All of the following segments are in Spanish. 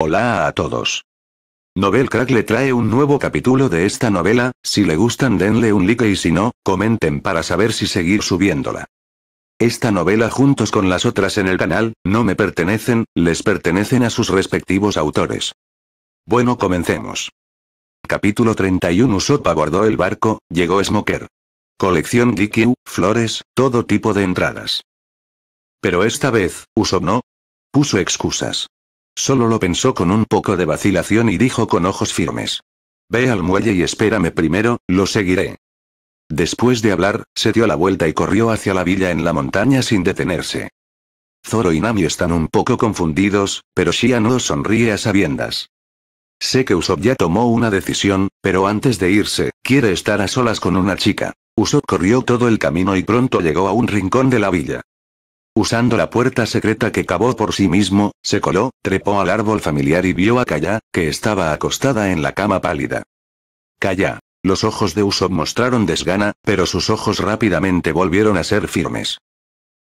Hola a todos. Novel Crack le trae un nuevo capítulo de esta novela, si le gustan denle un like y si no, comenten para saber si seguir subiéndola. Esta novela juntos con las otras en el canal, no me pertenecen, les pertenecen a sus respectivos autores. Bueno comencemos. Capítulo 31 Usopp abordó el barco, llegó Smoker. Colección DQ, flores, todo tipo de entradas. Pero esta vez, Usopp no. Puso excusas. Solo lo pensó con un poco de vacilación y dijo con ojos firmes. Ve al muelle y espérame primero, lo seguiré. Después de hablar, se dio la vuelta y corrió hacia la villa en la montaña sin detenerse. Zoro y Nami están un poco confundidos, pero Shia no sonríe a sabiendas. Sé que Usopp ya tomó una decisión, pero antes de irse, quiere estar a solas con una chica. Usopp corrió todo el camino y pronto llegó a un rincón de la villa. Usando la puerta secreta que cavó por sí mismo, se coló, trepó al árbol familiar y vio a Kaya, que estaba acostada en la cama pálida. Kaya. Los ojos de Usopp mostraron desgana, pero sus ojos rápidamente volvieron a ser firmes.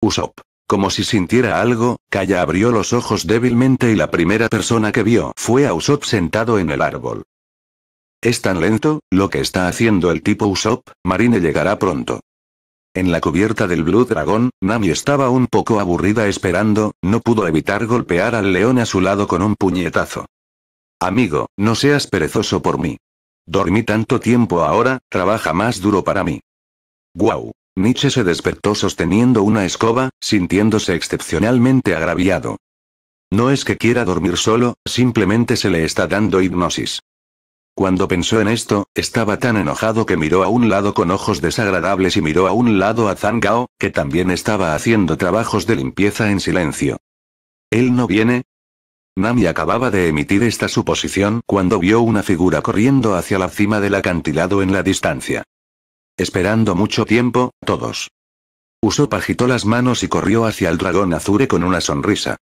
Usopp. Como si sintiera algo, Kaya abrió los ojos débilmente y la primera persona que vio fue a Usopp sentado en el árbol. Es tan lento, lo que está haciendo el tipo Usopp, Marine llegará pronto. En la cubierta del Blue Dragon, Nami estaba un poco aburrida esperando, no pudo evitar golpear al león a su lado con un puñetazo. Amigo, no seas perezoso por mí. Dormí tanto tiempo ahora, trabaja más duro para mí. Guau. Nietzsche se despertó sosteniendo una escoba, sintiéndose excepcionalmente agraviado. No es que quiera dormir solo, simplemente se le está dando hipnosis. Cuando pensó en esto, estaba tan enojado que miró a un lado con ojos desagradables y miró a un lado a Zangao, que también estaba haciendo trabajos de limpieza en silencio. ¿Él no viene? Nami acababa de emitir esta suposición cuando vio una figura corriendo hacia la cima del acantilado en la distancia. Esperando mucho tiempo, todos. Uso agitó las manos y corrió hacia el dragón azure con una sonrisa.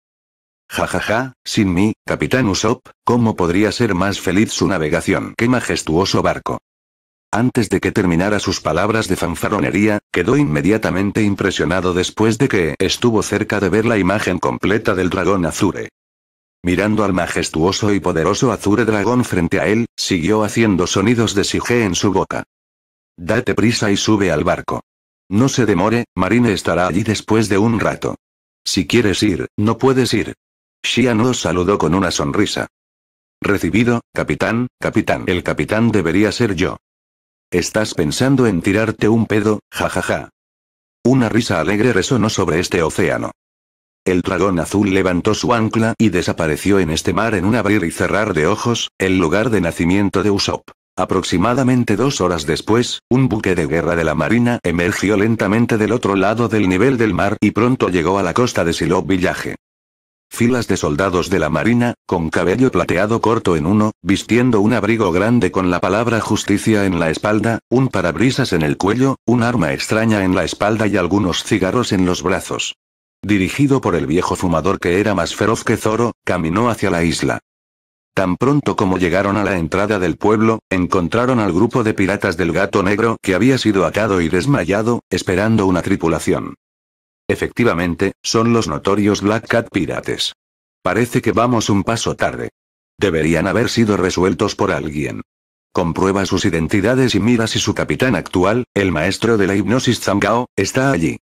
Jajaja, ja, ja, sin mí, capitán Usopp, ¿cómo podría ser más feliz su navegación? ¡Qué majestuoso barco! Antes de que terminara sus palabras de fanfaronería, quedó inmediatamente impresionado después de que estuvo cerca de ver la imagen completa del dragón Azure. Mirando al majestuoso y poderoso Azure dragón frente a él, siguió haciendo sonidos de sige en su boca. Date prisa y sube al barco. No se demore, Marine estará allí después de un rato. Si quieres ir, no puedes ir. Xian lo saludó con una sonrisa. Recibido, capitán, capitán. El capitán debería ser yo. Estás pensando en tirarte un pedo, jajaja. Una risa alegre resonó sobre este océano. El dragón azul levantó su ancla y desapareció en este mar en un abrir y cerrar de ojos, el lugar de nacimiento de Usopp. Aproximadamente dos horas después, un buque de guerra de la Marina emergió lentamente del otro lado del nivel del mar y pronto llegó a la costa de Silop Village. Filas de soldados de la Marina, con cabello plateado corto en uno, vistiendo un abrigo grande con la palabra justicia en la espalda, un parabrisas en el cuello, un arma extraña en la espalda y algunos cigarros en los brazos. Dirigido por el viejo fumador que era más feroz que Zoro, caminó hacia la isla. Tan pronto como llegaron a la entrada del pueblo, encontraron al grupo de piratas del gato negro que había sido atado y desmayado, esperando una tripulación. Efectivamente, son los notorios Black Cat Pirates. Parece que vamos un paso tarde. Deberían haber sido resueltos por alguien. Comprueba sus identidades y mira si su capitán actual, el maestro de la hipnosis Zangao, está allí.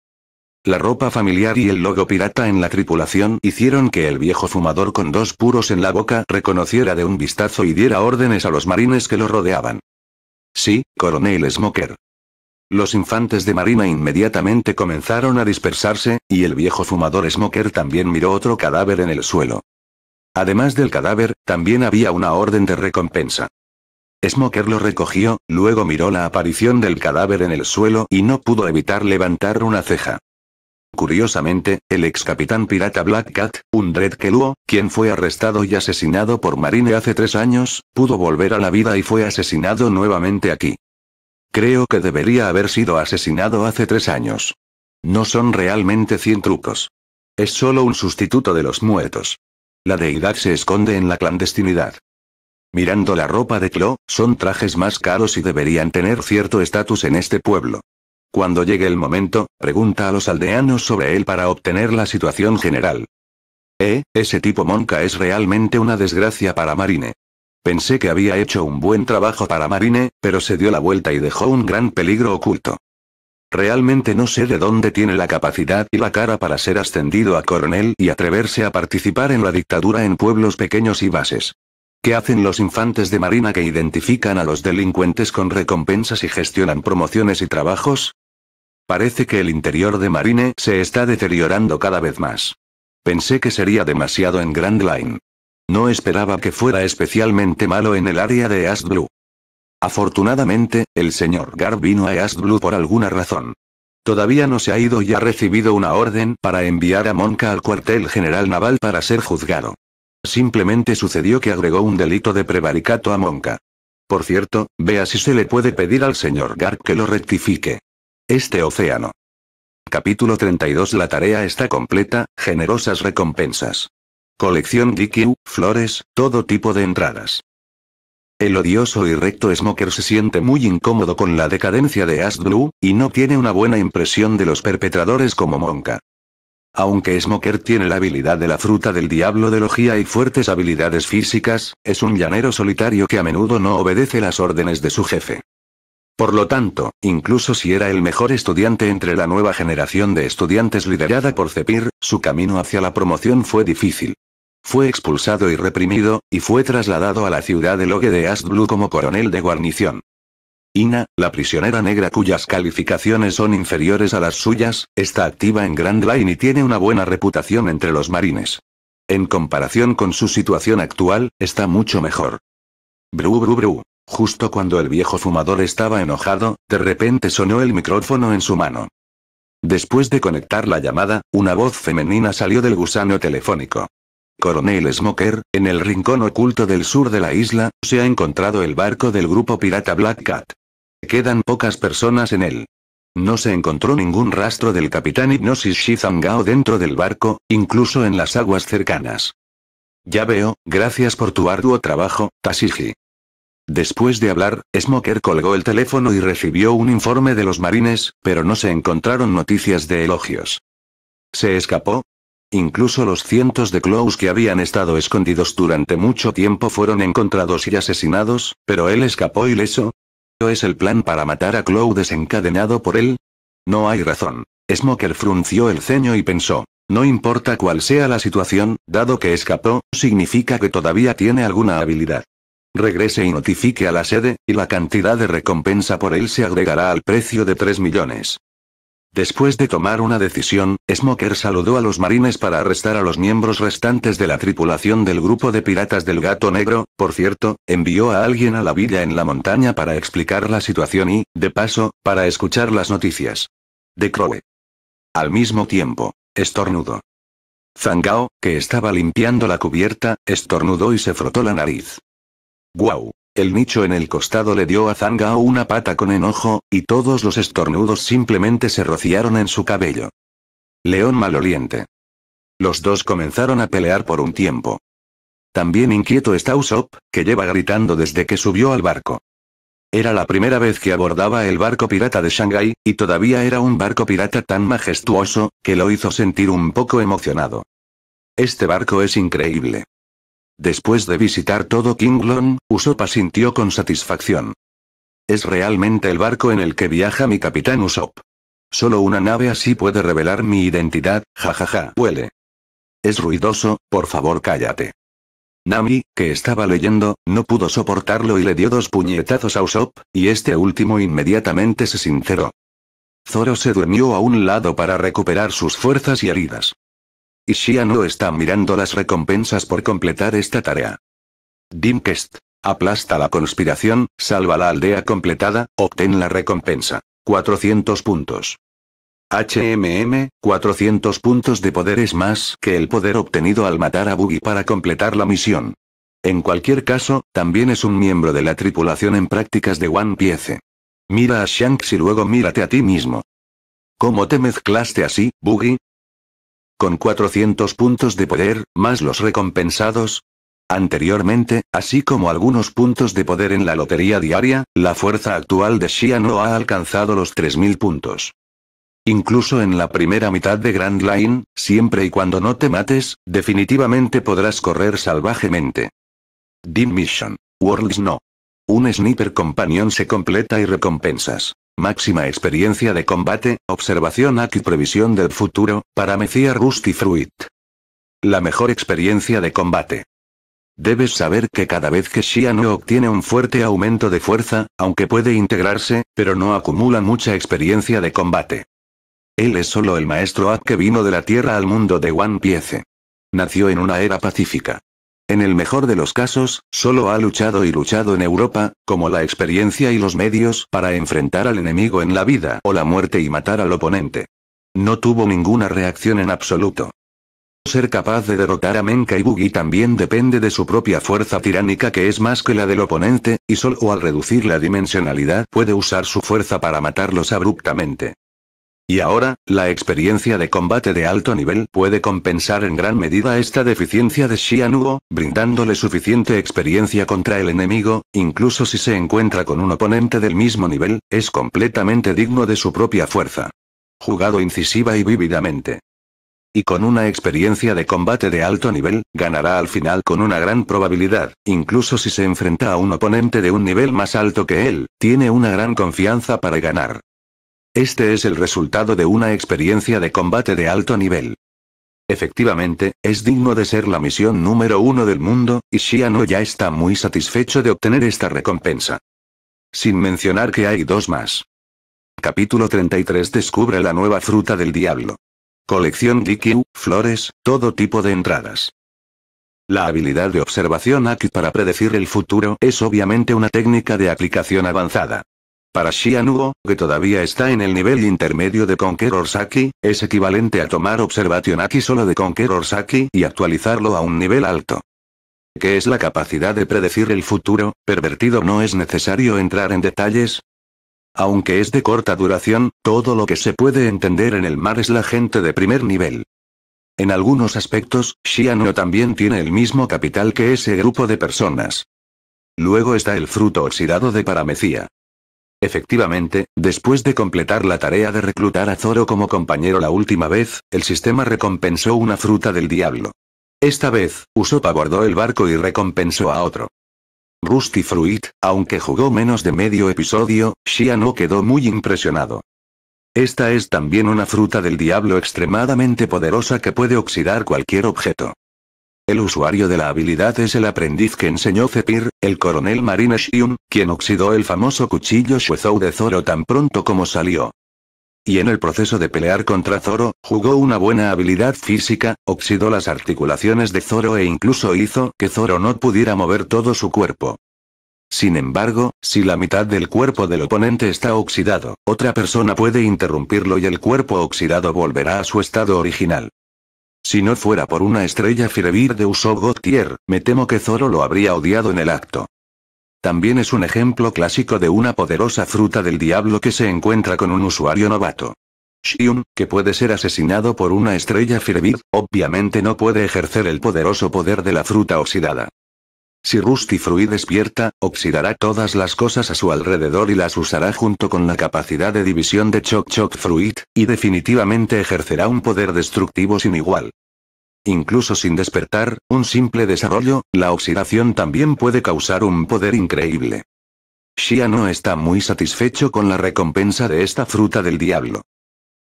La ropa familiar y el logo pirata en la tripulación hicieron que el viejo fumador con dos puros en la boca reconociera de un vistazo y diera órdenes a los marines que lo rodeaban. Sí, coronel Smoker, los infantes de marina inmediatamente comenzaron a dispersarse, y el viejo fumador Smoker también miró otro cadáver en el suelo. Además del cadáver, también había una orden de recompensa. Smoker lo recogió, luego miró la aparición del cadáver en el suelo y no pudo evitar levantar una ceja. Curiosamente, el ex capitán pirata Black Cat, un Dread Keluo, quien fue arrestado y asesinado por Marine hace tres años, pudo volver a la vida y fue asesinado nuevamente aquí. Creo que debería haber sido asesinado hace tres años. No son realmente cien trucos. Es solo un sustituto de los muertos. La deidad se esconde en la clandestinidad. Mirando la ropa de Clo, son trajes más caros y deberían tener cierto estatus en este pueblo. Cuando llegue el momento, pregunta a los aldeanos sobre él para obtener la situación general. Eh, ese tipo monca es realmente una desgracia para Marine. Pensé que había hecho un buen trabajo para Marine, pero se dio la vuelta y dejó un gran peligro oculto. Realmente no sé de dónde tiene la capacidad y la cara para ser ascendido a coronel y atreverse a participar en la dictadura en pueblos pequeños y bases. ¿Qué hacen los infantes de Marina que identifican a los delincuentes con recompensas y gestionan promociones y trabajos? Parece que el interior de Marine se está deteriorando cada vez más. Pensé que sería demasiado en Grand Line. No esperaba que fuera especialmente malo en el área de East Afortunadamente, el señor Gar vino a East por alguna razón. Todavía no se ha ido y ha recibido una orden para enviar a Monca al cuartel general naval para ser juzgado. Simplemente sucedió que agregó un delito de prevaricato a Monca. Por cierto, vea si se le puede pedir al señor Gar que lo rectifique. Este océano. Capítulo 32 La tarea está completa, generosas recompensas. Colección DQ, flores, todo tipo de entradas. El odioso y recto Smoker se siente muy incómodo con la decadencia de Ash Blue, y no tiene una buena impresión de los perpetradores como Monka. Aunque Smoker tiene la habilidad de la fruta del diablo de logía y fuertes habilidades físicas, es un llanero solitario que a menudo no obedece las órdenes de su jefe. Por lo tanto, incluso si era el mejor estudiante entre la nueva generación de estudiantes liderada por Cepir, su camino hacia la promoción fue difícil. Fue expulsado y reprimido, y fue trasladado a la ciudad de Logue de Ash como coronel de guarnición. Ina, la prisionera negra cuyas calificaciones son inferiores a las suyas, está activa en Grand Line y tiene una buena reputación entre los marines. En comparación con su situación actual, está mucho mejor. Bru bru bru. Justo cuando el viejo fumador estaba enojado, de repente sonó el micrófono en su mano. Después de conectar la llamada, una voz femenina salió del gusano telefónico. Coronel Smoker, en el rincón oculto del sur de la isla, se ha encontrado el barco del grupo pirata Black Cat. Quedan pocas personas en él. No se encontró ningún rastro del capitán Hipnosis Shizangao dentro del barco, incluso en las aguas cercanas. Ya veo, gracias por tu arduo trabajo, Tashiji. Después de hablar, Smoker colgó el teléfono y recibió un informe de los marines, pero no se encontraron noticias de elogios. ¿Se escapó? Incluso los cientos de Klaus que habían estado escondidos durante mucho tiempo fueron encontrados y asesinados, pero él escapó ileso. es el plan para matar a Klaus desencadenado por él? No hay razón. Smoker frunció el ceño y pensó. No importa cuál sea la situación, dado que escapó, significa que todavía tiene alguna habilidad. Regrese y notifique a la sede, y la cantidad de recompensa por él se agregará al precio de 3 millones. Después de tomar una decisión, Smoker saludó a los marines para arrestar a los miembros restantes de la tripulación del grupo de piratas del gato negro, por cierto, envió a alguien a la villa en la montaña para explicar la situación y, de paso, para escuchar las noticias. De Crowe. Al mismo tiempo, estornudo. Zangao, que estaba limpiando la cubierta, estornudó y se frotó la nariz. ¡Guau! El nicho en el costado le dio a Zangao una pata con enojo, y todos los estornudos simplemente se rociaron en su cabello. León maloliente. Los dos comenzaron a pelear por un tiempo. También inquieto está Usopp, que lleva gritando desde que subió al barco. Era la primera vez que abordaba el barco pirata de Shanghái, y todavía era un barco pirata tan majestuoso, que lo hizo sentir un poco emocionado. Este barco es increíble. Después de visitar todo Kinglon, Usopp asintió con satisfacción. Es realmente el barco en el que viaja mi capitán Usopp. Solo una nave así puede revelar mi identidad, jajaja, huele. Es ruidoso, por favor cállate. Nami, que estaba leyendo, no pudo soportarlo y le dio dos puñetazos a Usopp, y este último inmediatamente se sinceró. Zoro se durmió a un lado para recuperar sus fuerzas y heridas. Y Xia no está mirando las recompensas por completar esta tarea. Dimkest. Aplasta la conspiración, salva la aldea completada, obtén la recompensa. 400 puntos. HMM, 400 puntos de poder es más que el poder obtenido al matar a Boogie para completar la misión. En cualquier caso, también es un miembro de la tripulación en prácticas de One Piece. Mira a Shanks y luego mírate a ti mismo. ¿Cómo te mezclaste así, Boogie? Con 400 puntos de poder, más los recompensados, Anteriormente, así como algunos puntos de poder en la lotería diaria, la fuerza actual de Shia no ha alcanzado los 3.000 puntos. Incluso en la primera mitad de Grand Line, siempre y cuando no te mates, definitivamente podrás correr salvajemente. Dim Mission. Worlds no. Un sniper compañón se completa y recompensas. Máxima experiencia de combate, observación y previsión del futuro, para Mecía Rusty Fruit. La mejor experiencia de combate. Debes saber que cada vez que Shiano obtiene un fuerte aumento de fuerza, aunque puede integrarse, pero no acumula mucha experiencia de combate. Él es solo el maestro Ak que vino de la Tierra al mundo de One Piece. Nació en una era pacífica. En el mejor de los casos, solo ha luchado y luchado en Europa, como la experiencia y los medios para enfrentar al enemigo en la vida o la muerte y matar al oponente. No tuvo ninguna reacción en absoluto. Ser capaz de derrotar a Menka y Bugi también depende de su propia fuerza tiránica que es más que la del oponente, y solo al reducir la dimensionalidad puede usar su fuerza para matarlos abruptamente. Y ahora, la experiencia de combate de alto nivel puede compensar en gran medida esta deficiencia de Xianuo, brindándole suficiente experiencia contra el enemigo, incluso si se encuentra con un oponente del mismo nivel, es completamente digno de su propia fuerza. Jugado incisiva y vívidamente y con una experiencia de combate de alto nivel, ganará al final con una gran probabilidad, incluso si se enfrenta a un oponente de un nivel más alto que él, tiene una gran confianza para ganar. Este es el resultado de una experiencia de combate de alto nivel. Efectivamente, es digno de ser la misión número uno del mundo, y Shiano ya está muy satisfecho de obtener esta recompensa. Sin mencionar que hay dos más. Capítulo 33 Descubre la nueva fruta del diablo. Colección DQ, flores, todo tipo de entradas. La habilidad de observación Aki para predecir el futuro es obviamente una técnica de aplicación avanzada. Para Shianuo, que todavía está en el nivel intermedio de Conqueror Saki, es equivalente a tomar Observation Aki solo de Conqueror Saki y actualizarlo a un nivel alto. Que es la capacidad de predecir el futuro, pervertido no es necesario entrar en detalles, aunque es de corta duración, todo lo que se puede entender en el mar es la gente de primer nivel. En algunos aspectos, Shianuo también tiene el mismo capital que ese grupo de personas. Luego está el fruto oxidado de Paramecia. Efectivamente, después de completar la tarea de reclutar a Zoro como compañero la última vez, el sistema recompensó una fruta del diablo. Esta vez, Usopp abordó el barco y recompensó a otro. Rusty Fruit, aunque jugó menos de medio episodio, Shia no quedó muy impresionado. Esta es también una fruta del diablo extremadamente poderosa que puede oxidar cualquier objeto. El usuario de la habilidad es el aprendiz que enseñó Cepir, el coronel Marine quien oxidó el famoso cuchillo Shuezou de Zoro tan pronto como salió. Y en el proceso de pelear contra Zoro, jugó una buena habilidad física, oxidó las articulaciones de Zoro e incluso hizo que Zoro no pudiera mover todo su cuerpo. Sin embargo, si la mitad del cuerpo del oponente está oxidado, otra persona puede interrumpirlo y el cuerpo oxidado volverá a su estado original. Si no fuera por una estrella Firebird de Uso Gottier, me temo que Zoro lo habría odiado en el acto. También es un ejemplo clásico de una poderosa fruta del diablo que se encuentra con un usuario novato. Shion, que puede ser asesinado por una estrella Firebird, obviamente no puede ejercer el poderoso poder de la fruta oxidada. Si Rusty Fruit despierta, oxidará todas las cosas a su alrededor y las usará junto con la capacidad de división de Choc Choc Fruit, y definitivamente ejercerá un poder destructivo sin igual. Incluso sin despertar, un simple desarrollo, la oxidación también puede causar un poder increíble. Shia no está muy satisfecho con la recompensa de esta fruta del diablo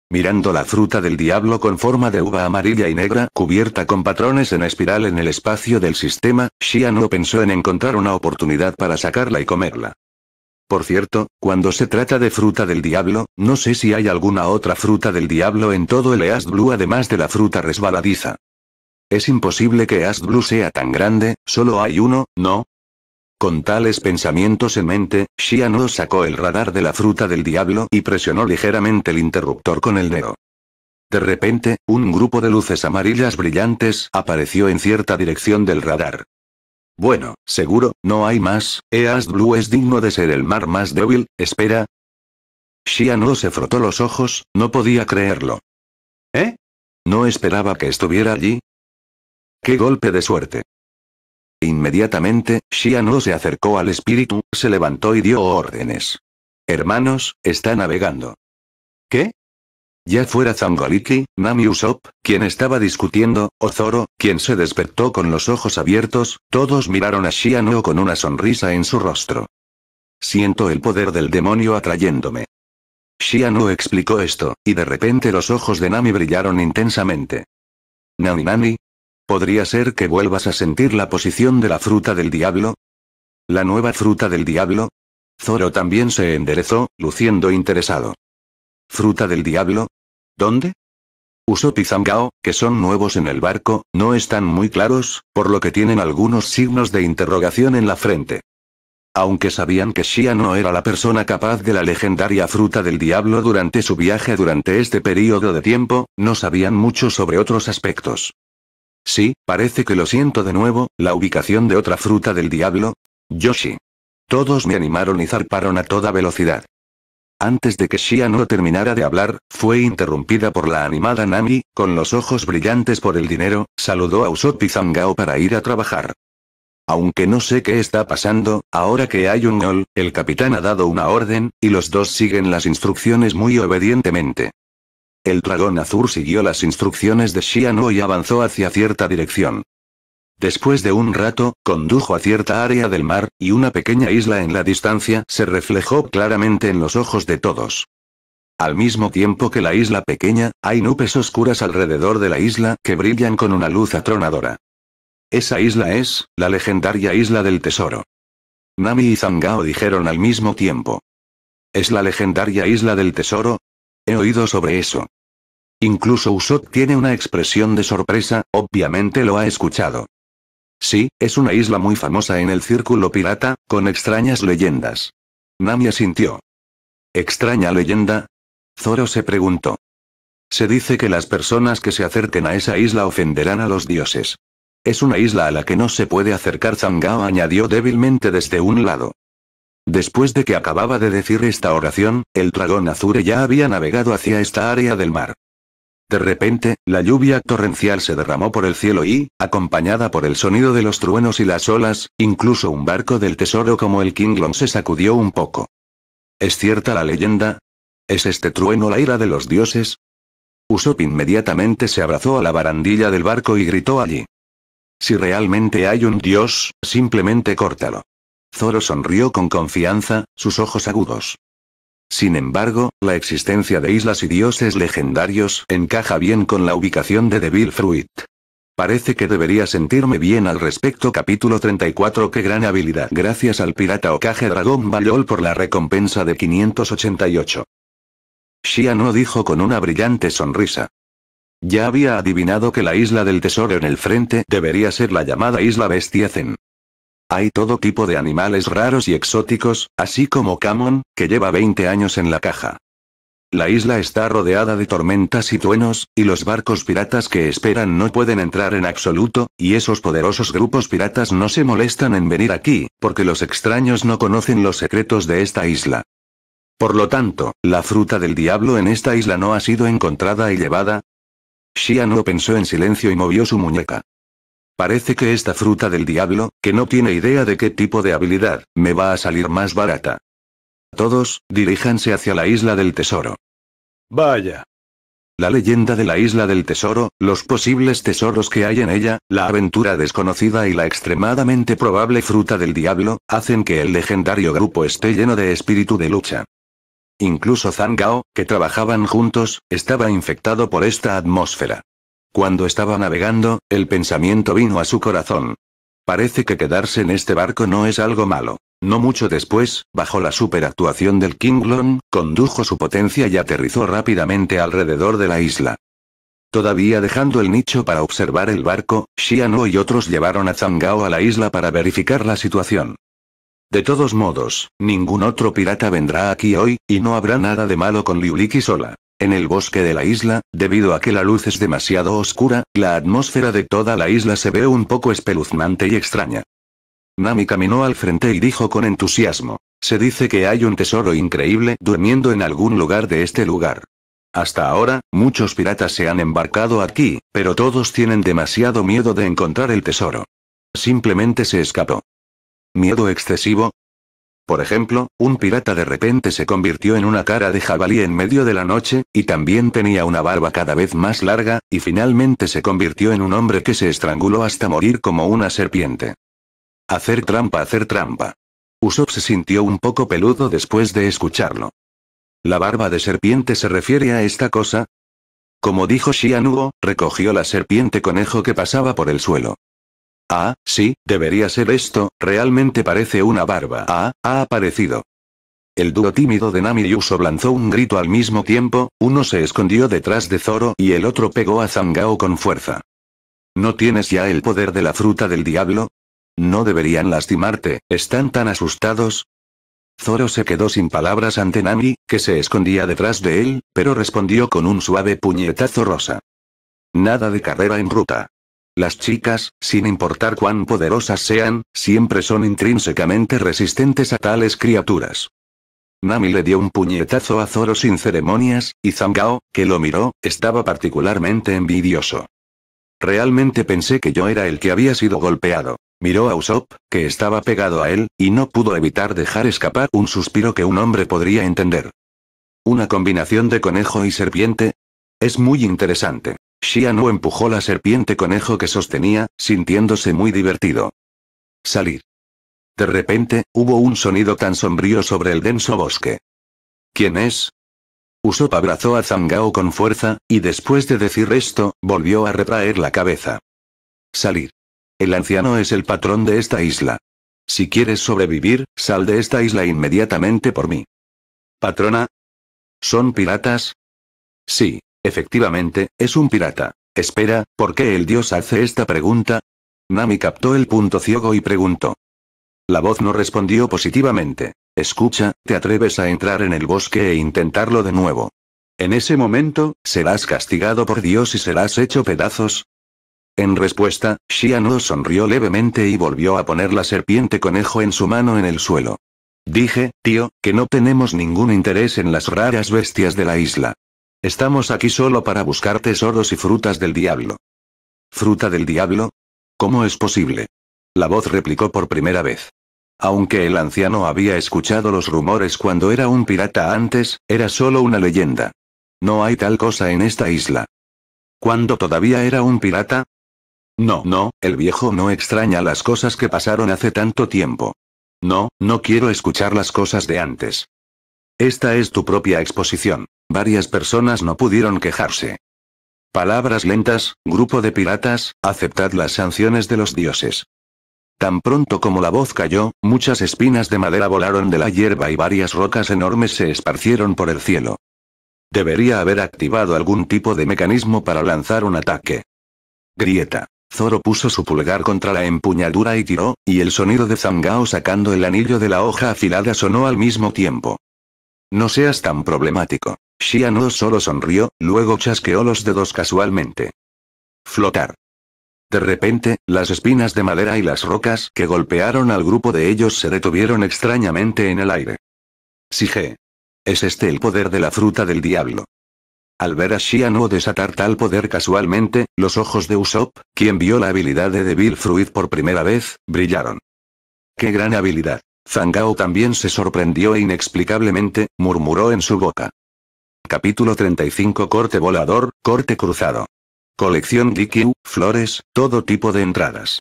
mirando la fruta del diablo con forma de uva amarilla y negra cubierta con patrones en espiral en el espacio del sistema, Shia no pensó en encontrar una oportunidad para sacarla y comerla. Por cierto, cuando se trata de fruta del diablo, no sé si hay alguna otra fruta del diablo en todo el East Blue además de la fruta resbaladiza. Es imposible que East Blue sea tan grande, solo hay uno, ¿no? Con tales pensamientos en mente, Shiano oh sacó el radar de la fruta del diablo y presionó ligeramente el interruptor con el dedo. De repente, un grupo de luces amarillas brillantes apareció en cierta dirección del radar. Bueno, seguro, no hay más, East Blue es digno de ser el mar más débil, espera. Shiano oh se frotó los ojos, no podía creerlo. ¿Eh? No esperaba que estuviera allí. ¡Qué golpe de suerte! Inmediatamente, Shianu se acercó al espíritu, se levantó y dio órdenes. Hermanos, está navegando. ¿Qué? Ya fuera Zangoliki, Nami Usopp, quien estaba discutiendo, o Zoro, quien se despertó con los ojos abiertos, todos miraron a Shianu con una sonrisa en su rostro. Siento el poder del demonio atrayéndome. no explicó esto, y de repente los ojos de Nami brillaron intensamente. Nami Nami. ¿Podría ser que vuelvas a sentir la posición de la fruta del diablo? ¿La nueva fruta del diablo? Zoro también se enderezó, luciendo interesado. ¿Fruta del diablo? ¿Dónde? Usopp y Zangao, que son nuevos en el barco, no están muy claros, por lo que tienen algunos signos de interrogación en la frente. Aunque sabían que Shia no era la persona capaz de la legendaria fruta del diablo durante su viaje durante este periodo de tiempo, no sabían mucho sobre otros aspectos. Sí, parece que lo siento de nuevo, la ubicación de otra fruta del diablo. Yoshi. Todos me animaron y zarparon a toda velocidad. Antes de que Shia no terminara de hablar, fue interrumpida por la animada Nami, con los ojos brillantes por el dinero, saludó a Usopp y Zangao para ir a trabajar. Aunque no sé qué está pasando, ahora que hay un gol, el capitán ha dado una orden, y los dos siguen las instrucciones muy obedientemente. El dragón azul siguió las instrucciones de Xian'o y avanzó hacia cierta dirección. Después de un rato, condujo a cierta área del mar, y una pequeña isla en la distancia se reflejó claramente en los ojos de todos. Al mismo tiempo que la isla pequeña, hay nubes oscuras alrededor de la isla que brillan con una luz atronadora. Esa isla es, la legendaria isla del tesoro. Nami y Zangao dijeron al mismo tiempo. ¿Es la legendaria isla del tesoro? He oído sobre eso. Incluso Usopp tiene una expresión de sorpresa, obviamente lo ha escuchado. Sí, es una isla muy famosa en el círculo pirata, con extrañas leyendas. Nami asintió. ¿Extraña leyenda? Zoro se preguntó. Se dice que las personas que se acerquen a esa isla ofenderán a los dioses. Es una isla a la que no se puede acercar Zangao añadió débilmente desde un lado. Después de que acababa de decir esta oración, el dragón Azure ya había navegado hacia esta área del mar. De repente, la lluvia torrencial se derramó por el cielo y, acompañada por el sonido de los truenos y las olas, incluso un barco del tesoro como el Kinglon se sacudió un poco. ¿Es cierta la leyenda? ¿Es este trueno la ira de los dioses? Usopp inmediatamente se abrazó a la barandilla del barco y gritó allí. Si realmente hay un dios, simplemente córtalo. Zoro sonrió con confianza, sus ojos agudos. Sin embargo, la existencia de islas y dioses legendarios encaja bien con la ubicación de Devil Fruit. Parece que debería sentirme bien al respecto capítulo 34 Qué gran habilidad Gracias al pirata Okage Dragón Ballol por la recompensa de 588. Shia no dijo con una brillante sonrisa. Ya había adivinado que la isla del tesoro en el frente debería ser la llamada Isla Bestia Zen. Hay todo tipo de animales raros y exóticos, así como Camon, que lleva 20 años en la caja. La isla está rodeada de tormentas y truenos, y los barcos piratas que esperan no pueden entrar en absoluto, y esos poderosos grupos piratas no se molestan en venir aquí, porque los extraños no conocen los secretos de esta isla. Por lo tanto, la fruta del diablo en esta isla no ha sido encontrada y llevada. no pensó en silencio y movió su muñeca. Parece que esta fruta del diablo, que no tiene idea de qué tipo de habilidad, me va a salir más barata. Todos, diríjanse hacia la isla del tesoro. Vaya. La leyenda de la isla del tesoro, los posibles tesoros que hay en ella, la aventura desconocida y la extremadamente probable fruta del diablo, hacen que el legendario grupo esté lleno de espíritu de lucha. Incluso Zhang que trabajaban juntos, estaba infectado por esta atmósfera. Cuando estaba navegando, el pensamiento vino a su corazón. Parece que quedarse en este barco no es algo malo. No mucho después, bajo la superactuación del Kinglon, condujo su potencia y aterrizó rápidamente alrededor de la isla. Todavía dejando el nicho para observar el barco, Xiano y otros llevaron a Zangao a la isla para verificar la situación. De todos modos, ningún otro pirata vendrá aquí hoy, y no habrá nada de malo con Liuliki sola en el bosque de la isla, debido a que la luz es demasiado oscura, la atmósfera de toda la isla se ve un poco espeluznante y extraña. Nami caminó al frente y dijo con entusiasmo. Se dice que hay un tesoro increíble durmiendo en algún lugar de este lugar. Hasta ahora, muchos piratas se han embarcado aquí, pero todos tienen demasiado miedo de encontrar el tesoro. Simplemente se escapó. ¿Miedo excesivo? Por ejemplo, un pirata de repente se convirtió en una cara de jabalí en medio de la noche, y también tenía una barba cada vez más larga, y finalmente se convirtió en un hombre que se estranguló hasta morir como una serpiente. Hacer trampa, hacer trampa. Usopp se sintió un poco peludo después de escucharlo. ¿La barba de serpiente se refiere a esta cosa? Como dijo Shianugo, recogió la serpiente conejo que pasaba por el suelo. Ah, sí, debería ser esto, realmente parece una barba. Ah, ha aparecido. El dúo tímido de Nami y Uso lanzó un grito al mismo tiempo, uno se escondió detrás de Zoro y el otro pegó a Zangao con fuerza. ¿No tienes ya el poder de la fruta del diablo? No deberían lastimarte, están tan asustados. Zoro se quedó sin palabras ante Nami, que se escondía detrás de él, pero respondió con un suave puñetazo rosa. Nada de carrera en ruta. Las chicas, sin importar cuán poderosas sean, siempre son intrínsecamente resistentes a tales criaturas. Nami le dio un puñetazo a Zoro sin ceremonias, y Zangao, que lo miró, estaba particularmente envidioso. Realmente pensé que yo era el que había sido golpeado. Miró a Usopp, que estaba pegado a él, y no pudo evitar dejar escapar un suspiro que un hombre podría entender. Una combinación de conejo y serpiente. Es muy interesante. Xianu empujó la serpiente conejo que sostenía, sintiéndose muy divertido. Salir. De repente, hubo un sonido tan sombrío sobre el denso bosque. ¿Quién es? Usopa abrazó a Zangao con fuerza, y después de decir esto, volvió a retraer la cabeza. Salir. El anciano es el patrón de esta isla. Si quieres sobrevivir, sal de esta isla inmediatamente por mí. Patrona. ¿Son piratas? Sí. Efectivamente, es un pirata. Espera, ¿por qué el dios hace esta pregunta? Nami captó el punto ciego y preguntó. La voz no respondió positivamente. Escucha, te atreves a entrar en el bosque e intentarlo de nuevo. En ese momento, serás castigado por Dios y serás hecho pedazos. En respuesta, no oh sonrió levemente y volvió a poner la serpiente conejo en su mano en el suelo. Dije, tío, que no tenemos ningún interés en las raras bestias de la isla. Estamos aquí solo para buscar tesoros y frutas del diablo. ¿Fruta del diablo? ¿Cómo es posible? La voz replicó por primera vez. Aunque el anciano había escuchado los rumores cuando era un pirata antes, era solo una leyenda. No hay tal cosa en esta isla. ¿Cuándo todavía era un pirata? No, no, el viejo no extraña las cosas que pasaron hace tanto tiempo. No, no quiero escuchar las cosas de antes. Esta es tu propia exposición. Varias personas no pudieron quejarse. Palabras lentas, grupo de piratas, aceptad las sanciones de los dioses. Tan pronto como la voz cayó, muchas espinas de madera volaron de la hierba y varias rocas enormes se esparcieron por el cielo. Debería haber activado algún tipo de mecanismo para lanzar un ataque. Grieta. Zoro puso su pulgar contra la empuñadura y tiró, y el sonido de Zangao sacando el anillo de la hoja afilada sonó al mismo tiempo. No seas tan problemático. no solo sonrió, luego chasqueó los dedos casualmente. Flotar. De repente, las espinas de madera y las rocas que golpearon al grupo de ellos se detuvieron extrañamente en el aire. Sige. ¿Es este el poder de la fruta del diablo? Al ver a no desatar tal poder casualmente, los ojos de Usopp, quien vio la habilidad de Devil Fruit por primera vez, brillaron. ¡Qué gran habilidad! Zangao también se sorprendió e inexplicablemente, murmuró en su boca. Capítulo 35 Corte volador, corte cruzado. Colección DQ, flores, todo tipo de entradas.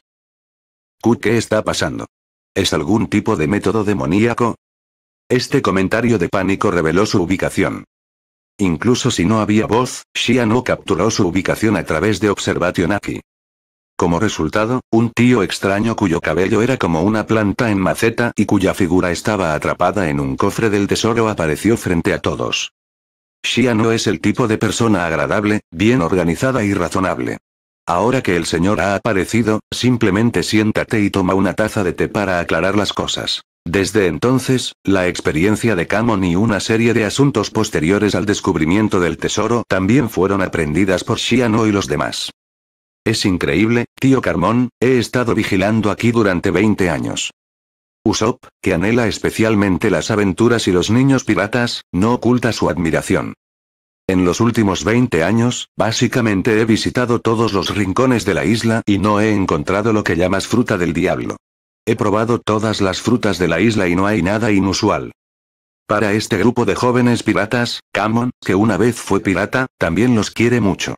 Q ¿Qué está pasando? ¿Es algún tipo de método demoníaco? Este comentario de pánico reveló su ubicación. Incluso si no había voz, no capturó su ubicación a través de observación Aki. Como resultado, un tío extraño cuyo cabello era como una planta en maceta y cuya figura estaba atrapada en un cofre del tesoro apareció frente a todos. Shiano es el tipo de persona agradable, bien organizada y razonable. Ahora que el señor ha aparecido, simplemente siéntate y toma una taza de té para aclarar las cosas. Desde entonces, la experiencia de Kamon y una serie de asuntos posteriores al descubrimiento del tesoro también fueron aprendidas por Shiano y los demás. Es increíble, tío Carmón, he estado vigilando aquí durante 20 años. Usopp, que anhela especialmente las aventuras y los niños piratas, no oculta su admiración. En los últimos 20 años, básicamente he visitado todos los rincones de la isla y no he encontrado lo que llamas fruta del diablo. He probado todas las frutas de la isla y no hay nada inusual. Para este grupo de jóvenes piratas, Camon, que una vez fue pirata, también los quiere mucho.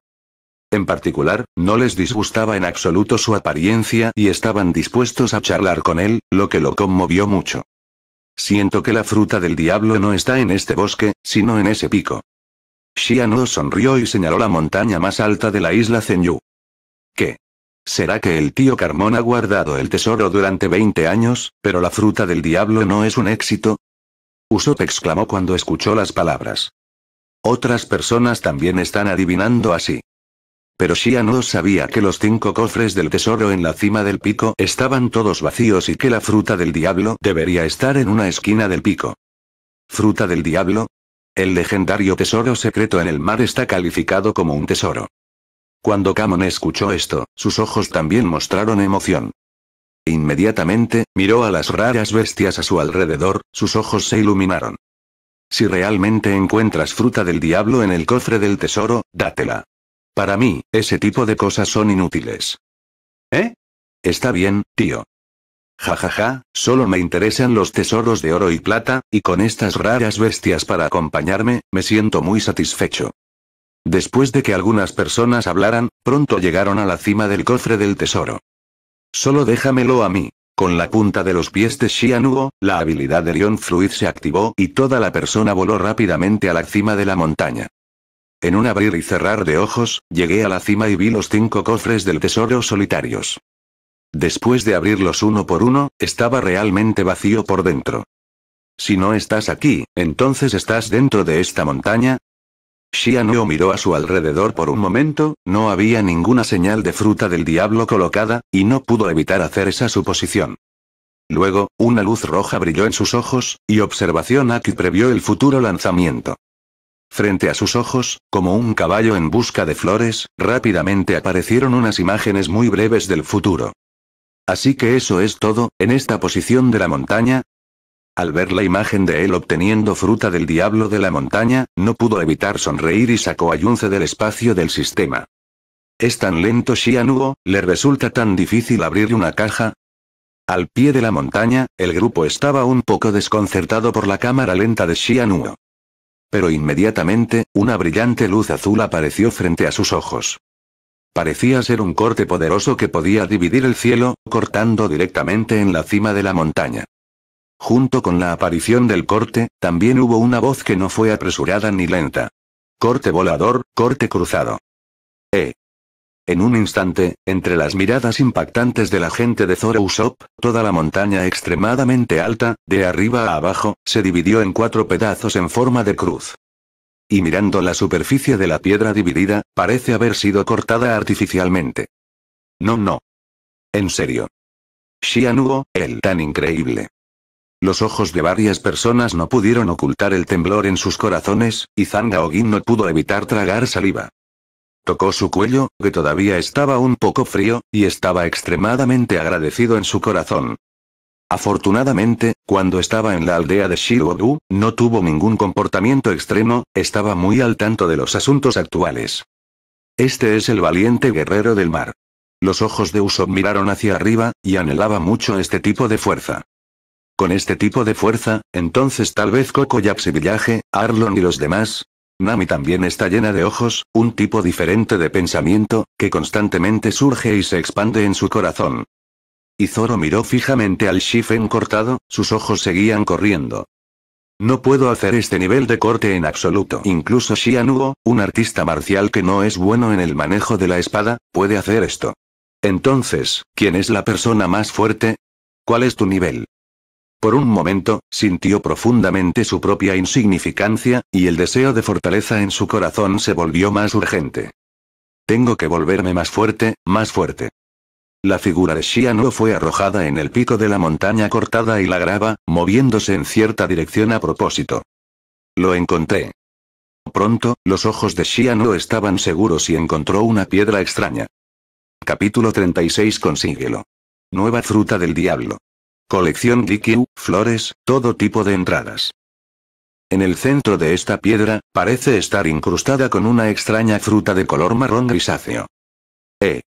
En particular, no les disgustaba en absoluto su apariencia y estaban dispuestos a charlar con él, lo que lo conmovió mucho. Siento que la fruta del diablo no está en este bosque, sino en ese pico. no sonrió y señaló la montaña más alta de la isla Zenyu. ¿Qué? ¿Será que el tío Carmón ha guardado el tesoro durante 20 años, pero la fruta del diablo no es un éxito? Usopp exclamó cuando escuchó las palabras. Otras personas también están adivinando así. Pero no sabía que los cinco cofres del tesoro en la cima del pico estaban todos vacíos y que la fruta del diablo debería estar en una esquina del pico. ¿Fruta del diablo? El legendario tesoro secreto en el mar está calificado como un tesoro. Cuando Camon escuchó esto, sus ojos también mostraron emoción. Inmediatamente, miró a las raras bestias a su alrededor, sus ojos se iluminaron. Si realmente encuentras fruta del diablo en el cofre del tesoro, dátela. Para mí, ese tipo de cosas son inútiles. ¿Eh? Está bien, tío. Ja ja ja, solo me interesan los tesoros de oro y plata, y con estas raras bestias para acompañarme, me siento muy satisfecho. Después de que algunas personas hablaran, pronto llegaron a la cima del cofre del tesoro. Solo déjamelo a mí. Con la punta de los pies de Shianuo, la habilidad de Rion Fluid se activó y toda la persona voló rápidamente a la cima de la montaña. En un abrir y cerrar de ojos, llegué a la cima y vi los cinco cofres del tesoro solitarios. Después de abrirlos uno por uno, estaba realmente vacío por dentro. Si no estás aquí, entonces estás dentro de esta montaña, Shianuo miró a su alrededor por un momento, no había ninguna señal de fruta del diablo colocada, y no pudo evitar hacer esa suposición. Luego, una luz roja brilló en sus ojos, y observación aquí previó el futuro lanzamiento. Frente a sus ojos, como un caballo en busca de flores, rápidamente aparecieron unas imágenes muy breves del futuro. Así que eso es todo, en esta posición de la montaña. Al ver la imagen de él obteniendo fruta del diablo de la montaña, no pudo evitar sonreír y sacó ayunce del espacio del sistema. ¿Es tan lento Xianuo. le resulta tan difícil abrir una caja? Al pie de la montaña, el grupo estaba un poco desconcertado por la cámara lenta de Xianuo pero inmediatamente, una brillante luz azul apareció frente a sus ojos. Parecía ser un corte poderoso que podía dividir el cielo, cortando directamente en la cima de la montaña. Junto con la aparición del corte, también hubo una voz que no fue apresurada ni lenta. Corte volador, corte cruzado. Eh. En un instante, entre las miradas impactantes de la gente de Zoro toda la montaña extremadamente alta, de arriba a abajo, se dividió en cuatro pedazos en forma de cruz. Y mirando la superficie de la piedra dividida, parece haber sido cortada artificialmente. No, no. En serio. Shianuo, el tan increíble. Los ojos de varias personas no pudieron ocultar el temblor en sus corazones, y Zangaogin no pudo evitar tragar saliva. Tocó su cuello, que todavía estaba un poco frío, y estaba extremadamente agradecido en su corazón. Afortunadamente, cuando estaba en la aldea de Shirogu, no tuvo ningún comportamiento extremo, estaba muy al tanto de los asuntos actuales. Este es el valiente guerrero del mar. Los ojos de Uso miraron hacia arriba, y anhelaba mucho este tipo de fuerza. Con este tipo de fuerza, entonces tal vez Coco y y Arlon y los demás, Nami también está llena de ojos, un tipo diferente de pensamiento, que constantemente surge y se expande en su corazón. Y Zoro miró fijamente al Shifen cortado, sus ojos seguían corriendo. No puedo hacer este nivel de corte en absoluto. Incluso Shianuo, un artista marcial que no es bueno en el manejo de la espada, puede hacer esto. Entonces, ¿quién es la persona más fuerte? ¿Cuál es tu nivel? Por un momento, sintió profundamente su propia insignificancia, y el deseo de fortaleza en su corazón se volvió más urgente. Tengo que volverme más fuerte, más fuerte. La figura de no fue arrojada en el pico de la montaña cortada y la grava, moviéndose en cierta dirección a propósito. Lo encontré. Pronto, los ojos de no estaban seguros y encontró una piedra extraña. Capítulo 36 Consíguelo. Nueva fruta del diablo. Colección Gikyu, flores, todo tipo de entradas. En el centro de esta piedra, parece estar incrustada con una extraña fruta de color marrón grisáceo. E.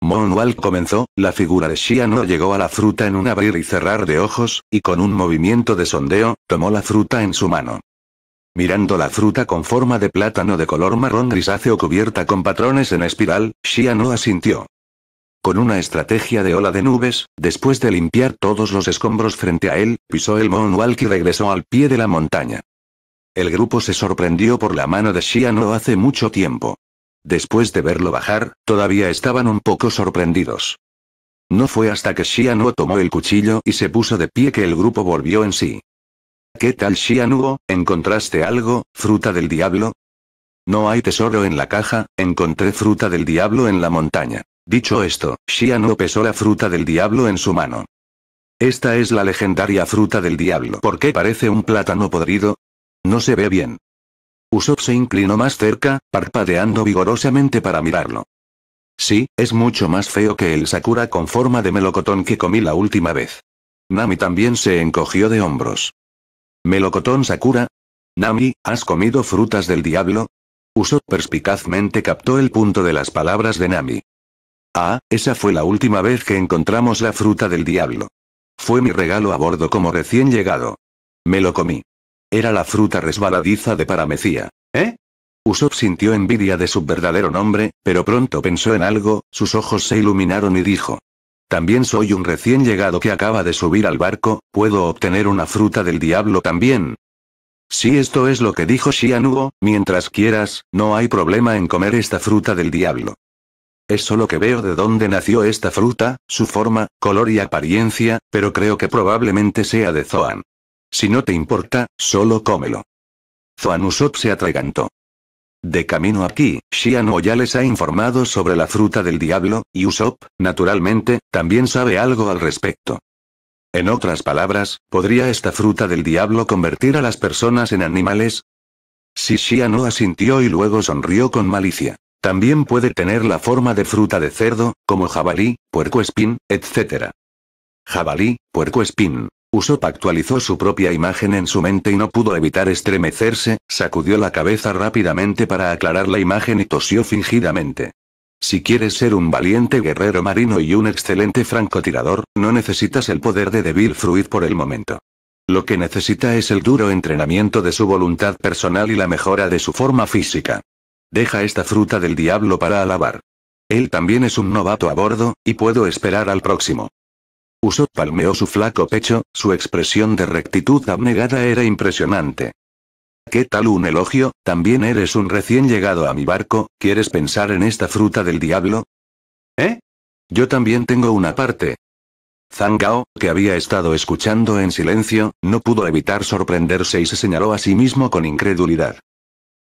Monwal comenzó, la figura de Shia no llegó a la fruta en un abrir y cerrar de ojos, y con un movimiento de sondeo, tomó la fruta en su mano. Mirando la fruta con forma de plátano de color marrón grisáceo cubierta con patrones en espiral, Shia no asintió. Con una estrategia de ola de nubes, después de limpiar todos los escombros frente a él, pisó el Moonwalk y regresó al pie de la montaña. El grupo se sorprendió por la mano de Xia hace mucho tiempo. Después de verlo bajar, todavía estaban un poco sorprendidos. No fue hasta que Shianuo tomó el cuchillo y se puso de pie que el grupo volvió en sí. ¿Qué tal Shianuo, encontraste algo, fruta del diablo? No hay tesoro en la caja, encontré fruta del diablo en la montaña. Dicho esto, no pesó la fruta del diablo en su mano. Esta es la legendaria fruta del diablo. ¿Por qué parece un plátano podrido? No se ve bien. Usopp se inclinó más cerca, parpadeando vigorosamente para mirarlo. Sí, es mucho más feo que el sakura con forma de melocotón que comí la última vez. Nami también se encogió de hombros. ¿Melocotón sakura? Nami, ¿has comido frutas del diablo? Usopp perspicazmente captó el punto de las palabras de Nami. Ah, esa fue la última vez que encontramos la fruta del diablo. Fue mi regalo a bordo como recién llegado. Me lo comí. Era la fruta resbaladiza de paramecía. ¿Eh? Usopp sintió envidia de su verdadero nombre, pero pronto pensó en algo, sus ojos se iluminaron y dijo. También soy un recién llegado que acaba de subir al barco, ¿puedo obtener una fruta del diablo también? Si esto es lo que dijo Shianuo, mientras quieras, no hay problema en comer esta fruta del diablo. Es solo que veo de dónde nació esta fruta, su forma, color y apariencia, pero creo que probablemente sea de Zoan. Si no te importa, solo cómelo. Zoan Usopp se atragantó. De camino aquí, Shiano ya les ha informado sobre la fruta del diablo, y Usopp, naturalmente, también sabe algo al respecto. En otras palabras, ¿podría esta fruta del diablo convertir a las personas en animales? Si no asintió y luego sonrió con malicia. También puede tener la forma de fruta de cerdo, como jabalí, puerco espín, etc. Jabalí, puerco espín. Usop actualizó su propia imagen en su mente y no pudo evitar estremecerse, sacudió la cabeza rápidamente para aclarar la imagen y tosió fingidamente. Si quieres ser un valiente guerrero marino y un excelente francotirador, no necesitas el poder de Devil Fruit por el momento. Lo que necesita es el duro entrenamiento de su voluntad personal y la mejora de su forma física. Deja esta fruta del diablo para alabar. Él también es un novato a bordo, y puedo esperar al próximo. Uso palmeó su flaco pecho, su expresión de rectitud abnegada era impresionante. ¿Qué tal un elogio? También eres un recién llegado a mi barco, ¿quieres pensar en esta fruta del diablo? ¿Eh? Yo también tengo una parte. Zangao, que había estado escuchando en silencio, no pudo evitar sorprenderse y se señaló a sí mismo con incredulidad.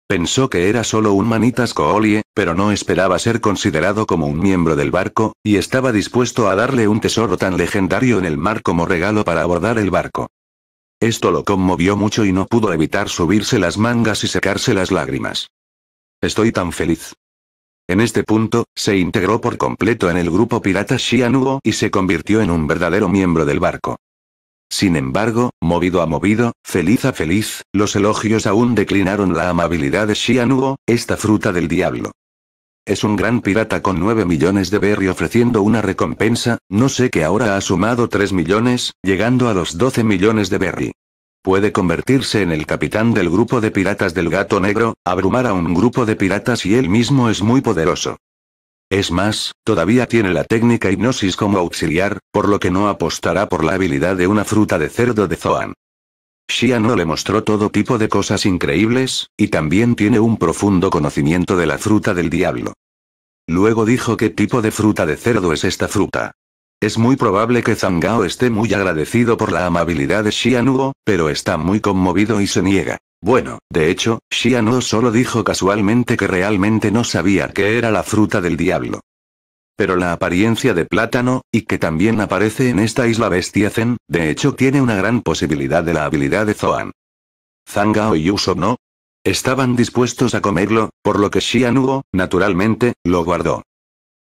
Pensó que era solo un manitas coolie, pero no esperaba ser considerado como un miembro del barco, y estaba dispuesto a darle un tesoro tan legendario en el mar como regalo para abordar el barco. Esto lo conmovió mucho y no pudo evitar subirse las mangas y secarse las lágrimas. Estoy tan feliz. En este punto, se integró por completo en el grupo pirata Shianuo y se convirtió en un verdadero miembro del barco. Sin embargo, movido a movido, feliz a feliz, los elogios aún declinaron la amabilidad de Xianuo, esta fruta del diablo. Es un gran pirata con 9 millones de berry ofreciendo una recompensa, no sé que ahora ha sumado 3 millones, llegando a los 12 millones de berry. Puede convertirse en el capitán del grupo de piratas del gato negro, abrumar a un grupo de piratas y él mismo es muy poderoso. Es más, todavía tiene la técnica hipnosis como auxiliar, por lo que no apostará por la habilidad de una fruta de cerdo de Zoan. no le mostró todo tipo de cosas increíbles, y también tiene un profundo conocimiento de la fruta del diablo. Luego dijo qué tipo de fruta de cerdo es esta fruta. Es muy probable que Zangao esté muy agradecido por la amabilidad de Xianuo, pero está muy conmovido y se niega. Bueno, de hecho, Shia solo dijo casualmente que realmente no sabía que era la fruta del diablo. Pero la apariencia de plátano, y que también aparece en esta isla bestia Zen, de hecho tiene una gran posibilidad de la habilidad de Zoan. Zangao y Usopp no. Estaban dispuestos a comerlo, por lo que Shianugo, naturalmente, lo guardó.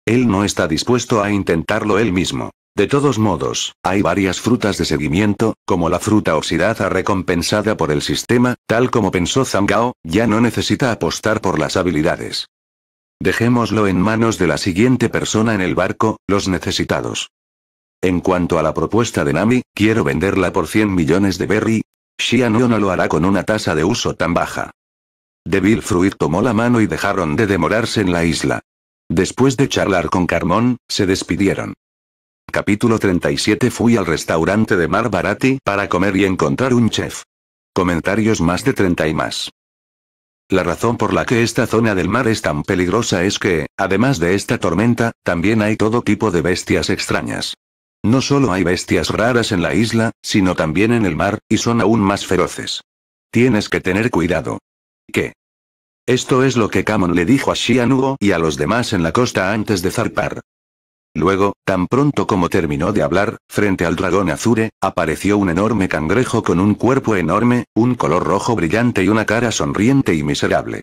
Él no está dispuesto a intentarlo él mismo. De todos modos, hay varias frutas de seguimiento, como la fruta oxidada recompensada por el sistema, tal como pensó Zangao, ya no necesita apostar por las habilidades. Dejémoslo en manos de la siguiente persona en el barco, los necesitados. En cuanto a la propuesta de Nami, quiero venderla por 100 millones de berry. Xianyu no lo hará con una tasa de uso tan baja. Devil Fruit tomó la mano y dejaron de demorarse en la isla. Después de charlar con Carmón, se despidieron. Capítulo 37 Fui al restaurante de Mar Barati para comer y encontrar un chef. Comentarios más de 30 y más. La razón por la que esta zona del mar es tan peligrosa es que, además de esta tormenta, también hay todo tipo de bestias extrañas. No solo hay bestias raras en la isla, sino también en el mar, y son aún más feroces. Tienes que tener cuidado. ¿Qué? Esto es lo que Camon le dijo a Shianugo y a los demás en la costa antes de zarpar. Luego, tan pronto como terminó de hablar, frente al dragón azure, apareció un enorme cangrejo con un cuerpo enorme, un color rojo brillante y una cara sonriente y miserable.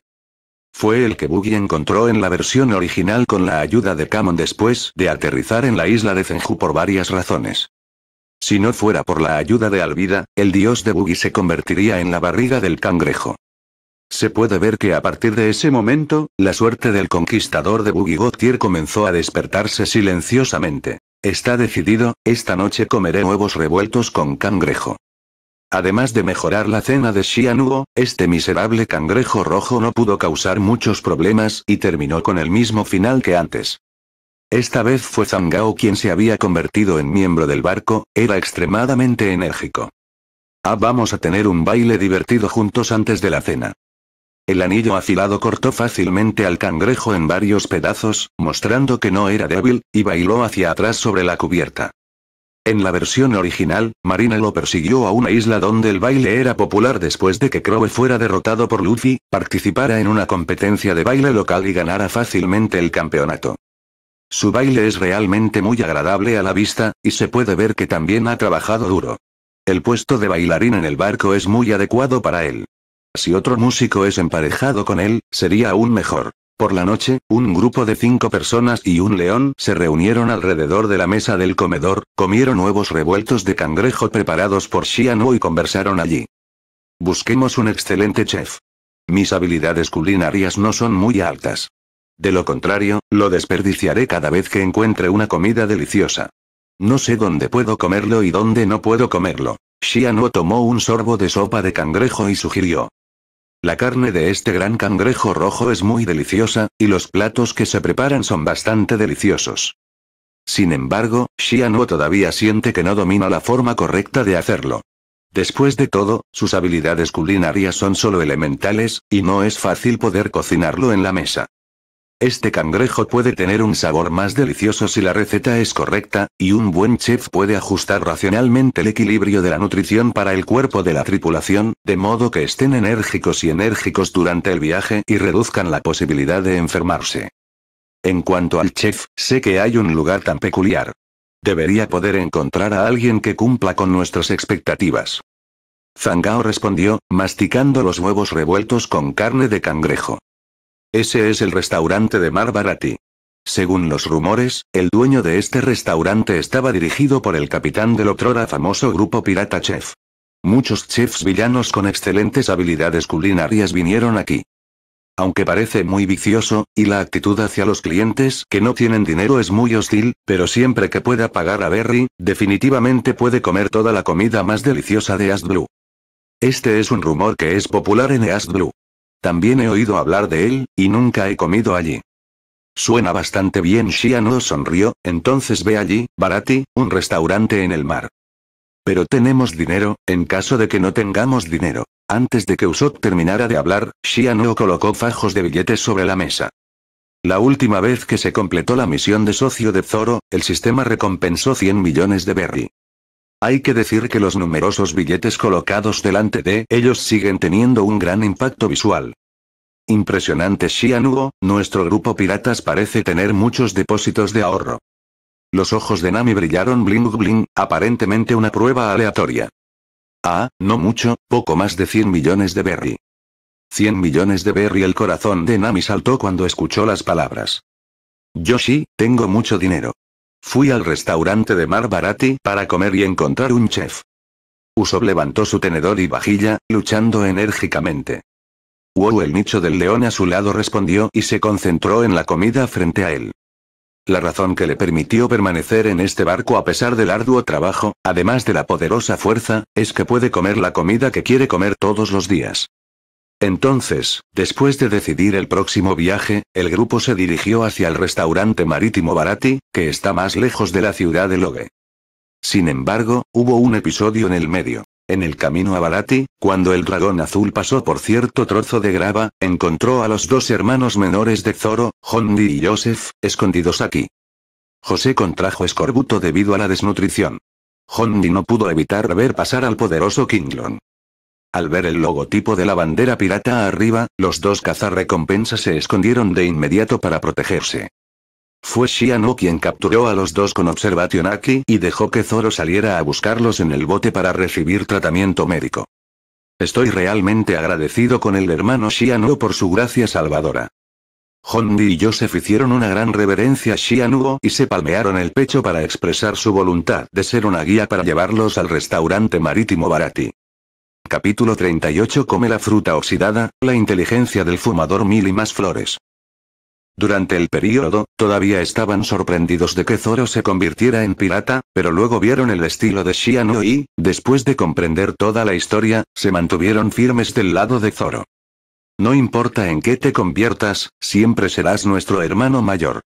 Fue el que Buggy encontró en la versión original con la ayuda de Camon después de aterrizar en la isla de Zenju por varias razones. Si no fuera por la ayuda de Alvida, el dios de Buggy se convertiría en la barriga del cangrejo. Se puede ver que a partir de ese momento, la suerte del conquistador de Bugigotier comenzó a despertarse silenciosamente. Está decidido, esta noche comeré huevos revueltos con cangrejo. Además de mejorar la cena de Xianuo, este miserable cangrejo rojo no pudo causar muchos problemas y terminó con el mismo final que antes. Esta vez fue Zangao quien se había convertido en miembro del barco, era extremadamente enérgico. Ah, vamos a tener un baile divertido juntos antes de la cena. El anillo afilado cortó fácilmente al cangrejo en varios pedazos, mostrando que no era débil, y bailó hacia atrás sobre la cubierta. En la versión original, Marina lo persiguió a una isla donde el baile era popular después de que Crowe fuera derrotado por Luffy, participara en una competencia de baile local y ganara fácilmente el campeonato. Su baile es realmente muy agradable a la vista, y se puede ver que también ha trabajado duro. El puesto de bailarín en el barco es muy adecuado para él. Si otro músico es emparejado con él, sería aún mejor. Por la noche, un grupo de cinco personas y un león se reunieron alrededor de la mesa del comedor, comieron huevos revueltos de cangrejo preparados por Xianwu y conversaron allí. Busquemos un excelente chef. Mis habilidades culinarias no son muy altas. De lo contrario, lo desperdiciaré cada vez que encuentre una comida deliciosa. No sé dónde puedo comerlo y dónde no puedo comerlo. Xianwu tomó un sorbo de sopa de cangrejo y sugirió. La carne de este gran cangrejo rojo es muy deliciosa, y los platos que se preparan son bastante deliciosos. Sin embargo, Xianuo todavía siente que no domina la forma correcta de hacerlo. Después de todo, sus habilidades culinarias son solo elementales, y no es fácil poder cocinarlo en la mesa. Este cangrejo puede tener un sabor más delicioso si la receta es correcta, y un buen chef puede ajustar racionalmente el equilibrio de la nutrición para el cuerpo de la tripulación, de modo que estén enérgicos y enérgicos durante el viaje y reduzcan la posibilidad de enfermarse. En cuanto al chef, sé que hay un lugar tan peculiar. Debería poder encontrar a alguien que cumpla con nuestras expectativas. Zangao respondió, masticando los huevos revueltos con carne de cangrejo. Ese es el restaurante de Mar Según los rumores, el dueño de este restaurante estaba dirigido por el capitán del otrora famoso grupo Pirata Chef. Muchos chefs villanos con excelentes habilidades culinarias vinieron aquí. Aunque parece muy vicioso, y la actitud hacia los clientes que no tienen dinero es muy hostil, pero siempre que pueda pagar a Berry, definitivamente puede comer toda la comida más deliciosa de Blue. Este es un rumor que es popular en Blue. También he oído hablar de él, y nunca he comido allí. Suena bastante bien. no sonrió, entonces ve allí, Barati, un restaurante en el mar. Pero tenemos dinero, en caso de que no tengamos dinero. Antes de que Usopp terminara de hablar, Shiano colocó fajos de billetes sobre la mesa. La última vez que se completó la misión de socio de Zoro, el sistema recompensó 100 millones de berry. Hay que decir que los numerosos billetes colocados delante de ellos siguen teniendo un gran impacto visual. Impresionante Shianuo, nuestro grupo piratas parece tener muchos depósitos de ahorro. Los ojos de Nami brillaron bling bling, aparentemente una prueba aleatoria. Ah, no mucho, poco más de 100 millones de berry. 100 millones de berry el corazón de Nami saltó cuando escuchó las palabras. Yo sí tengo mucho dinero. Fui al restaurante de Mar Barati para comer y encontrar un chef. Uso levantó su tenedor y vajilla, luchando enérgicamente. Wow, el nicho del león a su lado respondió y se concentró en la comida frente a él. La razón que le permitió permanecer en este barco a pesar del arduo trabajo, además de la poderosa fuerza, es que puede comer la comida que quiere comer todos los días. Entonces, después de decidir el próximo viaje, el grupo se dirigió hacia el restaurante marítimo Barati, que está más lejos de la ciudad de Logue. Sin embargo, hubo un episodio en el medio. En el camino a Barati, cuando el dragón azul pasó por cierto trozo de grava, encontró a los dos hermanos menores de Zoro, Hondi y Joseph, escondidos aquí. José contrajo escorbuto debido a la desnutrición. Hondi no pudo evitar ver pasar al poderoso Kinglon. Al ver el logotipo de la bandera pirata arriba, los dos cazarrecompensas se escondieron de inmediato para protegerse. Fue Shianu quien capturó a los dos con Observation aquí y dejó que Zoro saliera a buscarlos en el bote para recibir tratamiento médico. Estoy realmente agradecido con el hermano Shianu por su gracia salvadora. Hondi y Joseph hicieron una gran reverencia a Shianu y se palmearon el pecho para expresar su voluntad de ser una guía para llevarlos al restaurante marítimo Barati. Capítulo 38 Come la fruta oxidada, la inteligencia del fumador mil y más flores. Durante el periodo, todavía estaban sorprendidos de que Zoro se convirtiera en pirata, pero luego vieron el estilo de Shiano y, después de comprender toda la historia, se mantuvieron firmes del lado de Zoro. No importa en qué te conviertas, siempre serás nuestro hermano mayor.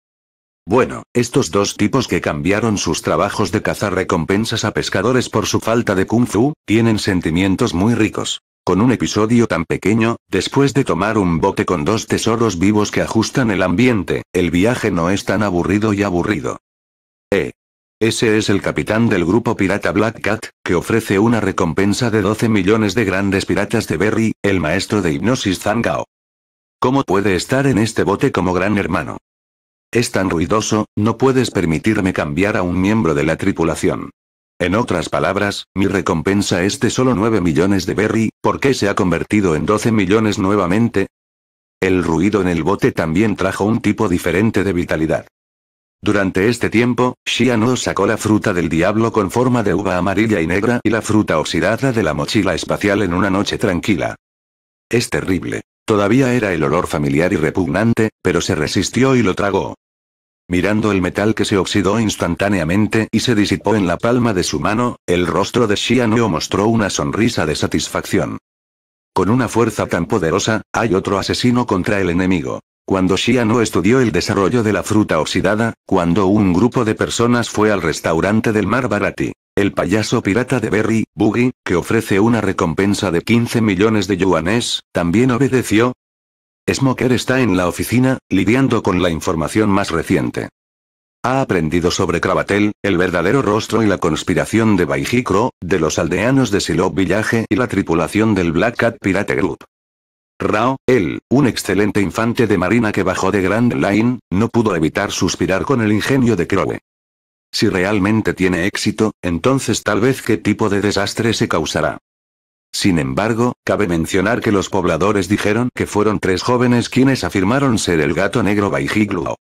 Bueno, estos dos tipos que cambiaron sus trabajos de cazar recompensas a pescadores por su falta de kung fu, tienen sentimientos muy ricos. Con un episodio tan pequeño, después de tomar un bote con dos tesoros vivos que ajustan el ambiente, el viaje no es tan aburrido y aburrido. E. Ese es el capitán del grupo pirata Black Cat, que ofrece una recompensa de 12 millones de grandes piratas de Berry, el maestro de hipnosis Zangao. ¿Cómo puede estar en este bote como gran hermano? Es tan ruidoso, no puedes permitirme cambiar a un miembro de la tripulación. En otras palabras, mi recompensa es de solo 9 millones de berry, ¿por qué se ha convertido en 12 millones nuevamente? El ruido en el bote también trajo un tipo diferente de vitalidad. Durante este tiempo, no sacó la fruta del diablo con forma de uva amarilla y negra y la fruta oxidada de la mochila espacial en una noche tranquila. Es terrible. Todavía era el olor familiar y repugnante, pero se resistió y lo tragó. Mirando el metal que se oxidó instantáneamente y se disipó en la palma de su mano, el rostro de Shiano mostró una sonrisa de satisfacción. Con una fuerza tan poderosa, hay otro asesino contra el enemigo. Cuando Shiano estudió el desarrollo de la fruta oxidada, cuando un grupo de personas fue al restaurante del Mar Barati, el payaso pirata de Berry, Boogie, que ofrece una recompensa de 15 millones de yuanes, también obedeció, Smoker está en la oficina, lidiando con la información más reciente. Ha aprendido sobre Cravatel, el verdadero rostro y la conspiración de Crow, de los aldeanos de Silo Village y la tripulación del Black Cat Pirate Group. Rao, él, un excelente infante de marina que bajó de Grand Line, no pudo evitar suspirar con el ingenio de Crowe. Si realmente tiene éxito, entonces tal vez qué tipo de desastre se causará. Sin embargo, cabe mencionar que los pobladores dijeron que fueron tres jóvenes quienes afirmaron ser el gato negro Baijigluo.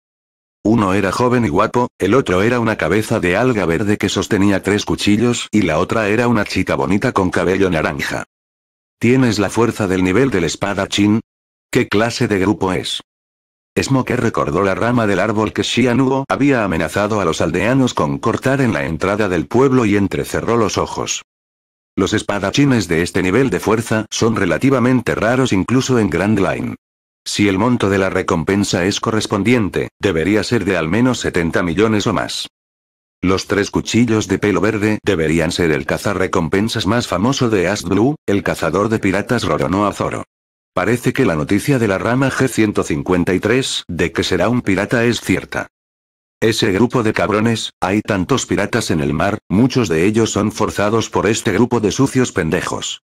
Uno era joven y guapo, el otro era una cabeza de alga verde que sostenía tres cuchillos y la otra era una chica bonita con cabello naranja. ¿Tienes la fuerza del nivel del chin? ¿Qué clase de grupo es? Smoke recordó la rama del árbol que Shianugo había amenazado a los aldeanos con cortar en la entrada del pueblo y entrecerró los ojos. Los espadachines de este nivel de fuerza son relativamente raros incluso en Grand Line. Si el monto de la recompensa es correspondiente, debería ser de al menos 70 millones o más. Los tres cuchillos de pelo verde deberían ser el recompensas más famoso de Ash Blue, el cazador de piratas Roronoa Zoro. Parece que la noticia de la rama G153 de que será un pirata es cierta. Ese grupo de cabrones, hay tantos piratas en el mar, muchos de ellos son forzados por este grupo de sucios pendejos.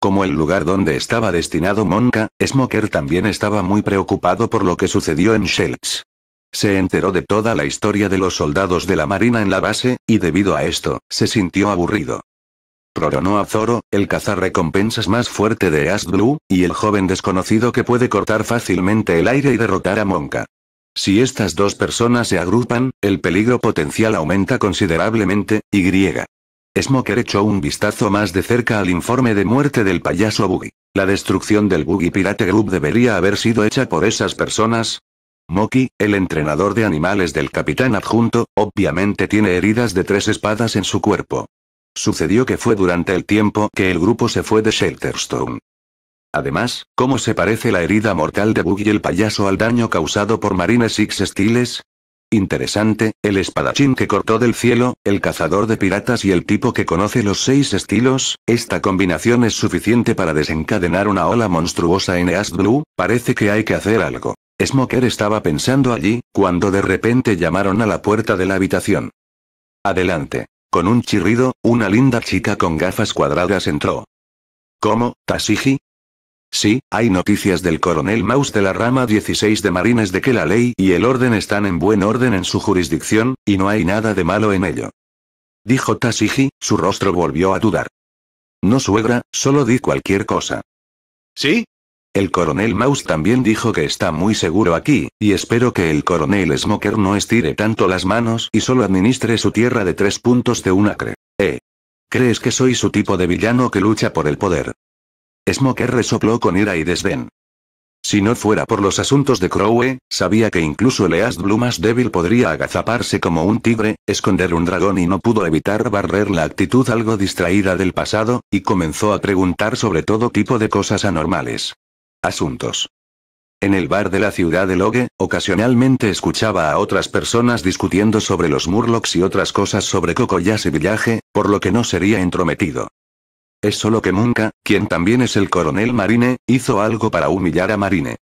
Como el lugar donde estaba destinado Monka, Smoker también estaba muy preocupado por lo que sucedió en Shelts. Se enteró de toda la historia de los soldados de la marina en la base, y debido a esto, se sintió aburrido. Proronó a Zoro, el cazarrecompensas más fuerte de Ash y el joven desconocido que puede cortar fácilmente el aire y derrotar a Monka. Si estas dos personas se agrupan, el peligro potencial aumenta considerablemente, y Smoker echó un vistazo más de cerca al informe de muerte del payaso Boogie. La destrucción del Buggy Pirate Group debería haber sido hecha por esas personas. Moki, el entrenador de animales del capitán adjunto, obviamente tiene heridas de tres espadas en su cuerpo. Sucedió que fue durante el tiempo que el grupo se fue de Shelterstone. Además, ¿cómo se parece la herida mortal de Buggy el payaso al daño causado por Marines Six Stiles? Interesante, el espadachín que cortó del cielo, el cazador de piratas y el tipo que conoce los seis estilos, esta combinación es suficiente para desencadenar una ola monstruosa en East Blue, parece que hay que hacer algo. Smoker estaba pensando allí, cuando de repente llamaron a la puerta de la habitación. Adelante. Con un chirrido, una linda chica con gafas cuadradas entró. ¿Cómo, Tasiji? Sí, hay noticias del coronel Maus de la rama 16 de Marines de que la ley y el orden están en buen orden en su jurisdicción, y no hay nada de malo en ello. Dijo Tasiji, su rostro volvió a dudar. No suegra, solo di cualquier cosa. ¿Sí? El coronel Maus también dijo que está muy seguro aquí, y espero que el coronel Smoker no estire tanto las manos y solo administre su tierra de tres puntos de un acre. ¿Eh? ¿Crees que soy su tipo de villano que lucha por el poder? Smoker resopló con ira y desdén. Si no fuera por los asuntos de Crowe, sabía que incluso Leas Blue más débil podría agazaparse como un tigre, esconder un dragón y no pudo evitar barrer la actitud algo distraída del pasado, y comenzó a preguntar sobre todo tipo de cosas anormales. Asuntos. En el bar de la ciudad de Logue, ocasionalmente escuchaba a otras personas discutiendo sobre los Murlocks y otras cosas sobre Cocoyas y por lo que no sería entrometido. Es solo que Munka, quien también es el coronel Marine, hizo algo para humillar a Marine.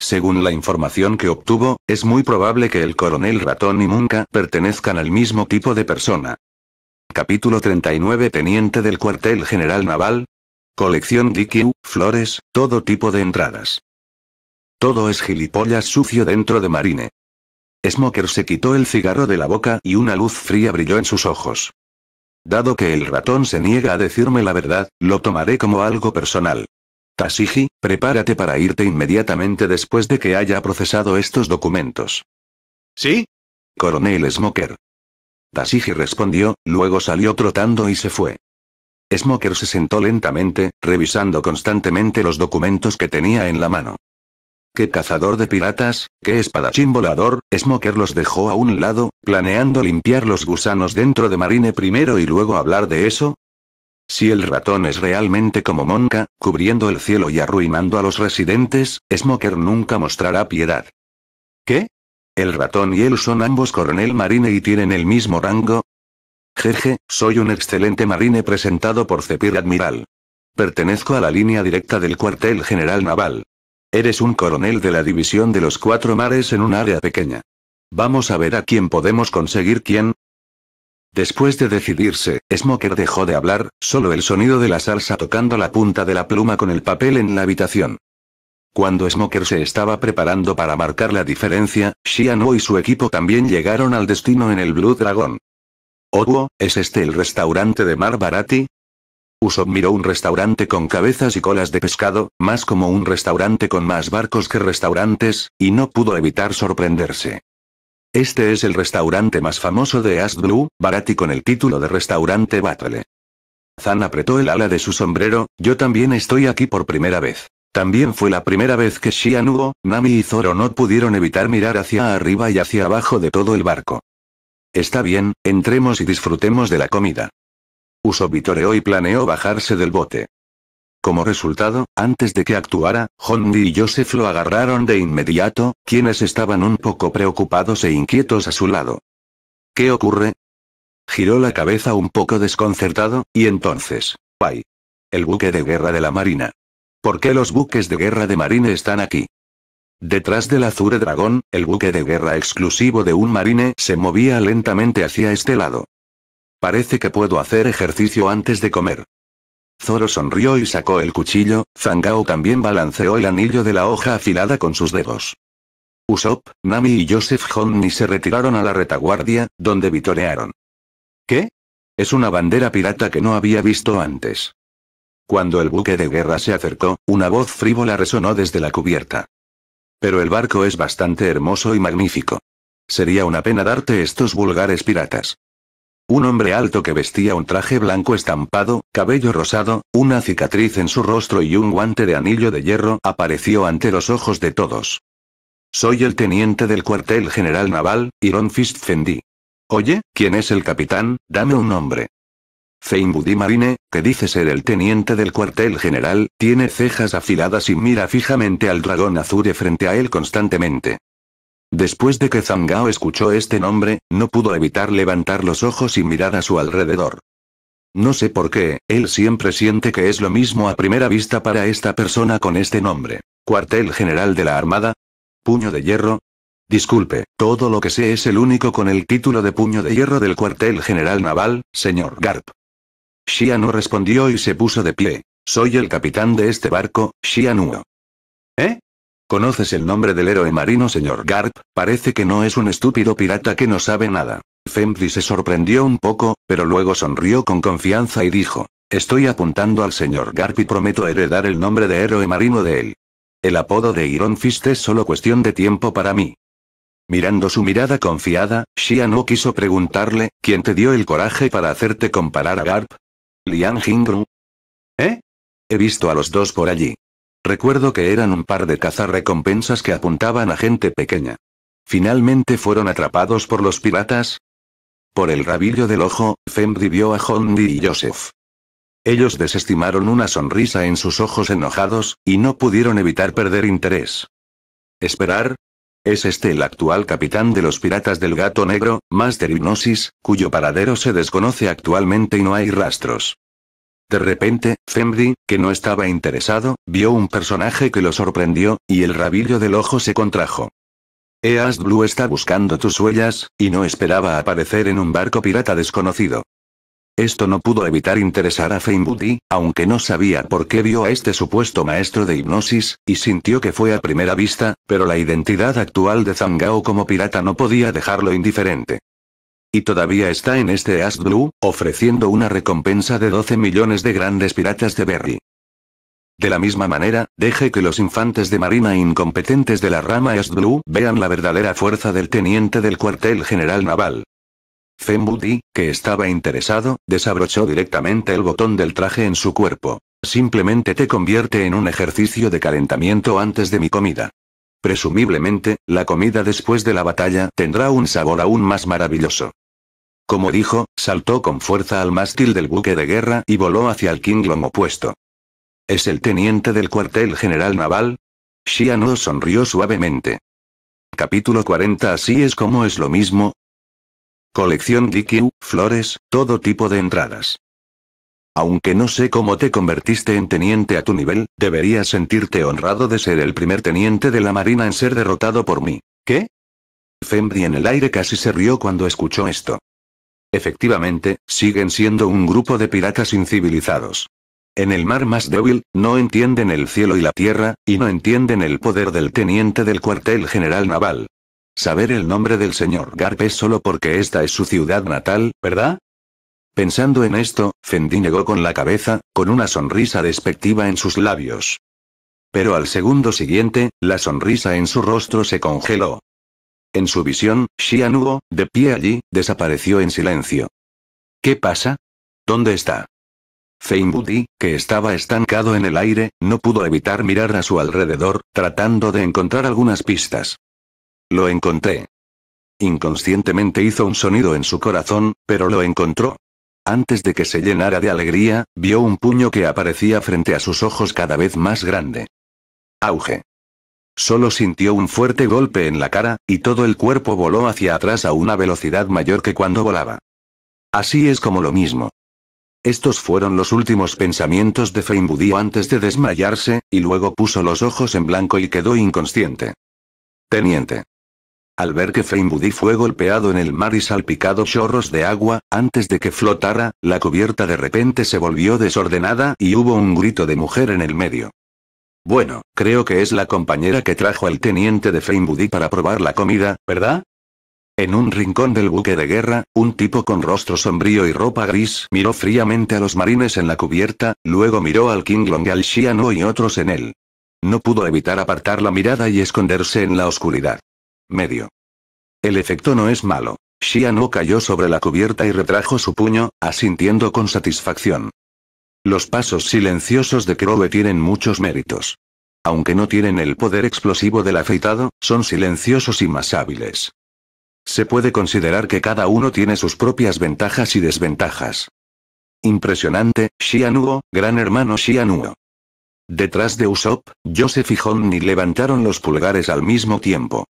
Según la información que obtuvo, es muy probable que el coronel Ratón y Munka pertenezcan al mismo tipo de persona. Capítulo 39 Teniente del Cuartel General Naval. Colección DQ, flores, todo tipo de entradas. Todo es gilipollas sucio dentro de Marine. Smoker se quitó el cigarro de la boca y una luz fría brilló en sus ojos. Dado que el ratón se niega a decirme la verdad, lo tomaré como algo personal. Tasiji, prepárate para irte inmediatamente después de que haya procesado estos documentos. ¿Sí? Coronel Smoker. Tasiji respondió, luego salió trotando y se fue. Smoker se sentó lentamente, revisando constantemente los documentos que tenía en la mano qué cazador de piratas, qué espadachín volador, Smoker los dejó a un lado, planeando limpiar los gusanos dentro de Marine primero y luego hablar de eso. Si el ratón es realmente como Monca, cubriendo el cielo y arruinando a los residentes, Smoker nunca mostrará piedad. ¿Qué? El ratón y él son ambos coronel marine y tienen el mismo rango. Jeje, soy un excelente marine presentado por Cepir Admiral. Pertenezco a la línea directa del cuartel general naval. Eres un coronel de la División de los Cuatro Mares en un área pequeña. Vamos a ver a quién podemos conseguir quién. Después de decidirse, Smoker dejó de hablar, solo el sonido de la salsa tocando la punta de la pluma con el papel en la habitación. Cuando Smoker se estaba preparando para marcar la diferencia, Shiano y su equipo también llegaron al destino en el Blue Dragon. Oh, ¿es este el restaurante de Mar Barati? Usopp miró un restaurante con cabezas y colas de pescado, más como un restaurante con más barcos que restaurantes, y no pudo evitar sorprenderse. Este es el restaurante más famoso de Ast Blue, Barati con el título de restaurante Battle. Zan apretó el ala de su sombrero, yo también estoy aquí por primera vez. También fue la primera vez que Shianuo, Nami y Zoro no pudieron evitar mirar hacia arriba y hacia abajo de todo el barco. Está bien, entremos y disfrutemos de la comida. Uso vitoreó y planeó bajarse del bote. Como resultado, antes de que actuara, Hondi y Joseph lo agarraron de inmediato, quienes estaban un poco preocupados e inquietos a su lado. ¿Qué ocurre? Giró la cabeza un poco desconcertado, y entonces, Pai. El buque de guerra de la Marina. ¿Por qué los buques de guerra de Marine están aquí? Detrás del Azure Dragón, el buque de guerra exclusivo de un marine se movía lentamente hacia este lado. Parece que puedo hacer ejercicio antes de comer. Zoro sonrió y sacó el cuchillo, Zangao también balanceó el anillo de la hoja afilada con sus dedos. Usopp, Nami y Joseph Honni se retiraron a la retaguardia, donde vitorearon. ¿Qué? Es una bandera pirata que no había visto antes. Cuando el buque de guerra se acercó, una voz frívola resonó desde la cubierta. Pero el barco es bastante hermoso y magnífico. Sería una pena darte estos vulgares piratas. Un hombre alto que vestía un traje blanco estampado, cabello rosado, una cicatriz en su rostro y un guante de anillo de hierro apareció ante los ojos de todos. Soy el teniente del cuartel general naval, Iron Fist Fendi. Oye, ¿quién es el capitán? Dame un nombre. Feinbudi Marine, que dice ser el teniente del cuartel general, tiene cejas afiladas y mira fijamente al dragón de frente a él constantemente. Después de que Zangao escuchó este nombre, no pudo evitar levantar los ojos y mirar a su alrededor. No sé por qué, él siempre siente que es lo mismo a primera vista para esta persona con este nombre. ¿Cuartel General de la Armada? ¿Puño de Hierro? Disculpe, todo lo que sé es el único con el título de Puño de Hierro del Cuartel General Naval, señor Garp. no respondió y se puso de pie. Soy el capitán de este barco, Nuo. ¿Eh? ¿Conoces el nombre del héroe marino señor Garp? Parece que no es un estúpido pirata que no sabe nada. Fempli se sorprendió un poco, pero luego sonrió con confianza y dijo, Estoy apuntando al señor Garp y prometo heredar el nombre de héroe marino de él. El apodo de Iron Fist es solo cuestión de tiempo para mí. Mirando su mirada confiada, Shia no quiso preguntarle, ¿quién te dio el coraje para hacerte comparar a Garp? ¿Liang Hingru? ¿Eh? He visto a los dos por allí. Recuerdo que eran un par de cazarrecompensas que apuntaban a gente pequeña. Finalmente fueron atrapados por los piratas. Por el rabillo del ojo, Femme vio a Hondi y Joseph. Ellos desestimaron una sonrisa en sus ojos enojados, y no pudieron evitar perder interés. ¿Esperar? ¿Es este el actual capitán de los piratas del gato negro, Master Hypnosis, cuyo paradero se desconoce actualmente y no hay rastros? De repente, Femdi, que no estaba interesado, vio un personaje que lo sorprendió, y el rabillo del ojo se contrajo. East eh, Blue está buscando tus huellas, y no esperaba aparecer en un barco pirata desconocido. Esto no pudo evitar interesar a Feinbuti, aunque no sabía por qué vio a este supuesto maestro de hipnosis, y sintió que fue a primera vista, pero la identidad actual de Zangao como pirata no podía dejarlo indiferente. Y todavía está en este As Blue, ofreciendo una recompensa de 12 millones de grandes piratas de Berry. De la misma manera, deje que los infantes de marina incompetentes de la rama As Blue vean la verdadera fuerza del teniente del cuartel general naval. Fenbudi, que estaba interesado, desabrochó directamente el botón del traje en su cuerpo. Simplemente te convierte en un ejercicio de calentamiento antes de mi comida. Presumiblemente, la comida después de la batalla tendrá un sabor aún más maravilloso. Como dijo, saltó con fuerza al mástil del buque de guerra y voló hacia el Long opuesto. ¿Es el teniente del cuartel general naval? Shiano sonrió suavemente. Capítulo 40 Así es como es lo mismo. Colección DQ, flores, todo tipo de entradas. Aunque no sé cómo te convertiste en teniente a tu nivel, deberías sentirte honrado de ser el primer teniente de la Marina en ser derrotado por mí. ¿Qué? Fembri en el aire casi se rió cuando escuchó esto. Efectivamente, siguen siendo un grupo de piratas incivilizados. En el mar más débil, no entienden el cielo y la tierra, y no entienden el poder del teniente del cuartel general naval. Saber el nombre del señor Garp es solo porque esta es su ciudad natal, ¿verdad? Pensando en esto, Fendi negó con la cabeza, con una sonrisa despectiva en sus labios. Pero al segundo siguiente, la sonrisa en su rostro se congeló. En su visión, Shianuo, de pie allí, desapareció en silencio. ¿Qué pasa? ¿Dónde está? Feinbudi, que estaba estancado en el aire, no pudo evitar mirar a su alrededor, tratando de encontrar algunas pistas. Lo encontré. Inconscientemente hizo un sonido en su corazón, pero lo encontró. Antes de que se llenara de alegría, vio un puño que aparecía frente a sus ojos cada vez más grande. Auge. Solo sintió un fuerte golpe en la cara, y todo el cuerpo voló hacia atrás a una velocidad mayor que cuando volaba. Así es como lo mismo. Estos fueron los últimos pensamientos de Feinbudió antes de desmayarse, y luego puso los ojos en blanco y quedó inconsciente. Teniente. Al ver que Feinbudi fue golpeado en el mar y salpicado chorros de agua, antes de que flotara, la cubierta de repente se volvió desordenada y hubo un grito de mujer en el medio. Bueno, creo que es la compañera que trajo al teniente de Feinbudi para probar la comida, ¿verdad? En un rincón del buque de guerra, un tipo con rostro sombrío y ropa gris miró fríamente a los marines en la cubierta, luego miró al King Long y al Shiano y otros en él. No pudo evitar apartar la mirada y esconderse en la oscuridad. Medio. El efecto no es malo. Shianu cayó sobre la cubierta y retrajo su puño, asintiendo con satisfacción. Los pasos silenciosos de Crowe tienen muchos méritos. Aunque no tienen el poder explosivo del afeitado, son silenciosos y más hábiles. Se puede considerar que cada uno tiene sus propias ventajas y desventajas. Impresionante, Shianuo, gran hermano Shianuo. Detrás de Usopp, Joseph y levantaron los pulgares al mismo tiempo.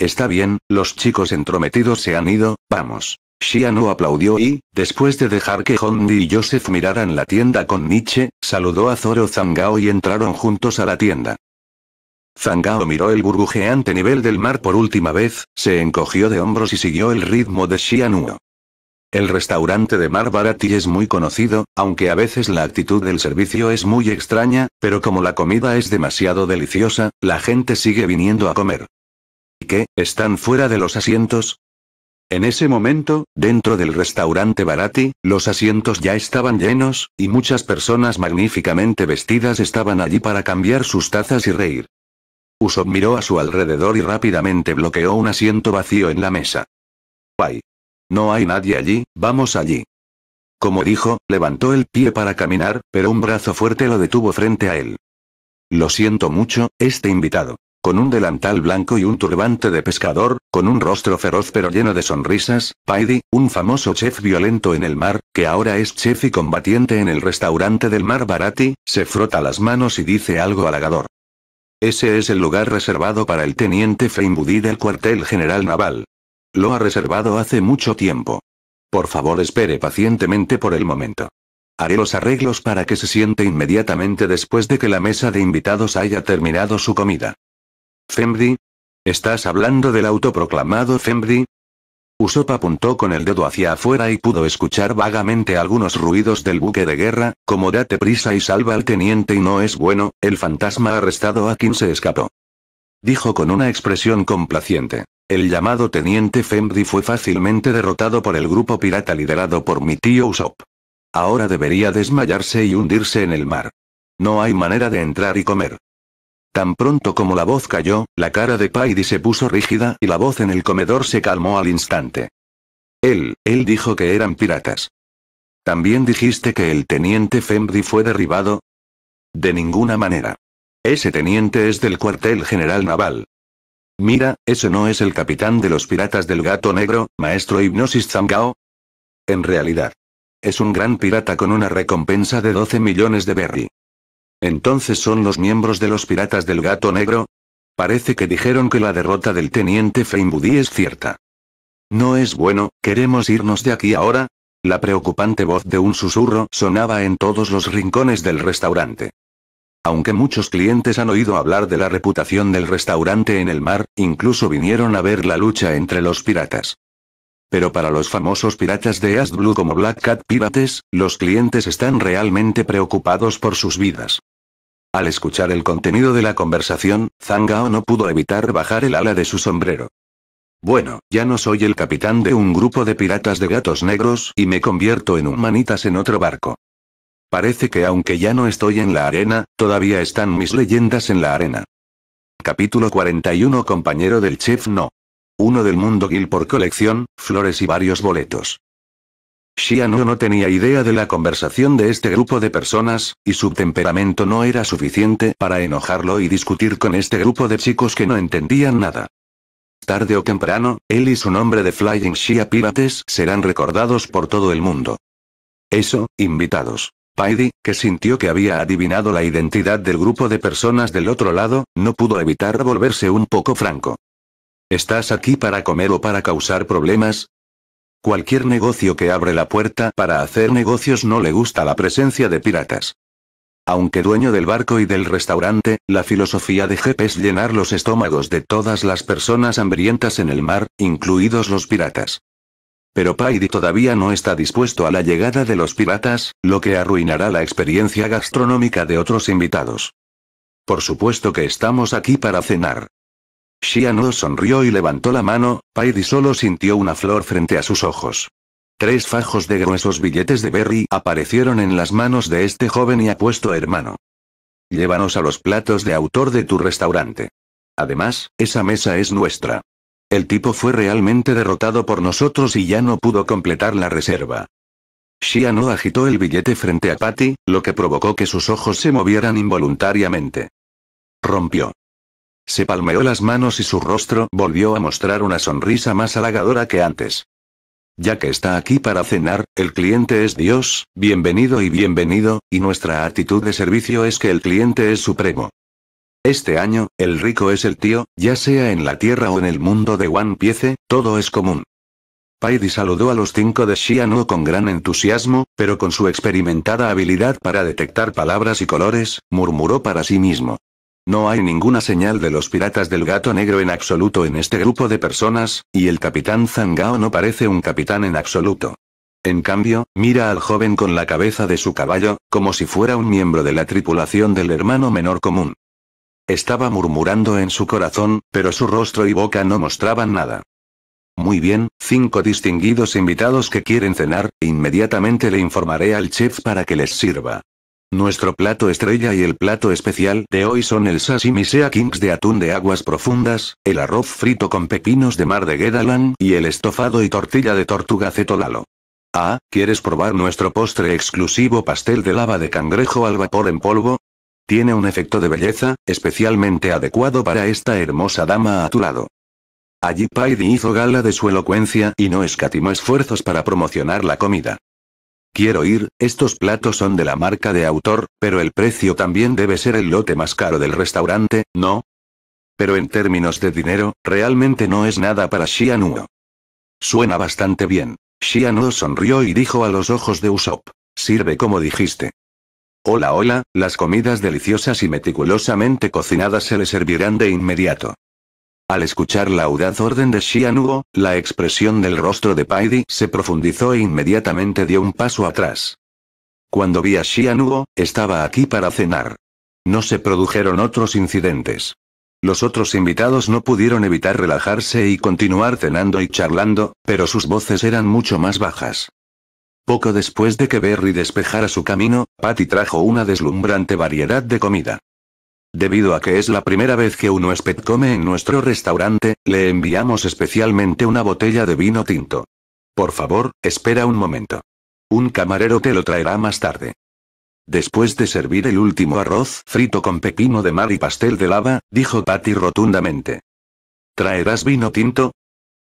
Está bien, los chicos entrometidos se han ido, vamos. Xianu aplaudió y, después de dejar que Hondi y Joseph miraran la tienda con Nietzsche, saludó a Zoro Zangao y entraron juntos a la tienda. Zangao miró el burbujeante nivel del mar por última vez, se encogió de hombros y siguió el ritmo de Shianuo. El restaurante de Mar Barati es muy conocido, aunque a veces la actitud del servicio es muy extraña, pero como la comida es demasiado deliciosa, la gente sigue viniendo a comer. ¿Y qué? ¿Están fuera de los asientos? En ese momento, dentro del restaurante Barati, los asientos ya estaban llenos, y muchas personas magníficamente vestidas estaban allí para cambiar sus tazas y reír. Uso miró a su alrededor y rápidamente bloqueó un asiento vacío en la mesa. ¡Ay! No hay nadie allí, vamos allí. Como dijo, levantó el pie para caminar, pero un brazo fuerte lo detuvo frente a él. Lo siento mucho, este invitado con un delantal blanco y un turbante de pescador, con un rostro feroz pero lleno de sonrisas, Paidi, un famoso chef violento en el mar, que ahora es chef y combatiente en el restaurante del mar Barati, se frota las manos y dice algo halagador. Ese es el lugar reservado para el teniente Feinbudi del cuartel general naval. Lo ha reservado hace mucho tiempo. Por favor espere pacientemente por el momento. Haré los arreglos para que se siente inmediatamente después de que la mesa de invitados haya terminado su comida. ¿Femdi? ¿Estás hablando del autoproclamado Femdi? Usopp apuntó con el dedo hacia afuera y pudo escuchar vagamente algunos ruidos del buque de guerra, como date prisa y salva al teniente y no es bueno, el fantasma arrestado a quien se escapó. Dijo con una expresión complaciente. El llamado teniente Fembri fue fácilmente derrotado por el grupo pirata liderado por mi tío Usopp. Ahora debería desmayarse y hundirse en el mar. No hay manera de entrar y comer. Tan pronto como la voz cayó, la cara de Paidi se puso rígida y la voz en el comedor se calmó al instante. Él, él dijo que eran piratas. ¿También dijiste que el teniente Fembri fue derribado? De ninguna manera. Ese teniente es del cuartel general naval. Mira, ¿eso no es el capitán de los piratas del gato negro, maestro Hipnosis Zangao. En realidad. Es un gran pirata con una recompensa de 12 millones de berry. Entonces son los miembros de los piratas del gato negro. Parece que dijeron que la derrota del teniente Feinbudi es cierta. No es bueno, queremos irnos de aquí ahora. La preocupante voz de un susurro sonaba en todos los rincones del restaurante. Aunque muchos clientes han oído hablar de la reputación del restaurante en el mar, incluso vinieron a ver la lucha entre los piratas. Pero para los famosos piratas de Ast Blue como Black Cat Pirates, los clientes están realmente preocupados por sus vidas. Al escuchar el contenido de la conversación, Zangao no pudo evitar bajar el ala de su sombrero. Bueno, ya no soy el capitán de un grupo de piratas de gatos negros y me convierto en humanitas en otro barco. Parece que aunque ya no estoy en la arena, todavía están mis leyendas en la arena. Capítulo 41 Compañero del Chef No. Uno del mundo Gil por colección, flores y varios boletos. Xia no tenía idea de la conversación de este grupo de personas, y su temperamento no era suficiente para enojarlo y discutir con este grupo de chicos que no entendían nada. Tarde o temprano, él y su nombre de Flying Shia Pirates serán recordados por todo el mundo. Eso, invitados. Paidi, que sintió que había adivinado la identidad del grupo de personas del otro lado, no pudo evitar volverse un poco franco. ¿Estás aquí para comer o para causar problemas? Cualquier negocio que abre la puerta para hacer negocios no le gusta la presencia de piratas. Aunque dueño del barco y del restaurante, la filosofía de Jep es llenar los estómagos de todas las personas hambrientas en el mar, incluidos los piratas. Pero Paidi todavía no está dispuesto a la llegada de los piratas, lo que arruinará la experiencia gastronómica de otros invitados. Por supuesto que estamos aquí para cenar. Shiano sonrió y levantó la mano, Pairi solo sintió una flor frente a sus ojos. Tres fajos de gruesos billetes de Berry aparecieron en las manos de este joven y apuesto hermano. Llévanos a los platos de autor de tu restaurante. Además, esa mesa es nuestra. El tipo fue realmente derrotado por nosotros y ya no pudo completar la reserva. Shiano agitó el billete frente a Patty, lo que provocó que sus ojos se movieran involuntariamente. Rompió. Se palmeó las manos y su rostro volvió a mostrar una sonrisa más halagadora que antes. Ya que está aquí para cenar, el cliente es Dios, bienvenido y bienvenido, y nuestra actitud de servicio es que el cliente es supremo. Este año, el rico es el tío, ya sea en la tierra o en el mundo de One Piece, todo es común. Paidi saludó a los cinco de Shiano con gran entusiasmo, pero con su experimentada habilidad para detectar palabras y colores, murmuró para sí mismo. No hay ninguna señal de los piratas del gato negro en absoluto en este grupo de personas, y el capitán Zangao no parece un capitán en absoluto. En cambio, mira al joven con la cabeza de su caballo, como si fuera un miembro de la tripulación del hermano menor común. Estaba murmurando en su corazón, pero su rostro y boca no mostraban nada. Muy bien, cinco distinguidos invitados que quieren cenar, inmediatamente le informaré al chef para que les sirva. Nuestro plato estrella y el plato especial de hoy son el sashimi sea kings de atún de aguas profundas, el arroz frito con pepinos de mar de Guedalan y el estofado y tortilla de tortuga cetolalo. Ah, ¿quieres probar nuestro postre exclusivo pastel de lava de cangrejo al vapor en polvo? Tiene un efecto de belleza, especialmente adecuado para esta hermosa dama a tu lado. Allí Paidi hizo gala de su elocuencia y no escatimó esfuerzos para promocionar la comida. Quiero ir, estos platos son de la marca de autor, pero el precio también debe ser el lote más caro del restaurante, ¿no? Pero en términos de dinero, realmente no es nada para Shianuo. Suena bastante bien. Shianuo sonrió y dijo a los ojos de Usopp. Sirve como dijiste. Hola, hola, las comidas deliciosas y meticulosamente cocinadas se le servirán de inmediato. Al escuchar la audaz orden de Xianuo, la expresión del rostro de Paidi se profundizó e inmediatamente dio un paso atrás. Cuando vi a Xianuo, estaba aquí para cenar. No se produjeron otros incidentes. Los otros invitados no pudieron evitar relajarse y continuar cenando y charlando, pero sus voces eran mucho más bajas. Poco después de que Berry despejara su camino, Patty trajo una deslumbrante variedad de comida. Debido a que es la primera vez que un huésped come en nuestro restaurante, le enviamos especialmente una botella de vino tinto. Por favor, espera un momento. Un camarero te lo traerá más tarde. Después de servir el último arroz frito con pepino de mar y pastel de lava, dijo Patty rotundamente. ¿Traerás vino tinto?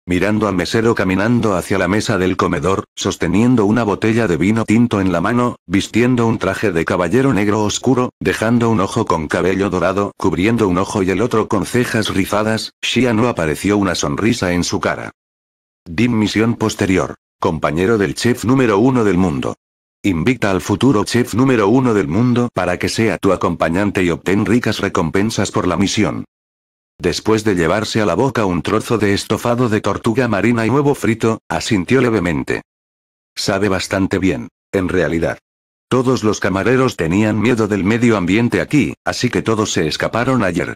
mirando al mesero caminando hacia la mesa del comedor, sosteniendo una botella de vino tinto en la mano, vistiendo un traje de caballero negro oscuro, dejando un ojo con cabello dorado, cubriendo un ojo y el otro con cejas rizadas, Shia no apareció una sonrisa en su cara. Dim misión posterior. Compañero del chef número uno del mundo. Invita al futuro chef número uno del mundo para que sea tu acompañante y obtén ricas recompensas por la misión. Después de llevarse a la boca un trozo de estofado de tortuga marina y huevo frito, asintió levemente. Sabe bastante bien, en realidad. Todos los camareros tenían miedo del medio ambiente aquí, así que todos se escaparon ayer.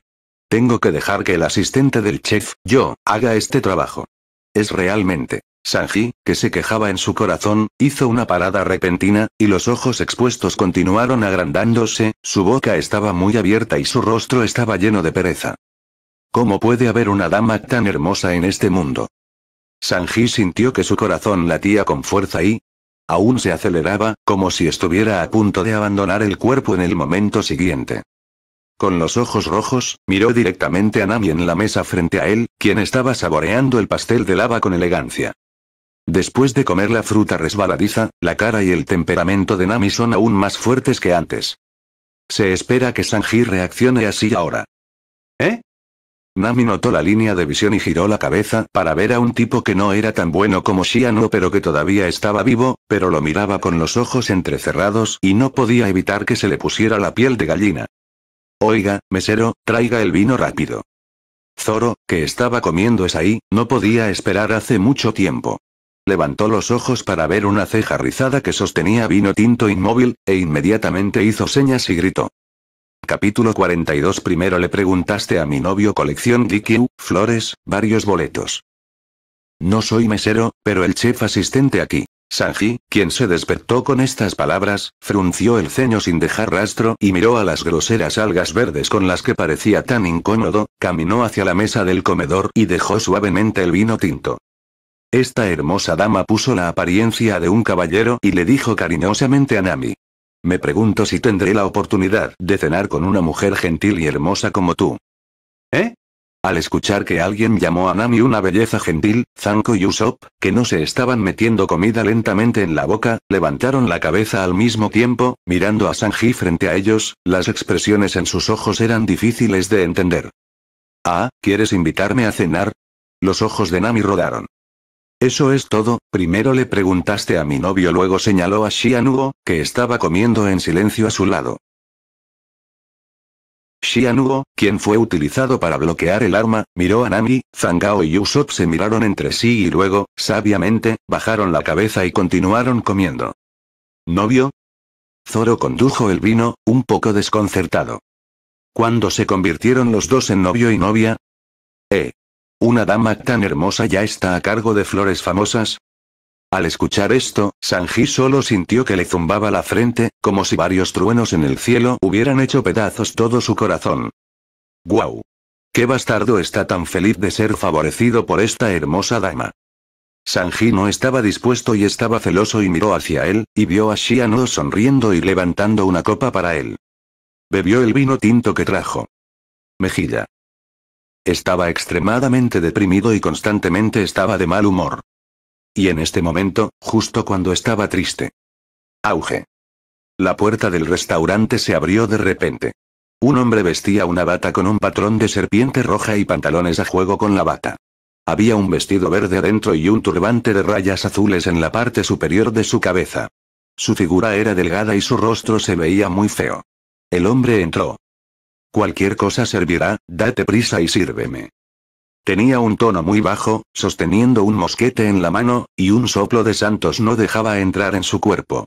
Tengo que dejar que el asistente del chef, yo, haga este trabajo. Es realmente. Sanji, que se quejaba en su corazón, hizo una parada repentina, y los ojos expuestos continuaron agrandándose, su boca estaba muy abierta y su rostro estaba lleno de pereza. ¿Cómo puede haber una dama tan hermosa en este mundo? Sanji sintió que su corazón latía con fuerza y, aún se aceleraba, como si estuviera a punto de abandonar el cuerpo en el momento siguiente. Con los ojos rojos, miró directamente a Nami en la mesa frente a él, quien estaba saboreando el pastel de lava con elegancia. Después de comer la fruta resbaladiza, la cara y el temperamento de Nami son aún más fuertes que antes. Se espera que Sanji reaccione así ahora. ¿Eh? Nami notó la línea de visión y giró la cabeza para ver a un tipo que no era tan bueno como Shiano pero que todavía estaba vivo, pero lo miraba con los ojos entrecerrados y no podía evitar que se le pusiera la piel de gallina. Oiga, mesero, traiga el vino rápido. Zoro, que estaba comiendo es ahí, no podía esperar hace mucho tiempo. Levantó los ojos para ver una ceja rizada que sostenía vino tinto inmóvil, e inmediatamente hizo señas y gritó. Capítulo 42 Primero le preguntaste a mi novio colección IQ, flores, varios boletos. No soy mesero, pero el chef asistente aquí. Sanji, quien se despertó con estas palabras, frunció el ceño sin dejar rastro y miró a las groseras algas verdes con las que parecía tan incómodo, caminó hacia la mesa del comedor y dejó suavemente el vino tinto. Esta hermosa dama puso la apariencia de un caballero y le dijo cariñosamente a Nami. Me pregunto si tendré la oportunidad de cenar con una mujer gentil y hermosa como tú. ¿Eh? Al escuchar que alguien llamó a Nami una belleza gentil, Zanko y Usopp, que no se estaban metiendo comida lentamente en la boca, levantaron la cabeza al mismo tiempo, mirando a Sanji frente a ellos, las expresiones en sus ojos eran difíciles de entender. Ah, ¿quieres invitarme a cenar? Los ojos de Nami rodaron. Eso es todo, primero le preguntaste a mi novio, luego señaló a Shianugo, que estaba comiendo en silencio a su lado. Shianugo, quien fue utilizado para bloquear el arma, miró a Nami, Zangao y Usopp se miraron entre sí y luego, sabiamente, bajaron la cabeza y continuaron comiendo. ¿Novio? Zoro condujo el vino, un poco desconcertado. ¿Cuándo se convirtieron los dos en novio y novia? Eh, una dama tan hermosa ya está a cargo de flores famosas. Al escuchar esto, Sanji solo sintió que le zumbaba la frente, como si varios truenos en el cielo hubieran hecho pedazos todo su corazón. ¡Guau! ¡Qué bastardo está tan feliz de ser favorecido por esta hermosa dama! Sanji no estaba dispuesto y estaba celoso y miró hacia él, y vio a Shiano sonriendo y levantando una copa para él. Bebió el vino tinto que trajo. Mejilla. Estaba extremadamente deprimido y constantemente estaba de mal humor. Y en este momento, justo cuando estaba triste. Auge. La puerta del restaurante se abrió de repente. Un hombre vestía una bata con un patrón de serpiente roja y pantalones a juego con la bata. Había un vestido verde adentro y un turbante de rayas azules en la parte superior de su cabeza. Su figura era delgada y su rostro se veía muy feo. El hombre entró. Cualquier cosa servirá, date prisa y sírveme. Tenía un tono muy bajo, sosteniendo un mosquete en la mano, y un soplo de Santos no dejaba entrar en su cuerpo.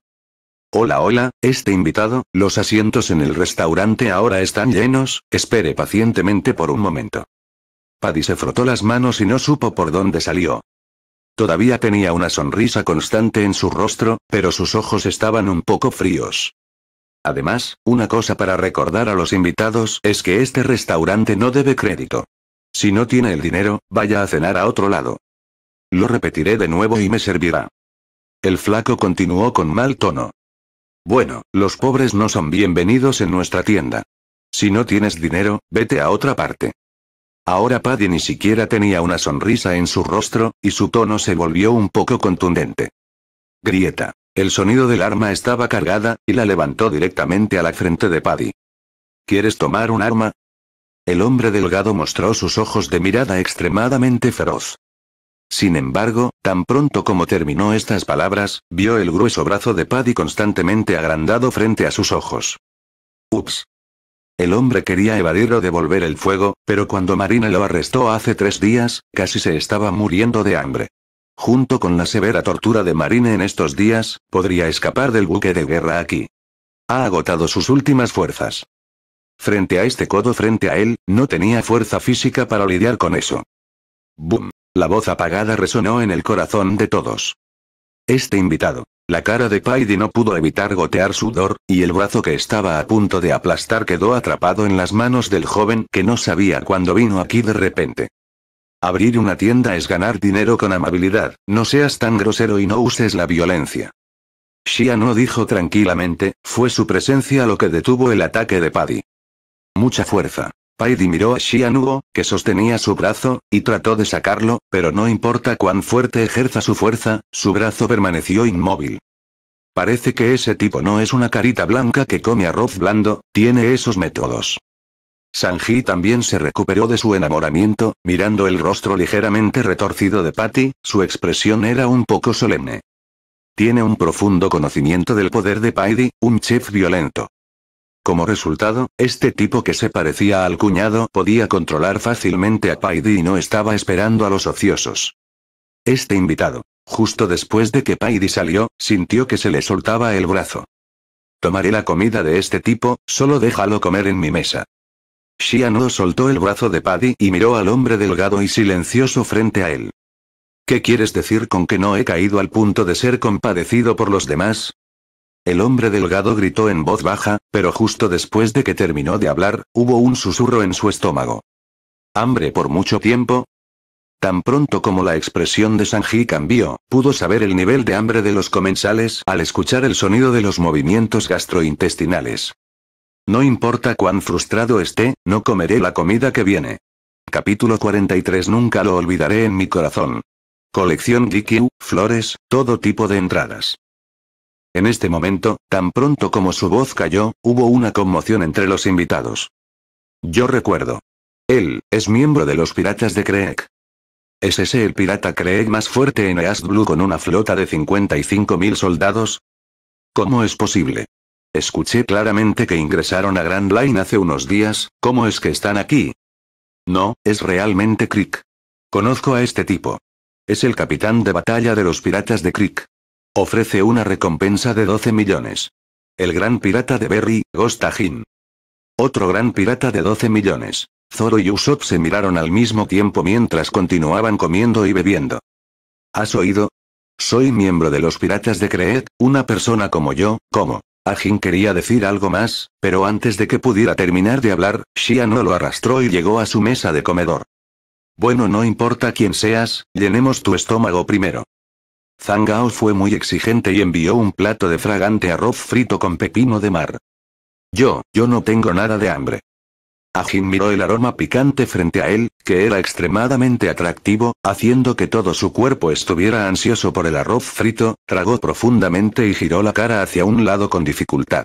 Hola, hola, este invitado, los asientos en el restaurante ahora están llenos, espere pacientemente por un momento. Paddy se frotó las manos y no supo por dónde salió. Todavía tenía una sonrisa constante en su rostro, pero sus ojos estaban un poco fríos. Además, una cosa para recordar a los invitados es que este restaurante no debe crédito. Si no tiene el dinero, vaya a cenar a otro lado. Lo repetiré de nuevo y me servirá. El flaco continuó con mal tono. Bueno, los pobres no son bienvenidos en nuestra tienda. Si no tienes dinero, vete a otra parte. Ahora Paddy ni siquiera tenía una sonrisa en su rostro, y su tono se volvió un poco contundente. Grieta. El sonido del arma estaba cargada, y la levantó directamente a la frente de Paddy. ¿Quieres tomar un arma? El hombre delgado mostró sus ojos de mirada extremadamente feroz. Sin embargo, tan pronto como terminó estas palabras, vio el grueso brazo de Paddy constantemente agrandado frente a sus ojos. Ups. El hombre quería evadir o devolver el fuego, pero cuando Marina lo arrestó hace tres días, casi se estaba muriendo de hambre junto con la severa tortura de Marine en estos días, podría escapar del buque de guerra aquí. Ha agotado sus últimas fuerzas. Frente a este codo frente a él, no tenía fuerza física para lidiar con eso. Boom. La voz apagada resonó en el corazón de todos. Este invitado. La cara de Paidi no pudo evitar gotear sudor, y el brazo que estaba a punto de aplastar quedó atrapado en las manos del joven que no sabía cuándo vino aquí de repente. Abrir una tienda es ganar dinero con amabilidad, no seas tan grosero y no uses la violencia. Shia dijo tranquilamente, fue su presencia lo que detuvo el ataque de Paddy. Mucha fuerza. Paddy miró a Shianuo, que sostenía su brazo, y trató de sacarlo, pero no importa cuán fuerte ejerza su fuerza, su brazo permaneció inmóvil. Parece que ese tipo no es una carita blanca que come arroz blando, tiene esos métodos. Sanji también se recuperó de su enamoramiento, mirando el rostro ligeramente retorcido de Patty, su expresión era un poco solemne. Tiene un profundo conocimiento del poder de Paidi, un chef violento. Como resultado, este tipo que se parecía al cuñado podía controlar fácilmente a Paidi y no estaba esperando a los ociosos. Este invitado, justo después de que Paidi salió, sintió que se le soltaba el brazo. Tomaré la comida de este tipo, solo déjalo comer en mi mesa no oh soltó el brazo de Paddy y miró al hombre delgado y silencioso frente a él. ¿Qué quieres decir con que no he caído al punto de ser compadecido por los demás? El hombre delgado gritó en voz baja, pero justo después de que terminó de hablar, hubo un susurro en su estómago. ¿Hambre por mucho tiempo? Tan pronto como la expresión de Sanji cambió, pudo saber el nivel de hambre de los comensales al escuchar el sonido de los movimientos gastrointestinales. No importa cuán frustrado esté, no comeré la comida que viene. Capítulo 43 Nunca lo olvidaré en mi corazón. Colección GQ, flores, todo tipo de entradas. En este momento, tan pronto como su voz cayó, hubo una conmoción entre los invitados. Yo recuerdo. Él, es miembro de los piratas de Creek. ¿Es ese el pirata Creek más fuerte en East Blue con una flota de 55.000 soldados? ¿Cómo es posible? Escuché claramente que ingresaron a Grand Line hace unos días, ¿cómo es que están aquí? No, es realmente Crick. Conozco a este tipo. Es el capitán de batalla de los piratas de Crick. Ofrece una recompensa de 12 millones. El gran pirata de Berry, Gostajin. Otro gran pirata de 12 millones. Zoro y Usopp se miraron al mismo tiempo mientras continuaban comiendo y bebiendo. ¿Has oído? Soy miembro de los piratas de Creed, una persona como yo, ¿cómo? Ajin quería decir algo más, pero antes de que pudiera terminar de hablar, no lo arrastró y llegó a su mesa de comedor. Bueno, no importa quién seas, llenemos tu estómago primero. Zangao fue muy exigente y envió un plato de fragante arroz frito con pepino de mar. Yo, yo no tengo nada de hambre. Ajin miró el aroma picante frente a él, que era extremadamente atractivo, haciendo que todo su cuerpo estuviera ansioso por el arroz frito, tragó profundamente y giró la cara hacia un lado con dificultad.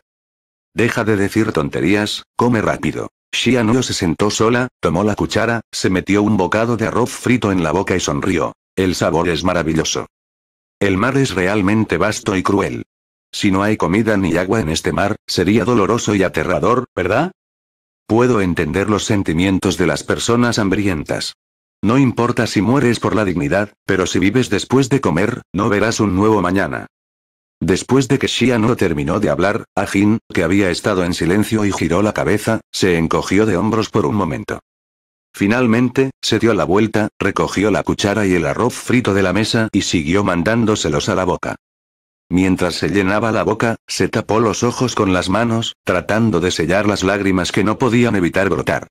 Deja de decir tonterías, come rápido. Shianuo se sentó sola, tomó la cuchara, se metió un bocado de arroz frito en la boca y sonrió. El sabor es maravilloso. El mar es realmente vasto y cruel. Si no hay comida ni agua en este mar, sería doloroso y aterrador, ¿verdad? Puedo entender los sentimientos de las personas hambrientas. No importa si mueres por la dignidad, pero si vives después de comer, no verás un nuevo mañana. Después de que Xia no terminó de hablar, Ajin, que había estado en silencio y giró la cabeza, se encogió de hombros por un momento. Finalmente, se dio la vuelta, recogió la cuchara y el arroz frito de la mesa y siguió mandándoselos a la boca. Mientras se llenaba la boca, se tapó los ojos con las manos, tratando de sellar las lágrimas que no podían evitar brotar.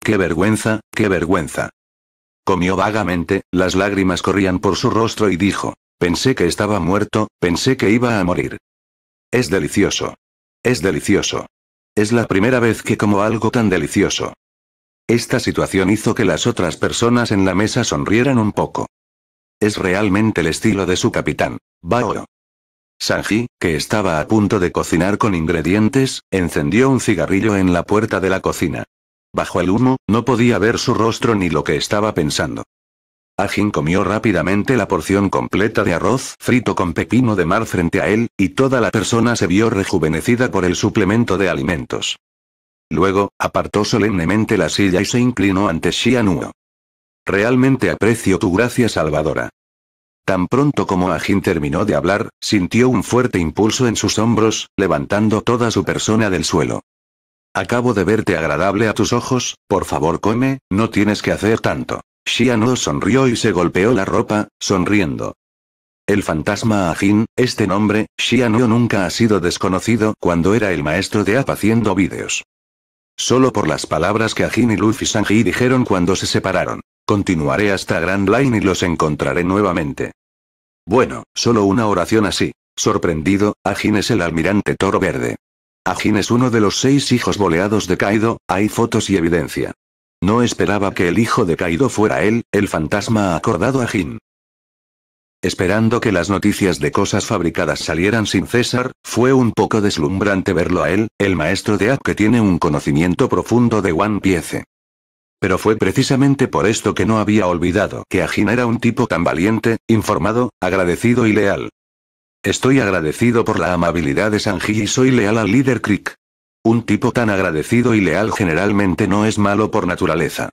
¡Qué vergüenza, qué vergüenza! Comió vagamente, las lágrimas corrían por su rostro y dijo, pensé que estaba muerto, pensé que iba a morir. Es delicioso. Es delicioso. Es la primera vez que como algo tan delicioso. Esta situación hizo que las otras personas en la mesa sonrieran un poco. Es realmente el estilo de su capitán, Bao. Sanji, que estaba a punto de cocinar con ingredientes, encendió un cigarrillo en la puerta de la cocina. Bajo el humo, no podía ver su rostro ni lo que estaba pensando. Ajin comió rápidamente la porción completa de arroz frito con pepino de mar frente a él, y toda la persona se vio rejuvenecida por el suplemento de alimentos. Luego, apartó solemnemente la silla y se inclinó ante Xianuo. Realmente aprecio tu gracia salvadora. Tan pronto como Ajin terminó de hablar, sintió un fuerte impulso en sus hombros, levantando toda su persona del suelo. Acabo de verte agradable a tus ojos, por favor come, no tienes que hacer tanto. Shiano sonrió y se golpeó la ropa, sonriendo. El fantasma Ajin, este nombre, Shiano nunca ha sido desconocido cuando era el maestro de App haciendo vídeos. Solo por las palabras que Ajin y Luffy Sanji dijeron cuando se separaron. Continuaré hasta Grand Line y los encontraré nuevamente. Bueno, solo una oración así. Sorprendido, Ajin es el almirante Toro Verde. Ajin es uno de los seis hijos boleados de Kaido, hay fotos y evidencia. No esperaba que el hijo de Kaido fuera él, el fantasma acordado a Ajin. Esperando que las noticias de cosas fabricadas salieran sin César, fue un poco deslumbrante verlo a él, el maestro de App que tiene un conocimiento profundo de One Piece. Pero fue precisamente por esto que no había olvidado que Ajin era un tipo tan valiente, informado, agradecido y leal. Estoy agradecido por la amabilidad de Sanji y soy leal al líder Crick. Un tipo tan agradecido y leal generalmente no es malo por naturaleza.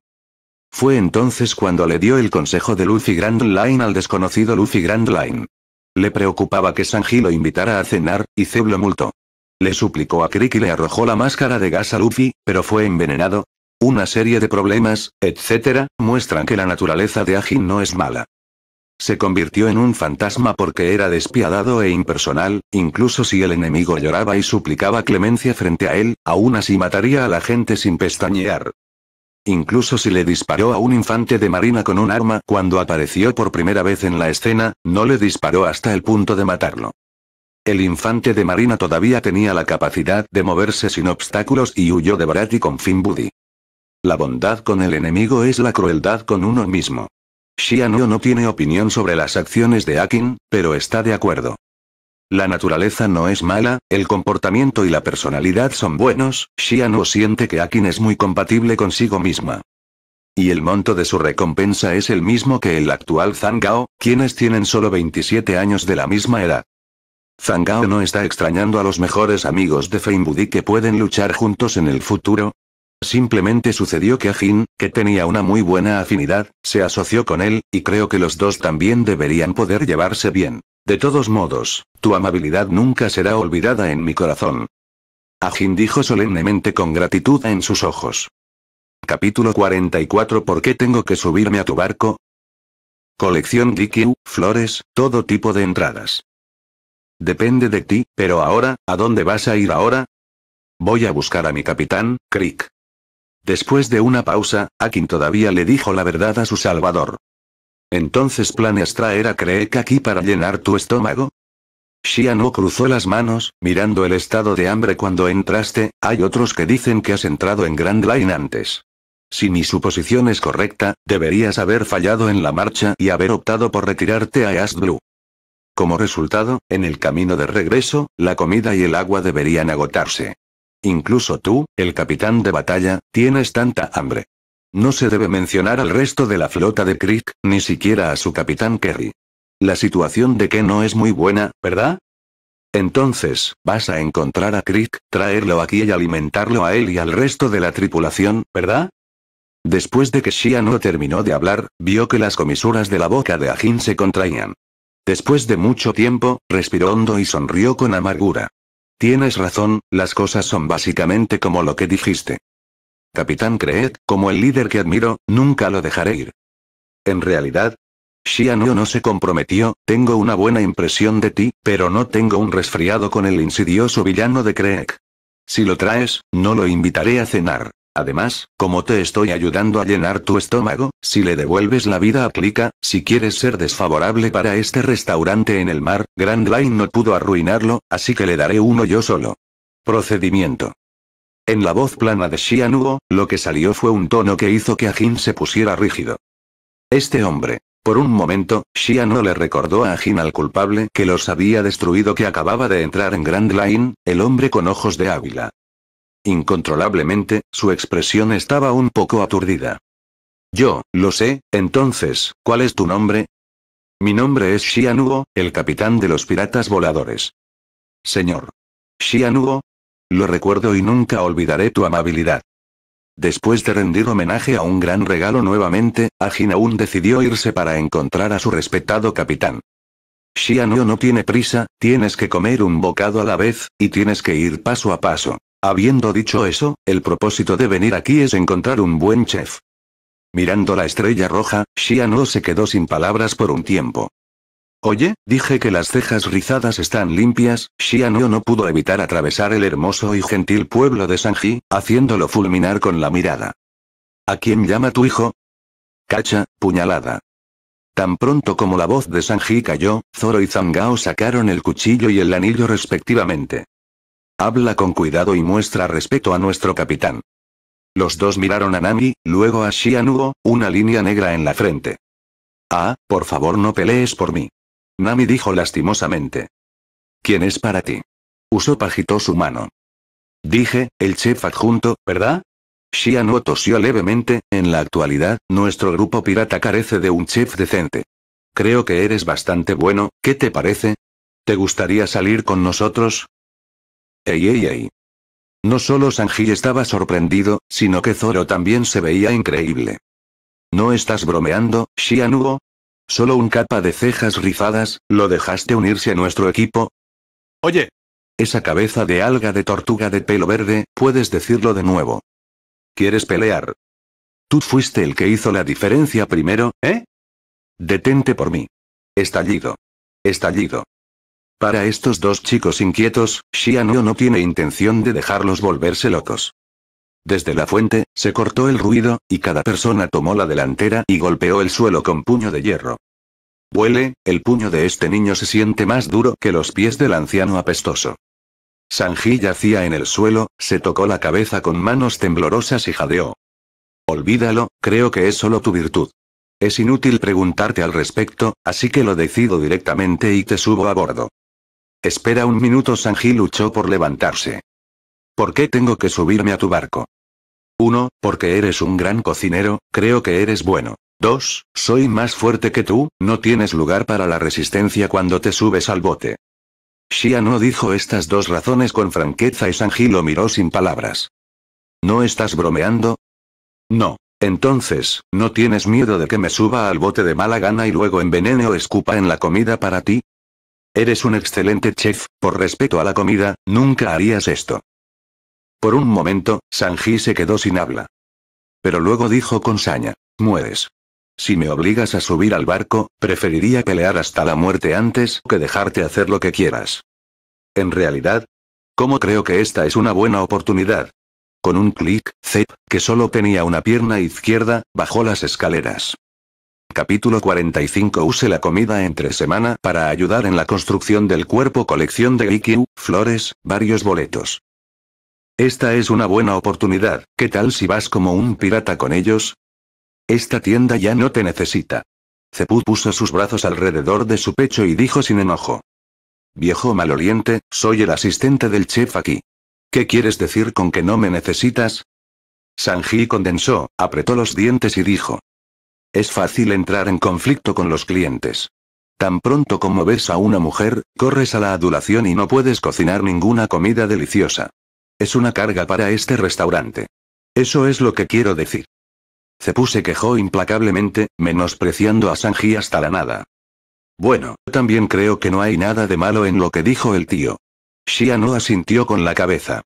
Fue entonces cuando le dio el consejo de Luffy Grand Line al desconocido Luffy Grand Line. Le preocupaba que Sanji lo invitara a cenar, y Zeb lo multó. Le suplicó a Crick y le arrojó la máscara de gas a Luffy, pero fue envenenado, una serie de problemas, etc., muestran que la naturaleza de Ajin no es mala. Se convirtió en un fantasma porque era despiadado e impersonal, incluso si el enemigo lloraba y suplicaba clemencia frente a él, aún así mataría a la gente sin pestañear. Incluso si le disparó a un infante de marina con un arma cuando apareció por primera vez en la escena, no le disparó hasta el punto de matarlo. El infante de marina todavía tenía la capacidad de moverse sin obstáculos y huyó de Barati con Finbudi. La bondad con el enemigo es la crueldad con uno mismo. Xianyo no tiene opinión sobre las acciones de Akin, pero está de acuerdo. La naturaleza no es mala, el comportamiento y la personalidad son buenos, Xianyo siente que Akin es muy compatible consigo misma. Y el monto de su recompensa es el mismo que el actual Zangao, quienes tienen solo 27 años de la misma edad. Zangao no está extrañando a los mejores amigos de Feinbudi que pueden luchar juntos en el futuro, Simplemente sucedió que Ajin, que tenía una muy buena afinidad, se asoció con él, y creo que los dos también deberían poder llevarse bien. De todos modos, tu amabilidad nunca será olvidada en mi corazón. Ajin dijo solemnemente con gratitud en sus ojos. Capítulo 44 ¿Por qué tengo que subirme a tu barco? Colección DQ, flores, todo tipo de entradas. Depende de ti, pero ahora, ¿a dónde vas a ir ahora? Voy a buscar a mi capitán, Crick. Después de una pausa, Akin todavía le dijo la verdad a su salvador. Entonces planes traer a Creek aquí para llenar tu estómago? no cruzó las manos, mirando el estado de hambre cuando entraste, hay otros que dicen que has entrado en Grand Line antes. Si mi suposición es correcta, deberías haber fallado en la marcha y haber optado por retirarte a East Blue. Como resultado, en el camino de regreso, la comida y el agua deberían agotarse. Incluso tú, el capitán de batalla, tienes tanta hambre. No se debe mencionar al resto de la flota de Crick, ni siquiera a su capitán Kerry. La situación de que no es muy buena, ¿verdad? Entonces, vas a encontrar a Crick, traerlo aquí y alimentarlo a él y al resto de la tripulación, ¿verdad? Después de que Shia no terminó de hablar, vio que las comisuras de la boca de Ajin se contraían. Después de mucho tiempo, respiró hondo y sonrió con amargura. Tienes razón, las cosas son básicamente como lo que dijiste. Capitán Creed, como el líder que admiro, nunca lo dejaré ir. En realidad, Xianyu no se comprometió, tengo una buena impresión de ti, pero no tengo un resfriado con el insidioso villano de Creek. Si lo traes, no lo invitaré a cenar. Además, como te estoy ayudando a llenar tu estómago, si le devuelves la vida a Clica, si quieres ser desfavorable para este restaurante en el mar, Grand Line no pudo arruinarlo, así que le daré uno yo solo. Procedimiento. En la voz plana de Shianuo, lo que salió fue un tono que hizo que Ajin se pusiera rígido. Este hombre, por un momento, Shia no le recordó a Ajin al culpable que los había destruido que acababa de entrar en Grand Line, el hombre con ojos de águila incontrolablemente, su expresión estaba un poco aturdida. Yo, lo sé, entonces, ¿cuál es tu nombre? Mi nombre es Xianuo, el capitán de los piratas voladores. Señor. Xianuo. Lo recuerdo y nunca olvidaré tu amabilidad. Después de rendir homenaje a un gran regalo nuevamente, aún decidió irse para encontrar a su respetado capitán. Xianuo no tiene prisa, tienes que comer un bocado a la vez, y tienes que ir paso a paso. Habiendo dicho eso, el propósito de venir aquí es encontrar un buen chef. Mirando la estrella roja, no se quedó sin palabras por un tiempo. Oye, dije que las cejas rizadas están limpias, Yo no pudo evitar atravesar el hermoso y gentil pueblo de Sanji, haciéndolo fulminar con la mirada. ¿A quién llama tu hijo? Cacha, puñalada. Tan pronto como la voz de Sanji cayó, Zoro y Zangao sacaron el cuchillo y el anillo respectivamente. Habla con cuidado y muestra respeto a nuestro capitán. Los dos miraron a Nami, luego a Shianuo, una línea negra en la frente. Ah, por favor no pelees por mí. Nami dijo lastimosamente. ¿Quién es para ti? Usó agitó su mano. Dije, el chef adjunto, ¿verdad? Shianuo tosió levemente, en la actualidad, nuestro grupo pirata carece de un chef decente. Creo que eres bastante bueno, ¿qué te parece? ¿Te gustaría salir con nosotros? ¡Ey, ey, ey! No solo Sanji estaba sorprendido, sino que Zoro también se veía increíble. ¿No estás bromeando, Shianuo? Solo un capa de cejas rizadas, ¿lo dejaste unirse a nuestro equipo? Oye. Esa cabeza de alga de tortuga de pelo verde, puedes decirlo de nuevo. ¿Quieres pelear? Tú fuiste el que hizo la diferencia primero, ¿eh? Detente por mí. Estallido. Estallido. Para estos dos chicos inquietos, Xianyo no tiene intención de dejarlos volverse locos. Desde la fuente, se cortó el ruido, y cada persona tomó la delantera y golpeó el suelo con puño de hierro. Huele, el puño de este niño se siente más duro que los pies del anciano apestoso. Sanji yacía en el suelo, se tocó la cabeza con manos temblorosas y jadeó. Olvídalo, creo que es solo tu virtud. Es inútil preguntarte al respecto, así que lo decido directamente y te subo a bordo. Espera un minuto. Sanji luchó por levantarse. ¿Por qué tengo que subirme a tu barco? 1. Porque eres un gran cocinero, creo que eres bueno. 2. Soy más fuerte que tú, no tienes lugar para la resistencia cuando te subes al bote. Shia no dijo estas dos razones con franqueza y Sanji lo miró sin palabras. ¿No estás bromeando? No. Entonces, ¿no tienes miedo de que me suba al bote de mala gana y luego envenene o escupa en la comida para ti? Eres un excelente chef, por respeto a la comida, nunca harías esto. Por un momento, Sanji se quedó sin habla. Pero luego dijo con saña, mueres. Si me obligas a subir al barco, preferiría pelear hasta la muerte antes que dejarte hacer lo que quieras. En realidad, ¿cómo creo que esta es una buena oportunidad? Con un clic, Zep, que solo tenía una pierna izquierda, bajó las escaleras. Capítulo 45 Use la comida entre semana para ayudar en la construcción del cuerpo Colección de IQ, flores, varios boletos. Esta es una buena oportunidad, ¿qué tal si vas como un pirata con ellos? Esta tienda ya no te necesita. Cepu puso sus brazos alrededor de su pecho y dijo sin enojo. Viejo maloliente, soy el asistente del chef aquí. ¿Qué quieres decir con que no me necesitas? Sanji condensó, apretó los dientes y dijo. Es fácil entrar en conflicto con los clientes. Tan pronto como ves a una mujer, corres a la adulación y no puedes cocinar ninguna comida deliciosa. Es una carga para este restaurante. Eso es lo que quiero decir. Cepu se quejó implacablemente, menospreciando a Sanji hasta la nada. Bueno, también creo que no hay nada de malo en lo que dijo el tío. Shia no asintió con la cabeza.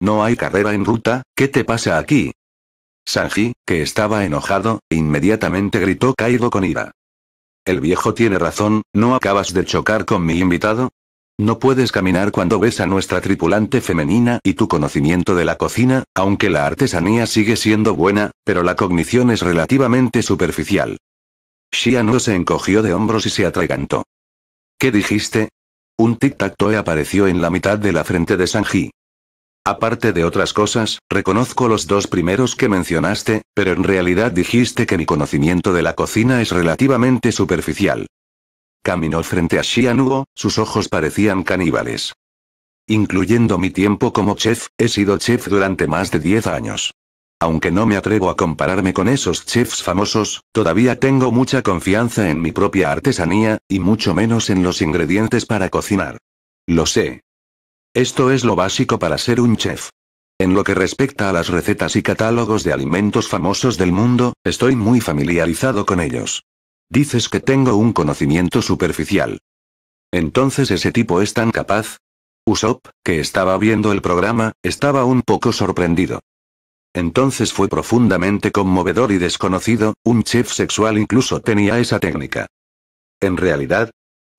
No hay carrera en ruta, ¿qué te pasa aquí? Sanji, que estaba enojado, inmediatamente gritó caído con ira. El viejo tiene razón, ¿no acabas de chocar con mi invitado? No puedes caminar cuando ves a nuestra tripulante femenina y tu conocimiento de la cocina, aunque la artesanía sigue siendo buena, pero la cognición es relativamente superficial. Shia no se encogió de hombros y se atragantó. ¿Qué dijiste? Un tic-tac-toe apareció en la mitad de la frente de Sanji. Aparte de otras cosas, reconozco los dos primeros que mencionaste, pero en realidad dijiste que mi conocimiento de la cocina es relativamente superficial. Caminó frente a Shianuo, sus ojos parecían caníbales. Incluyendo mi tiempo como chef, he sido chef durante más de 10 años. Aunque no me atrevo a compararme con esos chefs famosos, todavía tengo mucha confianza en mi propia artesanía, y mucho menos en los ingredientes para cocinar. Lo sé, esto es lo básico para ser un chef. En lo que respecta a las recetas y catálogos de alimentos famosos del mundo, estoy muy familiarizado con ellos. Dices que tengo un conocimiento superficial. Entonces ese tipo es tan capaz, Usopp, que estaba viendo el programa, estaba un poco sorprendido. Entonces fue profundamente conmovedor y desconocido, un chef sexual incluso tenía esa técnica. En realidad,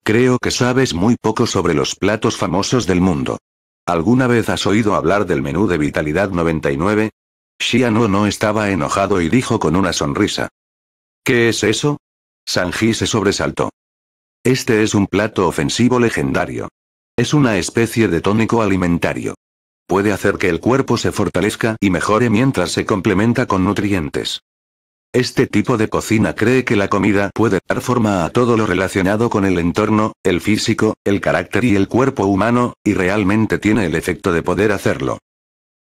Creo que sabes muy poco sobre los platos famosos del mundo. ¿Alguna vez has oído hablar del menú de Vitalidad 99? Xiano no estaba enojado y dijo con una sonrisa. ¿Qué es eso? Sanji se sobresaltó. Este es un plato ofensivo legendario. Es una especie de tónico alimentario. Puede hacer que el cuerpo se fortalezca y mejore mientras se complementa con nutrientes. Este tipo de cocina cree que la comida puede dar forma a todo lo relacionado con el entorno, el físico, el carácter y el cuerpo humano, y realmente tiene el efecto de poder hacerlo.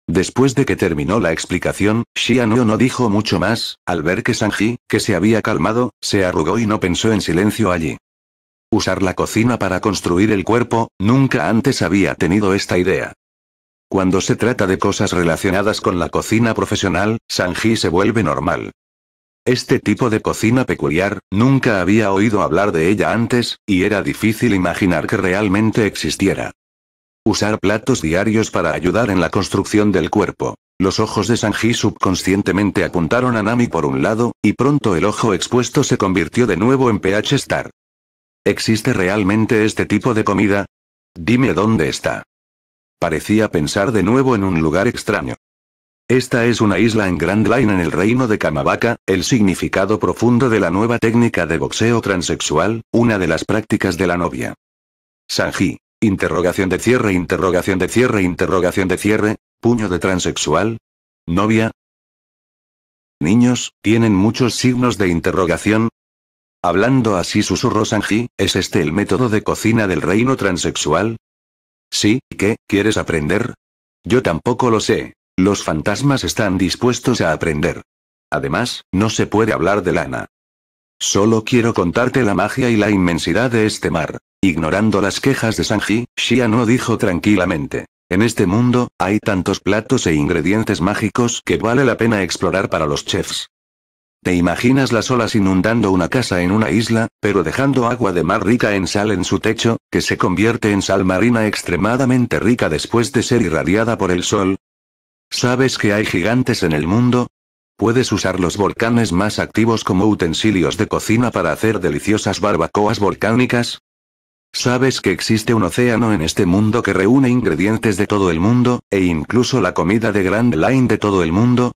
Después de que terminó la explicación, Xianyu no dijo mucho más, al ver que Sanji, que se había calmado, se arrugó y no pensó en silencio allí. Usar la cocina para construir el cuerpo, nunca antes había tenido esta idea. Cuando se trata de cosas relacionadas con la cocina profesional, Sanji se vuelve normal. Este tipo de cocina peculiar, nunca había oído hablar de ella antes, y era difícil imaginar que realmente existiera. Usar platos diarios para ayudar en la construcción del cuerpo. Los ojos de Sanji subconscientemente apuntaron a Nami por un lado, y pronto el ojo expuesto se convirtió de nuevo en PH Star. ¿Existe realmente este tipo de comida? Dime dónde está. Parecía pensar de nuevo en un lugar extraño. Esta es una isla en Grand Line en el reino de Kamabaka, el significado profundo de la nueva técnica de boxeo transexual, una de las prácticas de la novia. Sanji. Interrogación de cierre, interrogación de cierre, interrogación de cierre, puño de transexual. Novia. Niños, tienen muchos signos de interrogación. Hablando así susurro Sanji, ¿es este el método de cocina del reino transexual? Sí, ¿qué, quieres aprender? Yo tampoco lo sé, los fantasmas están dispuestos a aprender. Además, no se puede hablar de lana. Solo quiero contarte la magia y la inmensidad de este mar. Ignorando las quejas de Sanji, no dijo tranquilamente. En este mundo, hay tantos platos e ingredientes mágicos que vale la pena explorar para los chefs. Te imaginas las olas inundando una casa en una isla, pero dejando agua de mar rica en sal en su techo, que se convierte en sal marina extremadamente rica después de ser irradiada por el sol, ¿Sabes que hay gigantes en el mundo? Puedes usar los volcanes más activos como utensilios de cocina para hacer deliciosas barbacoas volcánicas. ¿Sabes que existe un océano en este mundo que reúne ingredientes de todo el mundo, e incluso la comida de Grand Line de todo el mundo?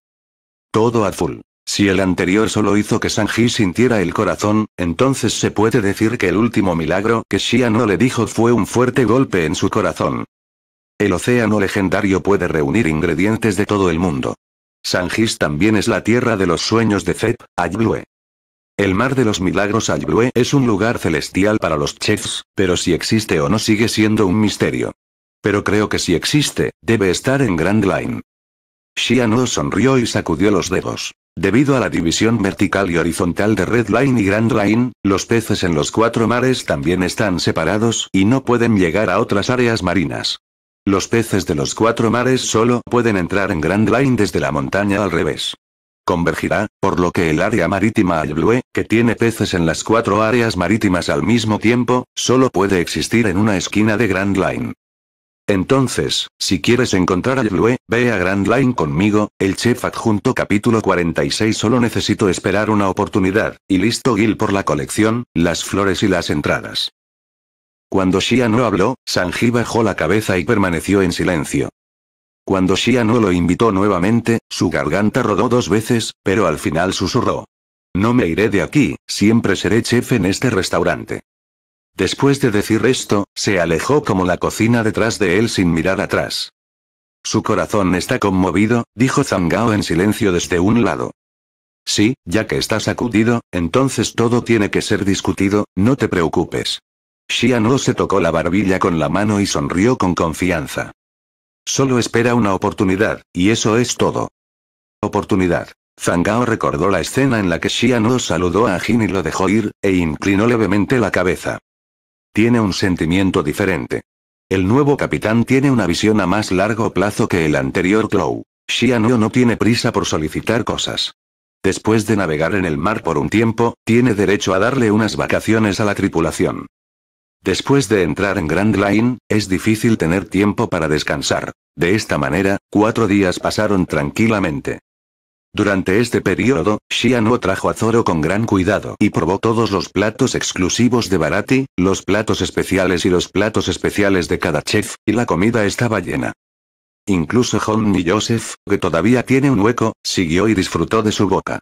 Todo azul. Si el anterior solo hizo que Sanji sintiera el corazón, entonces se puede decir que el último milagro que Shia no le dijo fue un fuerte golpe en su corazón. El océano legendario puede reunir ingredientes de todo el mundo. Sangis también es la tierra de los sueños de Zep, Ayblue. El mar de los milagros Ayblue es un lugar celestial para los chefs, pero si existe o no sigue siendo un misterio. Pero creo que si existe, debe estar en Grand Line. Shiano sonrió y sacudió los dedos. Debido a la división vertical y horizontal de Red Line y Grand Line, los peces en los cuatro mares también están separados y no pueden llegar a otras áreas marinas. Los peces de los cuatro mares solo pueden entrar en Grand Line desde la montaña al revés. Convergirá, por lo que el área marítima Alblue, que tiene peces en las cuatro áreas marítimas al mismo tiempo, solo puede existir en una esquina de Grand Line. Entonces, si quieres encontrar a Blue, ve a Grand Line conmigo, el chef adjunto capítulo 46 solo necesito esperar una oportunidad, y listo Gil por la colección, las flores y las entradas. Cuando Shia no habló, Sanji bajó la cabeza y permaneció en silencio. Cuando Shia no lo invitó nuevamente, su garganta rodó dos veces, pero al final susurró. No me iré de aquí, siempre seré chef en este restaurante. Después de decir esto, se alejó como la cocina detrás de él sin mirar atrás. Su corazón está conmovido, dijo Zangao en silencio desde un lado. Sí, ya que está sacudido, entonces todo tiene que ser discutido, no te preocupes. No se tocó la barbilla con la mano y sonrió con confianza. Solo espera una oportunidad, y eso es todo. Oportunidad. Zangao recordó la escena en la que No saludó a Jin y lo dejó ir, e inclinó levemente la cabeza. Tiene un sentimiento diferente. El nuevo capitán tiene una visión a más largo plazo que el anterior Clow. Xianuo no tiene prisa por solicitar cosas. Después de navegar en el mar por un tiempo, tiene derecho a darle unas vacaciones a la tripulación. Después de entrar en Grand Line, es difícil tener tiempo para descansar. De esta manera, cuatro días pasaron tranquilamente. Durante este periodo, Shiano trajo a Zoro con gran cuidado y probó todos los platos exclusivos de Barati, los platos especiales y los platos especiales de cada chef, y la comida estaba llena. Incluso y Joseph, que todavía tiene un hueco, siguió y disfrutó de su boca.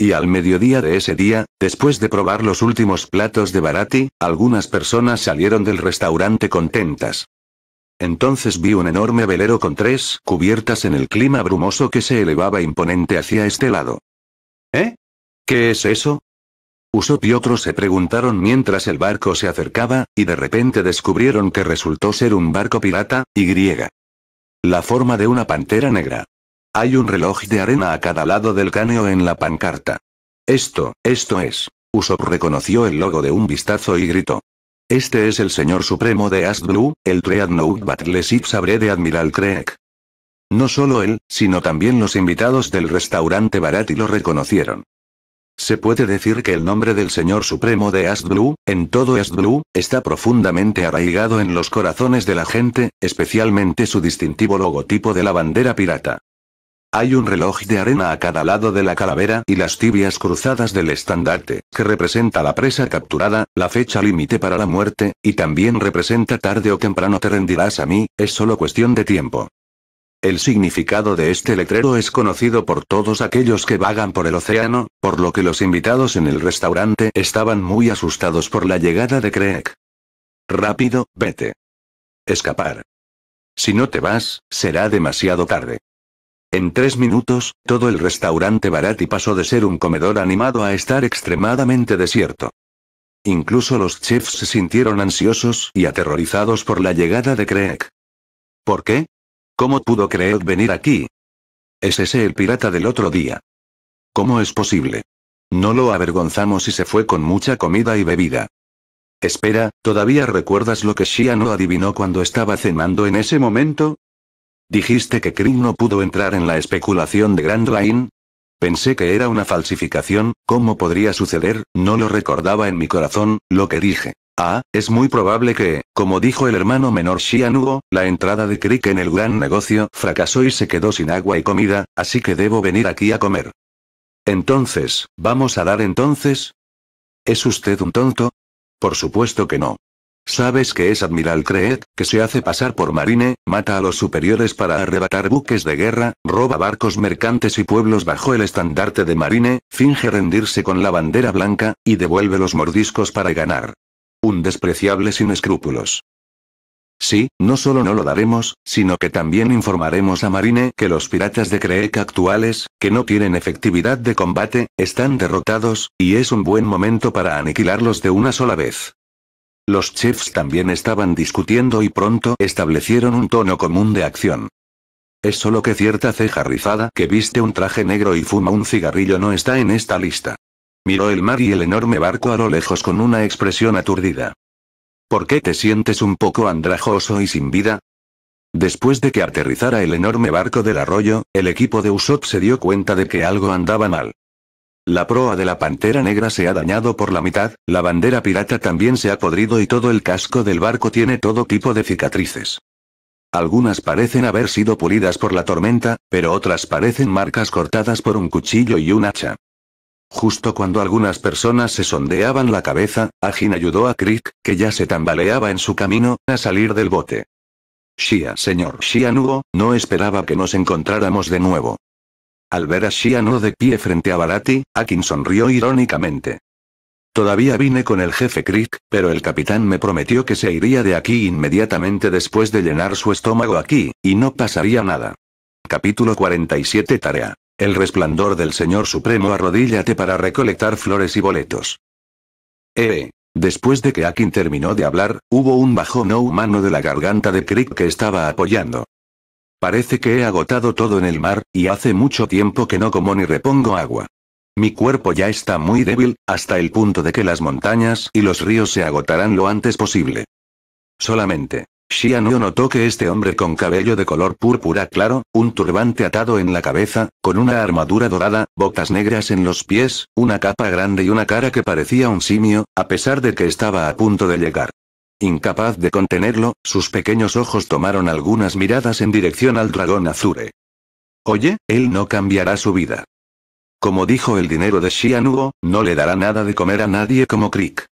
Y al mediodía de ese día, después de probar los últimos platos de Barati, algunas personas salieron del restaurante contentas. Entonces vi un enorme velero con tres cubiertas en el clima brumoso que se elevaba imponente hacia este lado. ¿Eh? ¿Qué es eso? Usop y otros se preguntaron mientras el barco se acercaba, y de repente descubrieron que resultó ser un barco pirata, y griega. La forma de una pantera negra. Hay un reloj de arena a cada lado del cáneo en la pancarta. Esto, esto es. Usopp reconoció el logo de un vistazo y gritó. Este es el señor supremo de Ast Blue, el Dreadnought Battleship Sabre de Admiral Craig. No solo él, sino también los invitados del restaurante Barati lo reconocieron. Se puede decir que el nombre del señor supremo de Ast Blue, en todo Ast Blue, está profundamente arraigado en los corazones de la gente, especialmente su distintivo logotipo de la bandera pirata. Hay un reloj de arena a cada lado de la calavera y las tibias cruzadas del estandarte, que representa la presa capturada, la fecha límite para la muerte, y también representa tarde o temprano te rendirás a mí, es solo cuestión de tiempo. El significado de este letrero es conocido por todos aquellos que vagan por el océano, por lo que los invitados en el restaurante estaban muy asustados por la llegada de Craig. Rápido, vete. Escapar. Si no te vas, será demasiado tarde. En tres minutos, todo el restaurante Barati pasó de ser un comedor animado a estar extremadamente desierto. Incluso los chefs se sintieron ansiosos y aterrorizados por la llegada de Craig. ¿Por qué? ¿Cómo pudo Craig venir aquí? ¿Es ese el pirata del otro día? ¿Cómo es posible? No lo avergonzamos y se fue con mucha comida y bebida. Espera, ¿todavía recuerdas lo que Shia no adivinó cuando estaba cenando en ese momento? Dijiste que Kring no pudo entrar en la especulación de Grand Rain? Pensé que era una falsificación, ¿cómo podría suceder? No lo recordaba en mi corazón, lo que dije. Ah, es muy probable que, como dijo el hermano menor Shianuo, la entrada de Crick en el gran negocio fracasó y se quedó sin agua y comida, así que debo venir aquí a comer. Entonces, ¿vamos a dar entonces? ¿Es usted un tonto? Por supuesto que no. ¿Sabes que es Admiral Creed, que se hace pasar por marine, mata a los superiores para arrebatar buques de guerra, roba barcos mercantes y pueblos bajo el estandarte de marine, finge rendirse con la bandera blanca, y devuelve los mordiscos para ganar? Un despreciable sin escrúpulos. Sí, no solo no lo daremos, sino que también informaremos a Marine que los piratas de Creek actuales, que no tienen efectividad de combate, están derrotados, y es un buen momento para aniquilarlos de una sola vez. Los chefs también estaban discutiendo y pronto establecieron un tono común de acción. Es solo que cierta ceja rizada que viste un traje negro y fuma un cigarrillo no está en esta lista. Miró el mar y el enorme barco a lo lejos con una expresión aturdida. ¿Por qué te sientes un poco andrajoso y sin vida? Después de que aterrizara el enorme barco del arroyo, el equipo de Usopp se dio cuenta de que algo andaba mal. La proa de la pantera negra se ha dañado por la mitad, la bandera pirata también se ha podrido y todo el casco del barco tiene todo tipo de cicatrices. Algunas parecen haber sido pulidas por la tormenta, pero otras parecen marcas cortadas por un cuchillo y un hacha. Justo cuando algunas personas se sondeaban la cabeza, Ajin ayudó a Crick, que ya se tambaleaba en su camino, a salir del bote. Shia, señor Shia Nuo, no esperaba que nos encontráramos de nuevo. Al ver a Shiano de pie frente a Barati, Akin sonrió irónicamente. Todavía vine con el jefe Crick, pero el capitán me prometió que se iría de aquí inmediatamente después de llenar su estómago aquí, y no pasaría nada. Capítulo 47 Tarea. El resplandor del Señor Supremo arrodíllate para recolectar flores y boletos. Eh. eh. Después de que Akin terminó de hablar, hubo un bajo no humano de la garganta de Crick que estaba apoyando. Parece que he agotado todo en el mar, y hace mucho tiempo que no como ni repongo agua. Mi cuerpo ya está muy débil, hasta el punto de que las montañas y los ríos se agotarán lo antes posible. Solamente, Xianyu notó que este hombre con cabello de color púrpura claro, un turbante atado en la cabeza, con una armadura dorada, botas negras en los pies, una capa grande y una cara que parecía un simio, a pesar de que estaba a punto de llegar. Incapaz de contenerlo, sus pequeños ojos tomaron algunas miradas en dirección al dragón Azure. Oye, él no cambiará su vida. Como dijo el dinero de Shianuo, no le dará nada de comer a nadie como Crick.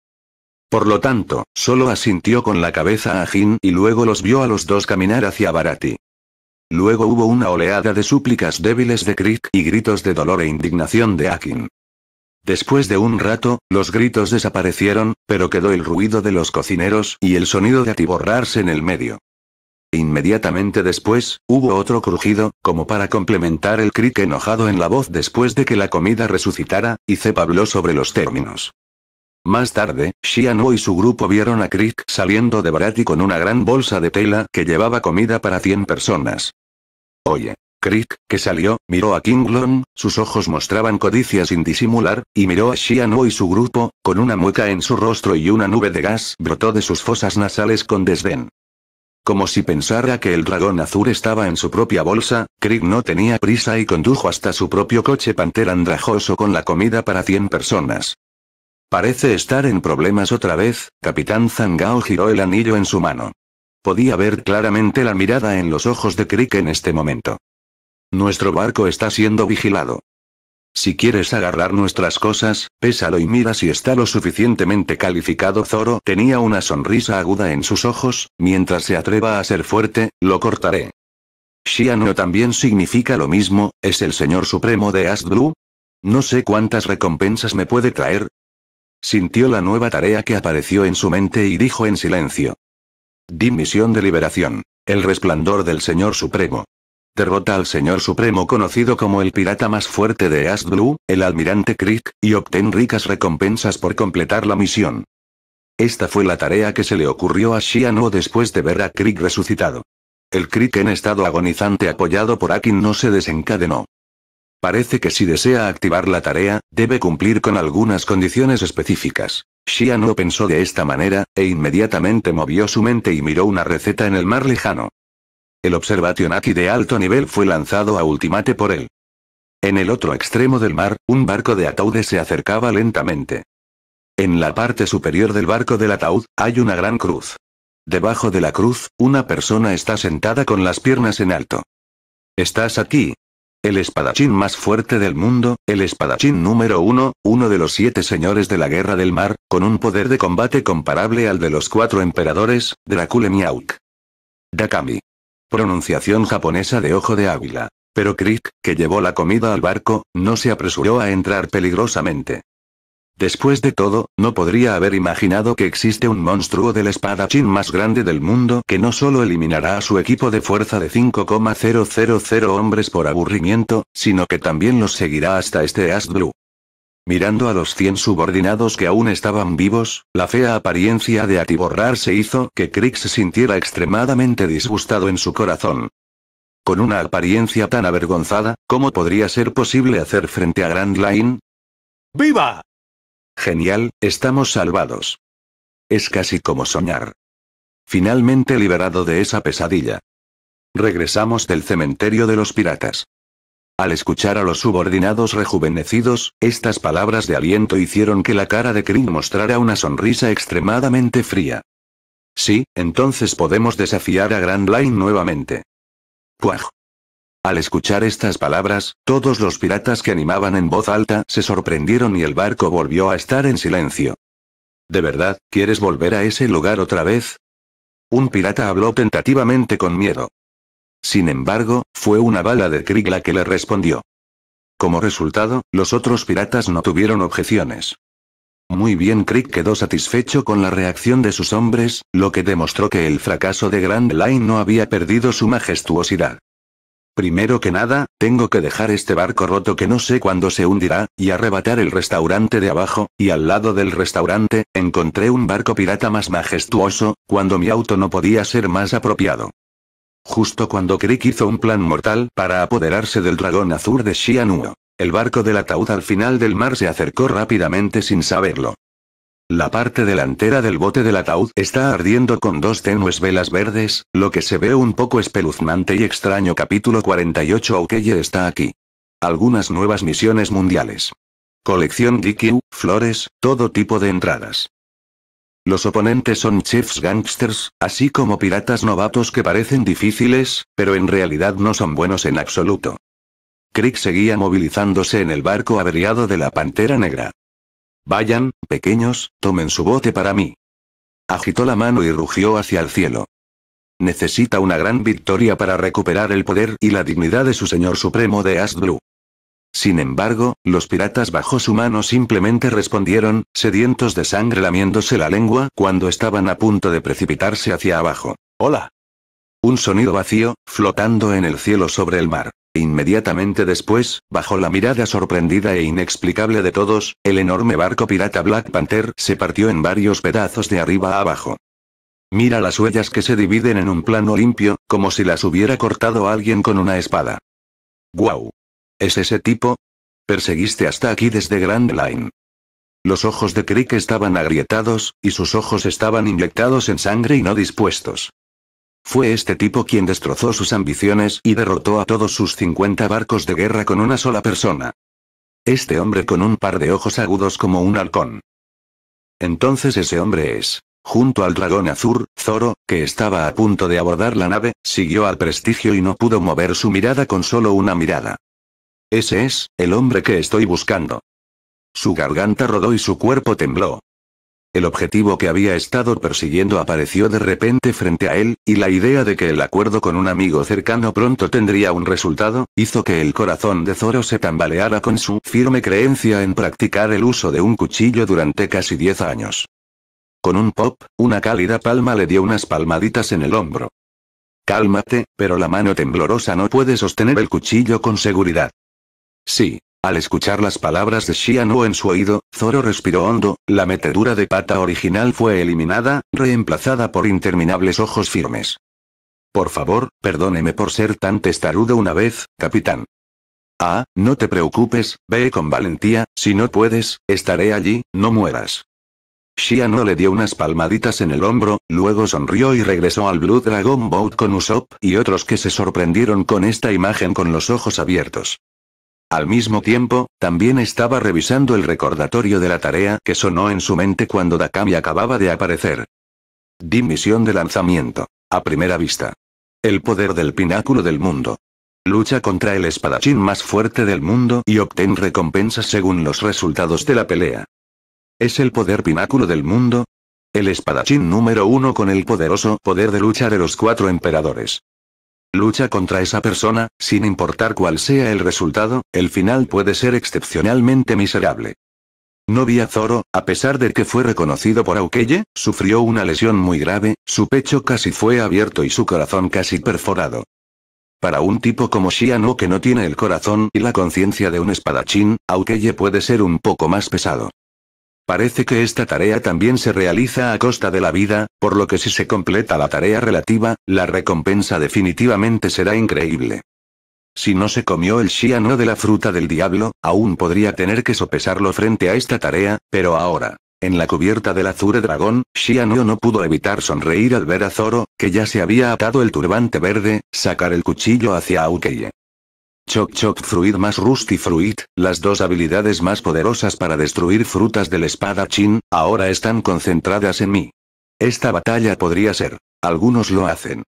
Por lo tanto, solo asintió con la cabeza a Jin y luego los vio a los dos caminar hacia Barati. Luego hubo una oleada de súplicas débiles de Crick y gritos de dolor e indignación de Akin. Después de un rato, los gritos desaparecieron, pero quedó el ruido de los cocineros y el sonido de atiborrarse en el medio. Inmediatamente después, hubo otro crujido, como para complementar el Crick enojado en la voz después de que la comida resucitara, y Zep habló sobre los términos. Más tarde, Xianwu y su grupo vieron a Crick saliendo de Barati con una gran bolsa de tela que llevaba comida para 100 personas. Oye, Crick, que salió, miró a Kinglon, sus ojos mostraban codicia sin disimular, y miró a Shiano y su grupo, con una mueca en su rostro y una nube de gas brotó de sus fosas nasales con desdén. Como si pensara que el dragón azul estaba en su propia bolsa, Crick no tenía prisa y condujo hasta su propio coche pantera andrajoso con la comida para 100 personas. Parece estar en problemas otra vez, Capitán Zangao giró el anillo en su mano. Podía ver claramente la mirada en los ojos de Crick en este momento. Nuestro barco está siendo vigilado. Si quieres agarrar nuestras cosas, pésalo y mira si está lo suficientemente calificado. Zoro tenía una sonrisa aguda en sus ojos, mientras se atreva a ser fuerte, lo cortaré. Shiano también significa lo mismo, es el señor supremo de Ast No sé cuántas recompensas me puede traer. Sintió la nueva tarea que apareció en su mente y dijo en silencio. Dimisión de liberación. El resplandor del señor supremo derrota al señor supremo conocido como el pirata más fuerte de Ast Blue, el almirante Krik, y obtén ricas recompensas por completar la misión. Esta fue la tarea que se le ocurrió a Shiano después de ver a Krik resucitado. El Krik en estado agonizante apoyado por Akin no se desencadenó. Parece que si desea activar la tarea, debe cumplir con algunas condiciones específicas. Shiano pensó de esta manera, e inmediatamente movió su mente y miró una receta en el mar lejano el Observation de alto nivel fue lanzado a ultimate por él. En el otro extremo del mar, un barco de ataúdes se acercaba lentamente. En la parte superior del barco del ataúd, hay una gran cruz. Debajo de la cruz, una persona está sentada con las piernas en alto. Estás aquí. El espadachín más fuerte del mundo, el espadachín número uno, uno de los siete señores de la guerra del mar, con un poder de combate comparable al de los cuatro emperadores, Dracule Miauk. Dakami pronunciación japonesa de ojo de águila. Pero Crick, que llevó la comida al barco, no se apresuró a entrar peligrosamente. Después de todo, no podría haber imaginado que existe un monstruo del espadachín más grande del mundo que no solo eliminará a su equipo de fuerza de 5,000 hombres por aburrimiento, sino que también los seguirá hasta este As Mirando a los 100 subordinados que aún estaban vivos, la fea apariencia de Atiborrar se hizo que Crick sintiera extremadamente disgustado en su corazón. Con una apariencia tan avergonzada, ¿cómo podría ser posible hacer frente a Grand Line? ¡Viva! Genial, estamos salvados. Es casi como soñar. Finalmente liberado de esa pesadilla. Regresamos del cementerio de los piratas. Al escuchar a los subordinados rejuvenecidos, estas palabras de aliento hicieron que la cara de Krin mostrara una sonrisa extremadamente fría. Sí, entonces podemos desafiar a Grand Line nuevamente. Puaj. Al escuchar estas palabras, todos los piratas que animaban en voz alta se sorprendieron y el barco volvió a estar en silencio. ¿De verdad, quieres volver a ese lugar otra vez? Un pirata habló tentativamente con miedo. Sin embargo, fue una bala de Krieg la que le respondió. Como resultado, los otros piratas no tuvieron objeciones. Muy bien, Crick quedó satisfecho con la reacción de sus hombres, lo que demostró que el fracaso de Grand Line no había perdido su majestuosidad. Primero que nada, tengo que dejar este barco roto que no sé cuándo se hundirá, y arrebatar el restaurante de abajo, y al lado del restaurante, encontré un barco pirata más majestuoso, cuando mi auto no podía ser más apropiado. Justo cuando Krik hizo un plan mortal para apoderarse del dragón azul de Shianuo. El barco del ataúd al final del mar se acercó rápidamente sin saberlo. La parte delantera del bote del ataúd está ardiendo con dos tenues velas verdes, lo que se ve un poco espeluznante y extraño. Capítulo 48 Aukeye está aquí. Algunas nuevas misiones mundiales. Colección Gikyu, flores, todo tipo de entradas. Los oponentes son chefs gangsters, así como piratas novatos que parecen difíciles, pero en realidad no son buenos en absoluto. Crick seguía movilizándose en el barco averiado de la Pantera Negra. Vayan, pequeños, tomen su bote para mí. Agitó la mano y rugió hacia el cielo. Necesita una gran victoria para recuperar el poder y la dignidad de su señor supremo de Asblu. Sin embargo, los piratas bajo su mano simplemente respondieron, sedientos de sangre lamiéndose la lengua cuando estaban a punto de precipitarse hacia abajo. ¡Hola! Un sonido vacío, flotando en el cielo sobre el mar. Inmediatamente después, bajo la mirada sorprendida e inexplicable de todos, el enorme barco pirata Black Panther se partió en varios pedazos de arriba a abajo. Mira las huellas que se dividen en un plano limpio, como si las hubiera cortado alguien con una espada. ¡Guau! ¿Es ese tipo? Perseguiste hasta aquí desde Grand Line. Los ojos de Crick estaban agrietados, y sus ojos estaban inyectados en sangre y no dispuestos. Fue este tipo quien destrozó sus ambiciones y derrotó a todos sus 50 barcos de guerra con una sola persona. Este hombre con un par de ojos agudos como un halcón. Entonces ese hombre es. Junto al dragón azul, Zoro, que estaba a punto de abordar la nave, siguió al prestigio y no pudo mover su mirada con solo una mirada. Ese es, el hombre que estoy buscando. Su garganta rodó y su cuerpo tembló. El objetivo que había estado persiguiendo apareció de repente frente a él, y la idea de que el acuerdo con un amigo cercano pronto tendría un resultado, hizo que el corazón de Zoro se tambaleara con su firme creencia en practicar el uso de un cuchillo durante casi 10 años. Con un pop, una cálida palma le dio unas palmaditas en el hombro. Cálmate, pero la mano temblorosa no puede sostener el cuchillo con seguridad. Sí. Al escuchar las palabras de Xiano en su oído, Zoro respiró hondo, la metedura de pata original fue eliminada, reemplazada por interminables ojos firmes. Por favor, perdóneme por ser tan testarudo una vez, capitán. Ah, no te preocupes, ve con valentía, si no puedes, estaré allí, no mueras. Shiano le dio unas palmaditas en el hombro, luego sonrió y regresó al Blue Dragon Boat con Usopp y otros que se sorprendieron con esta imagen con los ojos abiertos. Al mismo tiempo, también estaba revisando el recordatorio de la tarea que sonó en su mente cuando Dakami acababa de aparecer. Dimisión de lanzamiento. A primera vista. El poder del pináculo del mundo. Lucha contra el espadachín más fuerte del mundo y obtén recompensas según los resultados de la pelea. ¿Es el poder pináculo del mundo? El espadachín número uno con el poderoso poder de lucha de los cuatro emperadores. Lucha contra esa persona, sin importar cuál sea el resultado, el final puede ser excepcionalmente miserable. No vi a Zoro, a pesar de que fue reconocido por Aukeye, sufrió una lesión muy grave, su pecho casi fue abierto y su corazón casi perforado. Para un tipo como Shiano que no tiene el corazón y la conciencia de un espadachín, Aukeye puede ser un poco más pesado. Parece que esta tarea también se realiza a costa de la vida, por lo que si se completa la tarea relativa, la recompensa definitivamente será increíble. Si no se comió el no de la fruta del diablo, aún podría tener que sopesarlo frente a esta tarea, pero ahora. En la cubierta del azure dragón, Shianuo no pudo evitar sonreír al ver a Zoro, que ya se había atado el turbante verde, sacar el cuchillo hacia Aukeye. Choc Choc Fruit más Rusty Fruit, las dos habilidades más poderosas para destruir frutas del espadachín, ahora están concentradas en mí. Esta batalla podría ser. Algunos lo hacen.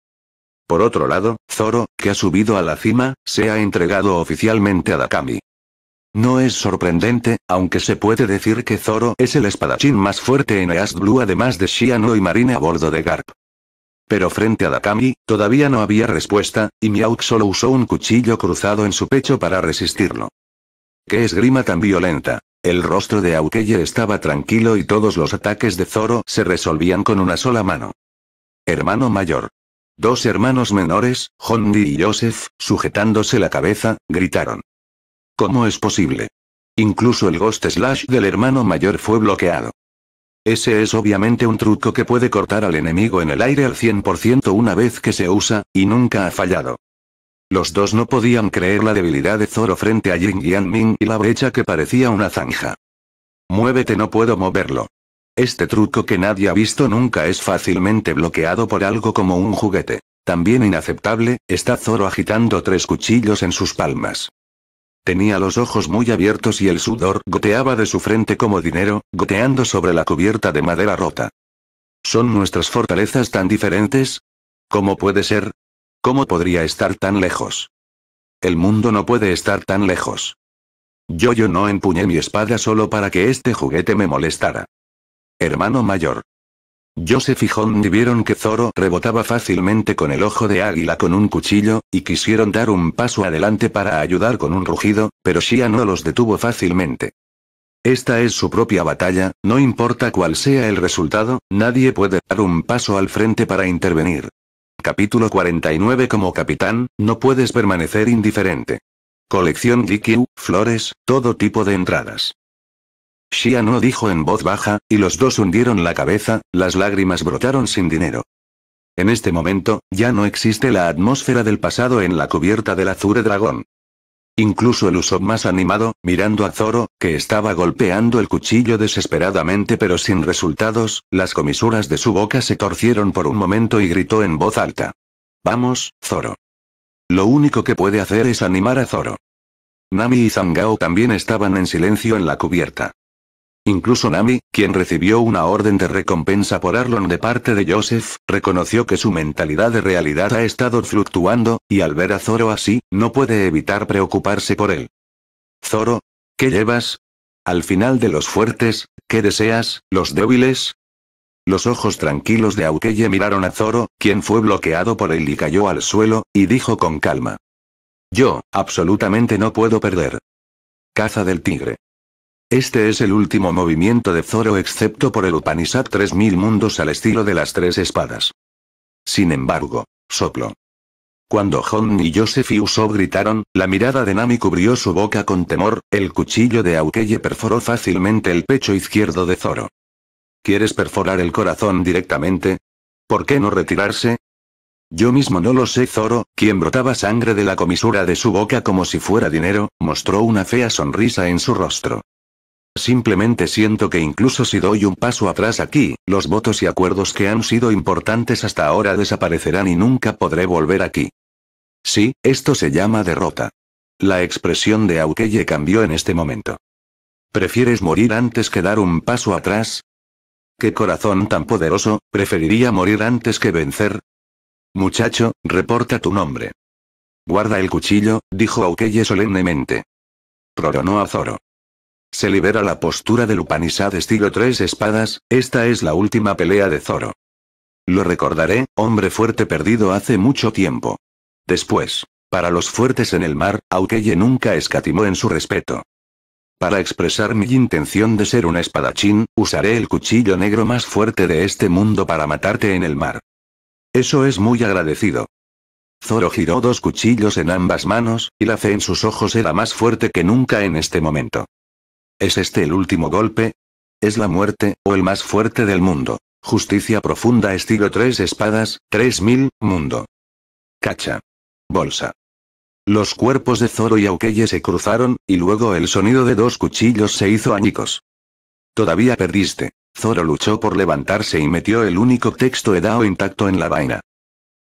Por otro lado, Zoro, que ha subido a la cima, se ha entregado oficialmente a Dakami. No es sorprendente, aunque se puede decir que Zoro es el espadachín más fuerte en East Blue además de Shiano y Marina a bordo de Garp. Pero frente a Dakami, todavía no había respuesta, y Miauk solo usó un cuchillo cruzado en su pecho para resistirlo. ¿Qué esgrima tan violenta? El rostro de Aukeye estaba tranquilo y todos los ataques de Zoro se resolvían con una sola mano. Hermano mayor. Dos hermanos menores, Hondi y Joseph, sujetándose la cabeza, gritaron. ¿Cómo es posible? Incluso el Ghost Slash del hermano mayor fue bloqueado. Ese es obviamente un truco que puede cortar al enemigo en el aire al 100% una vez que se usa, y nunca ha fallado. Los dos no podían creer la debilidad de Zoro frente a Jin Ming y la brecha que parecía una zanja. Muévete no puedo moverlo. Este truco que nadie ha visto nunca es fácilmente bloqueado por algo como un juguete. También inaceptable, está Zoro agitando tres cuchillos en sus palmas. Tenía los ojos muy abiertos y el sudor goteaba de su frente como dinero, goteando sobre la cubierta de madera rota. ¿Son nuestras fortalezas tan diferentes? ¿Cómo puede ser? ¿Cómo podría estar tan lejos? El mundo no puede estar tan lejos. Yo yo no empuñé mi espada solo para que este juguete me molestara. Hermano mayor. Joseph y vieron que Zoro rebotaba fácilmente con el ojo de águila con un cuchillo, y quisieron dar un paso adelante para ayudar con un rugido, pero Shia no los detuvo fácilmente. Esta es su propia batalla, no importa cuál sea el resultado, nadie puede dar un paso al frente para intervenir. Capítulo 49 Como capitán, no puedes permanecer indiferente. Colección GQ, flores, todo tipo de entradas. Shia no dijo en voz baja, y los dos hundieron la cabeza, las lágrimas brotaron sin dinero. En este momento, ya no existe la atmósfera del pasado en la cubierta del Azure Dragón. Incluso el uso más animado, mirando a Zoro, que estaba golpeando el cuchillo desesperadamente pero sin resultados, las comisuras de su boca se torcieron por un momento y gritó en voz alta. Vamos, Zoro. Lo único que puede hacer es animar a Zoro. Nami y Zangao también estaban en silencio en la cubierta. Incluso Nami, quien recibió una orden de recompensa por Arlon de parte de Joseph, reconoció que su mentalidad de realidad ha estado fluctuando, y al ver a Zoro así, no puede evitar preocuparse por él. Zoro, ¿qué llevas? Al final de los fuertes, ¿qué deseas, los débiles? Los ojos tranquilos de Aukeye miraron a Zoro, quien fue bloqueado por él y cayó al suelo, y dijo con calma. Yo, absolutamente no puedo perder. Caza del tigre. Este es el último movimiento de Zoro excepto por el Upanishad 3000 mundos al estilo de las tres espadas. Sin embargo, soplo. Cuando Hon y Joseph y Usopp gritaron, la mirada de Nami cubrió su boca con temor, el cuchillo de Aukeye perforó fácilmente el pecho izquierdo de Zoro. ¿Quieres perforar el corazón directamente? ¿Por qué no retirarse? Yo mismo no lo sé Zoro, quien brotaba sangre de la comisura de su boca como si fuera dinero, mostró una fea sonrisa en su rostro. Simplemente siento que incluso si doy un paso atrás aquí, los votos y acuerdos que han sido importantes hasta ahora desaparecerán y nunca podré volver aquí. Sí, esto se llama derrota. La expresión de Aukeye cambió en este momento. ¿Prefieres morir antes que dar un paso atrás? ¿Qué corazón tan poderoso, preferiría morir antes que vencer? Muchacho, reporta tu nombre. Guarda el cuchillo, dijo Aukeye solemnemente. Proronó a Zoro. Se libera la postura del Upanishad estilo tres espadas, esta es la última pelea de Zoro. Lo recordaré, hombre fuerte perdido hace mucho tiempo. Después, para los fuertes en el mar, Aukeye nunca escatimó en su respeto. Para expresar mi intención de ser un espadachín, usaré el cuchillo negro más fuerte de este mundo para matarte en el mar. Eso es muy agradecido. Zoro giró dos cuchillos en ambas manos, y la fe en sus ojos era más fuerte que nunca en este momento. ¿Es este el último golpe? ¿Es la muerte, o el más fuerte del mundo? Justicia profunda estilo tres espadas, mil, mundo. Cacha. Bolsa. Los cuerpos de Zoro y Aukeye se cruzaron, y luego el sonido de dos cuchillos se hizo añicos. Todavía perdiste. Zoro luchó por levantarse y metió el único texto Edao intacto en la vaina.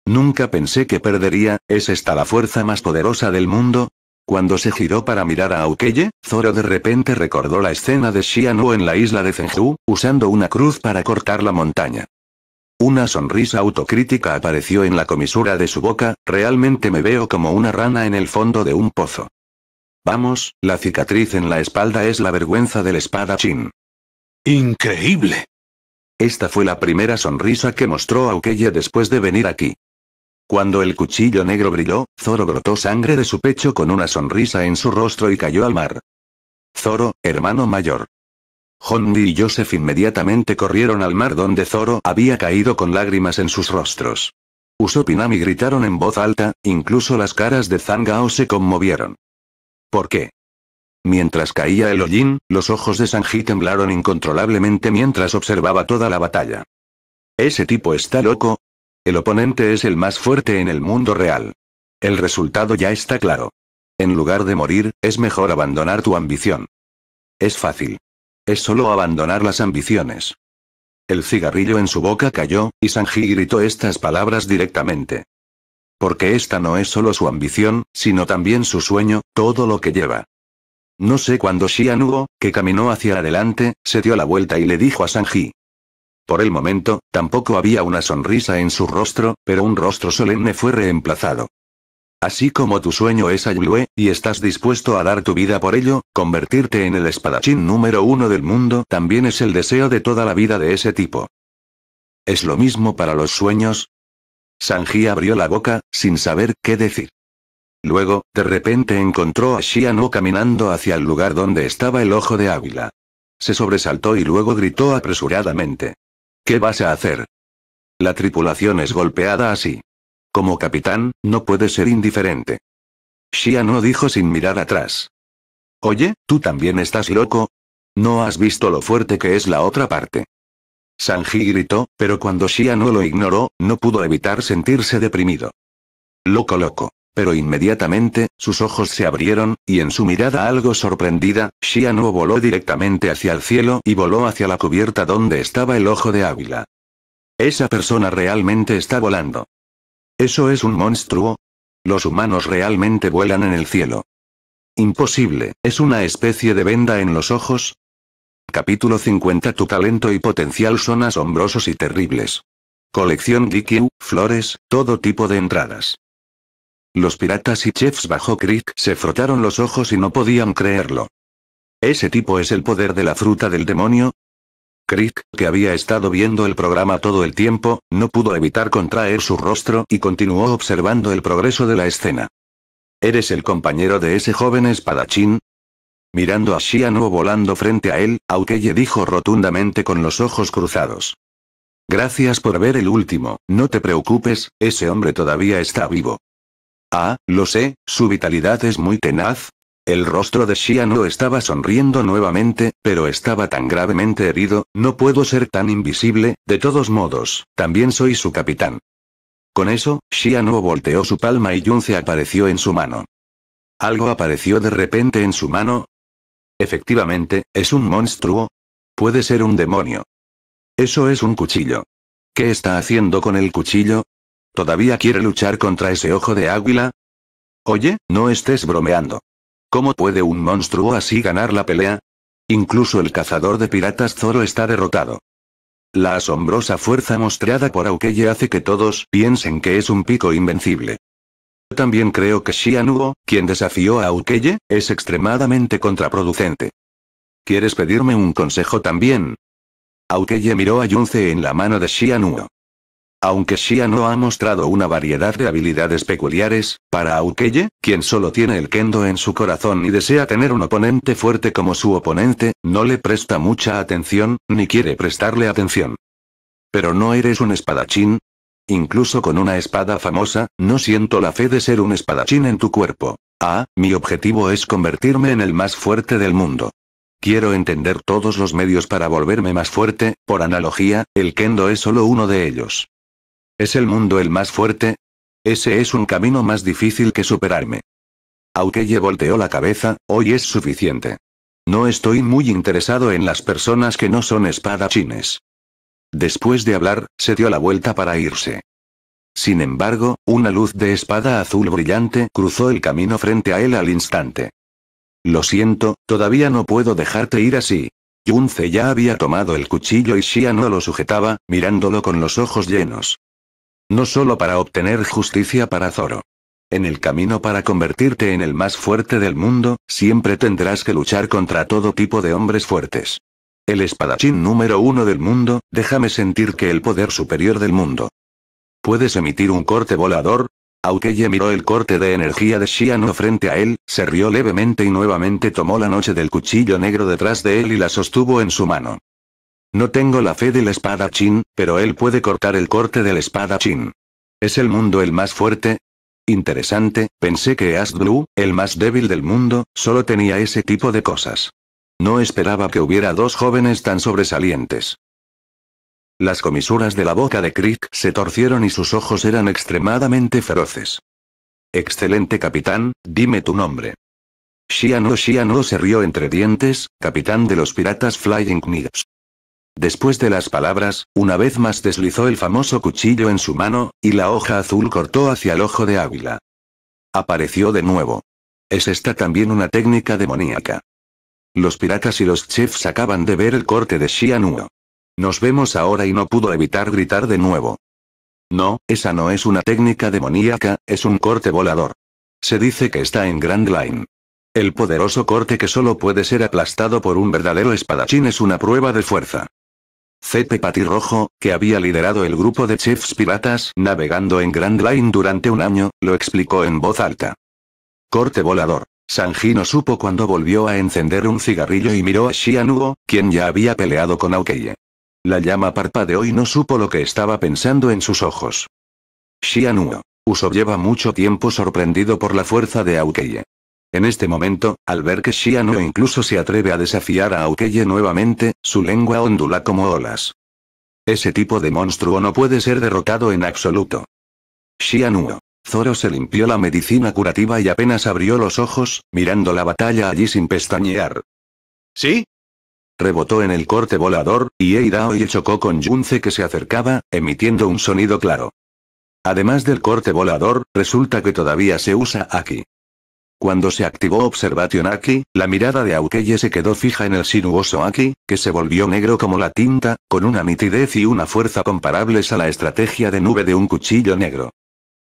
Nunca pensé que perdería, ¿es esta la fuerza más poderosa del mundo? Cuando se giró para mirar a Aukeye, Zoro de repente recordó la escena de Shiano en la isla de Zenju, usando una cruz para cortar la montaña. Una sonrisa autocrítica apareció en la comisura de su boca, realmente me veo como una rana en el fondo de un pozo. Vamos, la cicatriz en la espalda es la vergüenza del espadachín. Increíble. Esta fue la primera sonrisa que mostró Aukeye después de venir aquí. Cuando el cuchillo negro brilló, Zoro brotó sangre de su pecho con una sonrisa en su rostro y cayó al mar. Zoro, hermano mayor. Hondi y Joseph inmediatamente corrieron al mar donde Zoro había caído con lágrimas en sus rostros. Usopp y gritaron en voz alta, incluso las caras de Zangao se conmovieron. ¿Por qué? Mientras caía el hollín, los ojos de Sanji temblaron incontrolablemente mientras observaba toda la batalla. Ese tipo está loco, el oponente es el más fuerte en el mundo real. El resultado ya está claro. En lugar de morir, es mejor abandonar tu ambición. Es fácil. Es solo abandonar las ambiciones. El cigarrillo en su boca cayó, y Sanji gritó estas palabras directamente. Porque esta no es solo su ambición, sino también su sueño, todo lo que lleva. No sé cuándo Shianuo, que caminó hacia adelante, se dio la vuelta y le dijo a Sanji. Por el momento, tampoco había una sonrisa en su rostro, pero un rostro solemne fue reemplazado. Así como tu sueño es Ayulue, y estás dispuesto a dar tu vida por ello, convertirte en el espadachín número uno del mundo también es el deseo de toda la vida de ese tipo. ¿Es lo mismo para los sueños? Sanji abrió la boca, sin saber qué decir. Luego, de repente encontró a Shiano caminando hacia el lugar donde estaba el ojo de águila. Se sobresaltó y luego gritó apresuradamente. ¿Qué vas a hacer? La tripulación es golpeada así. Como capitán, no puede ser indiferente. Shia no dijo sin mirar atrás. Oye, ¿tú también estás loco? ¿No has visto lo fuerte que es la otra parte? Sanji gritó, pero cuando Shia no lo ignoró, no pudo evitar sentirse deprimido. Loco loco. Pero inmediatamente, sus ojos se abrieron, y en su mirada algo sorprendida, Xianuo voló directamente hacia el cielo y voló hacia la cubierta donde estaba el ojo de Ávila. Esa persona realmente está volando. ¿Eso es un monstruo? Los humanos realmente vuelan en el cielo. Imposible, es una especie de venda en los ojos. Capítulo 50 Tu talento y potencial son asombrosos y terribles. Colección Gikyu, flores, todo tipo de entradas. Los piratas y chefs bajo Crick se frotaron los ojos y no podían creerlo. ¿Ese tipo es el poder de la fruta del demonio? Crick, que había estado viendo el programa todo el tiempo, no pudo evitar contraer su rostro y continuó observando el progreso de la escena. ¿Eres el compañero de ese joven espadachín? Mirando a nuevo volando frente a él, Aukeye dijo rotundamente con los ojos cruzados. Gracias por ver el último, no te preocupes, ese hombre todavía está vivo. Ah, lo sé, su vitalidad es muy tenaz. El rostro de no estaba sonriendo nuevamente, pero estaba tan gravemente herido, no puedo ser tan invisible, de todos modos, también soy su capitán. Con eso, no volteó su palma y Yunce apareció en su mano. Algo apareció de repente en su mano. Efectivamente, es un monstruo. Puede ser un demonio. Eso es un cuchillo. ¿Qué está haciendo con el cuchillo? ¿Todavía quiere luchar contra ese ojo de águila? Oye, no estés bromeando. ¿Cómo puede un monstruo así ganar la pelea? Incluso el cazador de piratas Zoro está derrotado. La asombrosa fuerza mostrada por Aukeye hace que todos piensen que es un pico invencible. Yo También creo que Shianuo, quien desafió a Aukeye, es extremadamente contraproducente. ¿Quieres pedirme un consejo también? Aukeye miró a Yunce en la mano de Shianuo. Aunque Shia no ha mostrado una variedad de habilidades peculiares, para Aukeye, quien solo tiene el kendo en su corazón y desea tener un oponente fuerte como su oponente, no le presta mucha atención, ni quiere prestarle atención. Pero no eres un espadachín. Incluso con una espada famosa, no siento la fe de ser un espadachín en tu cuerpo. Ah, mi objetivo es convertirme en el más fuerte del mundo. Quiero entender todos los medios para volverme más fuerte, por analogía, el kendo es solo uno de ellos. ¿Es el mundo el más fuerte? Ese es un camino más difícil que superarme. Aukeye volteó la cabeza, hoy es suficiente. No estoy muy interesado en las personas que no son espadachines. Después de hablar, se dio la vuelta para irse. Sin embargo, una luz de espada azul brillante cruzó el camino frente a él al instante. Lo siento, todavía no puedo dejarte ir así. Yunce ya había tomado el cuchillo y Shia no lo sujetaba, mirándolo con los ojos llenos. No solo para obtener justicia para Zoro. En el camino para convertirte en el más fuerte del mundo, siempre tendrás que luchar contra todo tipo de hombres fuertes. El espadachín número uno del mundo, déjame sentir que el poder superior del mundo. ¿Puedes emitir un corte volador? Aukeye miró el corte de energía de Shiano frente a él, se rió levemente y nuevamente tomó la noche del cuchillo negro detrás de él y la sostuvo en su mano. No tengo la fe del espadachín, pero él puede cortar el corte del espadachín. ¿Es el mundo el más fuerte? Interesante, pensé que Astblue, el más débil del mundo, solo tenía ese tipo de cosas. No esperaba que hubiera dos jóvenes tan sobresalientes. Las comisuras de la boca de Crick se torcieron y sus ojos eran extremadamente feroces. Excelente capitán, dime tu nombre. Shiano Shiano se rió entre dientes, capitán de los piratas Flying Knights. Después de las palabras, una vez más deslizó el famoso cuchillo en su mano, y la hoja azul cortó hacia el ojo de Ávila. Apareció de nuevo. Es esta también una técnica demoníaca. Los piratas y los chefs acaban de ver el corte de Shianuo. Nos vemos ahora y no pudo evitar gritar de nuevo. No, esa no es una técnica demoníaca, es un corte volador. Se dice que está en Grand Line. El poderoso corte que solo puede ser aplastado por un verdadero espadachín es una prueba de fuerza. Cepe Rojo, que había liderado el grupo de chefs piratas navegando en Grand Line durante un año, lo explicó en voz alta. Corte volador. Sanji no supo cuando volvió a encender un cigarrillo y miró a Shianu, quien ya había peleado con Aukeye. La llama parpadeó y no supo lo que estaba pensando en sus ojos. Shianu, Uso lleva mucho tiempo sorprendido por la fuerza de Aukeye. En este momento, al ver que Shianuo incluso se atreve a desafiar a Aukeye nuevamente, su lengua ondula como olas. Ese tipo de monstruo no puede ser derrotado en absoluto. Shianuo. Zoro se limpió la medicina curativa y apenas abrió los ojos, mirando la batalla allí sin pestañear. ¿Sí? Rebotó en el corte volador, y y chocó con Junce que se acercaba, emitiendo un sonido claro. Además del corte volador, resulta que todavía se usa aquí. Cuando se activó Observation Aki, la mirada de Aukeye se quedó fija en el sinuoso Aki, que se volvió negro como la tinta, con una nitidez y una fuerza comparables a la estrategia de nube de un cuchillo negro.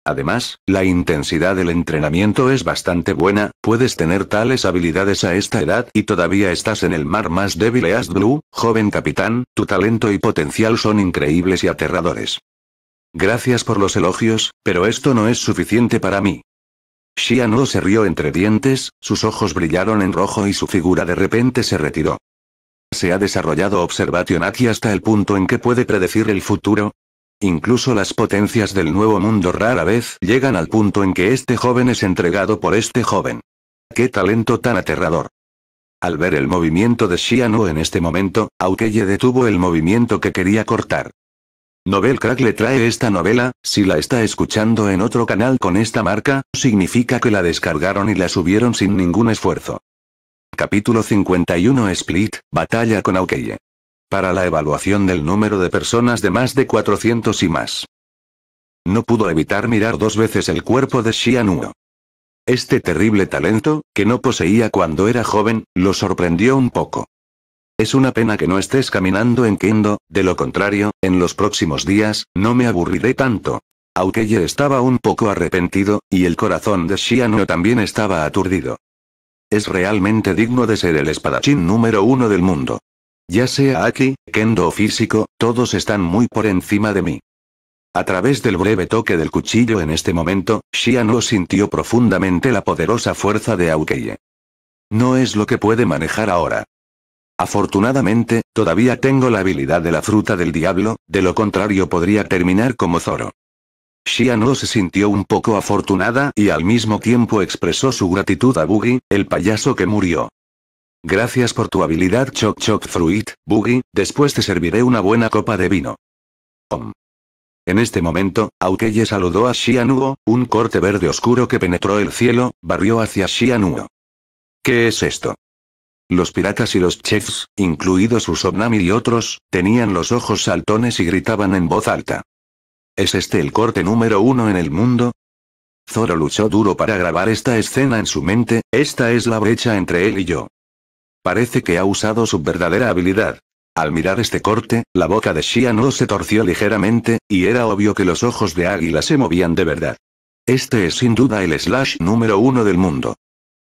Además, la intensidad del entrenamiento es bastante buena, puedes tener tales habilidades a esta edad y todavía estás en el mar más débil as Blue, joven capitán, tu talento y potencial son increíbles y aterradores. Gracias por los elogios, pero esto no es suficiente para mí. No se rió entre dientes, sus ojos brillaron en rojo y su figura de repente se retiró. ¿Se ha desarrollado observación aquí hasta el punto en que puede predecir el futuro? Incluso las potencias del nuevo mundo rara vez llegan al punto en que este joven es entregado por este joven. ¡Qué talento tan aterrador! Al ver el movimiento de Xianu en este momento, Aukeye detuvo el movimiento que quería cortar. Novel Crack le trae esta novela, si la está escuchando en otro canal con esta marca, significa que la descargaron y la subieron sin ningún esfuerzo. Capítulo 51 Split, Batalla con Aukeye. Para la evaluación del número de personas de más de 400 y más. No pudo evitar mirar dos veces el cuerpo de Shianuo. Este terrible talento, que no poseía cuando era joven, lo sorprendió un poco. Es una pena que no estés caminando en Kendo, de lo contrario, en los próximos días, no me aburriré tanto. Aukeye estaba un poco arrepentido, y el corazón de Shiano también estaba aturdido. Es realmente digno de ser el espadachín número uno del mundo. Ya sea aquí, Kendo o físico, todos están muy por encima de mí. A través del breve toque del cuchillo en este momento, Shiano sintió profundamente la poderosa fuerza de Aukeye. No es lo que puede manejar ahora, Afortunadamente, todavía tengo la habilidad de la fruta del diablo, de lo contrario podría terminar como Zoro. Shia se sintió un poco afortunada y al mismo tiempo expresó su gratitud a Bugi, el payaso que murió. Gracias por tu habilidad Choc Choc Fruit, Boogie, después te serviré una buena copa de vino. En este momento, Aukeye saludó a Xianuo, un corte verde oscuro que penetró el cielo, barrió hacia Xianuo. ¿Qué es esto? Los piratas y los chefs, incluidos Usobnami y otros, tenían los ojos saltones y gritaban en voz alta. ¿Es este el corte número uno en el mundo? Zoro luchó duro para grabar esta escena en su mente, esta es la brecha entre él y yo. Parece que ha usado su verdadera habilidad. Al mirar este corte, la boca de no se torció ligeramente, y era obvio que los ojos de Águila se movían de verdad. Este es sin duda el slash número uno del mundo.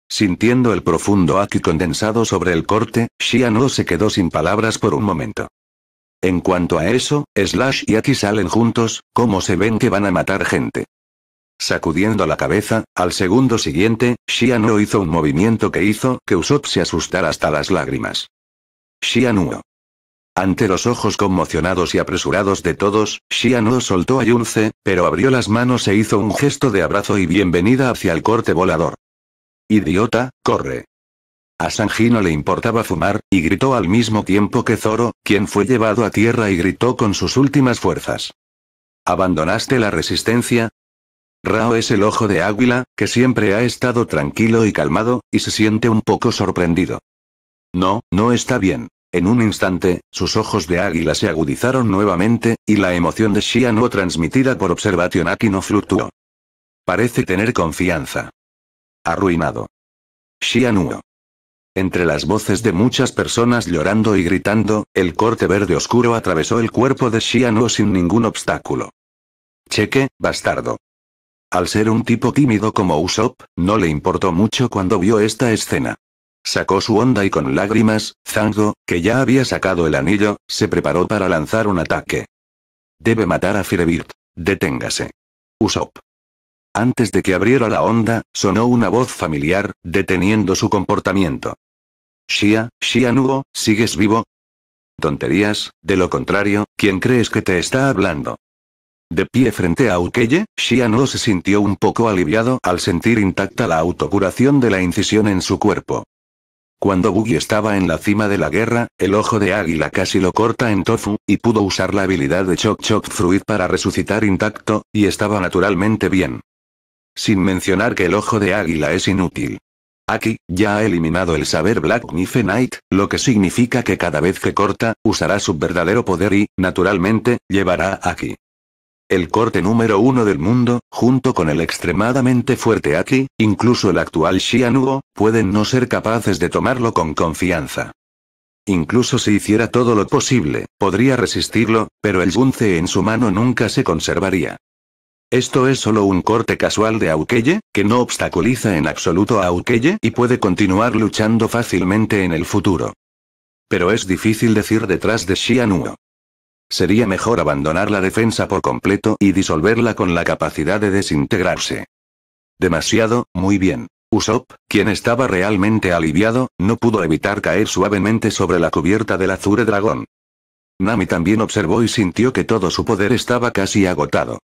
Sintiendo el profundo aquí condensado sobre el corte, Shianuo se quedó sin palabras por un momento. En cuanto a eso, Slash y Aki salen juntos, como se ven que van a matar gente. Sacudiendo la cabeza, al segundo siguiente, Shianuo hizo un movimiento que hizo que Usopp se asustara hasta las lágrimas. Shianuo. Ante los ojos conmocionados y apresurados de todos, Shianuo soltó a Yunce, pero abrió las manos e hizo un gesto de abrazo y bienvenida hacia el corte volador. Idiota, corre. A Sanji no le importaba fumar, y gritó al mismo tiempo que Zoro, quien fue llevado a tierra y gritó con sus últimas fuerzas. ¿Abandonaste la resistencia? Rao es el ojo de águila, que siempre ha estado tranquilo y calmado, y se siente un poco sorprendido. No, no está bien. En un instante, sus ojos de águila se agudizaron nuevamente, y la emoción de no transmitida por observación no fluctuó. Parece tener confianza. Arruinado. Xianuo. Entre las voces de muchas personas llorando y gritando, el corte verde oscuro atravesó el cuerpo de Shianuo sin ningún obstáculo. Cheque, bastardo. Al ser un tipo tímido como Usopp, no le importó mucho cuando vio esta escena. Sacó su onda y con lágrimas, Zango, que ya había sacado el anillo, se preparó para lanzar un ataque. Debe matar a Firebird. Deténgase. Usopp. Antes de que abriera la onda, sonó una voz familiar, deteniendo su comportamiento. Shia, Shia Nuo, ¿sigues vivo? Tonterías, de lo contrario, ¿quién crees que te está hablando? De pie frente a Ukeye, Shia Nuo se sintió un poco aliviado al sentir intacta la autocuración de la incisión en su cuerpo. Cuando Buggy estaba en la cima de la guerra, el ojo de águila casi lo corta en Tofu, y pudo usar la habilidad de Choc Choc Fruit para resucitar intacto, y estaba naturalmente bien sin mencionar que el ojo de águila es inútil. Aki, ya ha eliminado el saber Black Mife Knight, lo que significa que cada vez que corta, usará su verdadero poder y, naturalmente, llevará a Aki. El corte número uno del mundo, junto con el extremadamente fuerte Aki, incluso el actual Shianuo, pueden no ser capaces de tomarlo con confianza. Incluso si hiciera todo lo posible, podría resistirlo, pero el Yunce en su mano nunca se conservaría. Esto es solo un corte casual de Aukeye, que no obstaculiza en absoluto a Aukeye y puede continuar luchando fácilmente en el futuro. Pero es difícil decir detrás de Shianuo. Sería mejor abandonar la defensa por completo y disolverla con la capacidad de desintegrarse. Demasiado, muy bien. Usopp, quien estaba realmente aliviado, no pudo evitar caer suavemente sobre la cubierta del Azure Dragón. Nami también observó y sintió que todo su poder estaba casi agotado.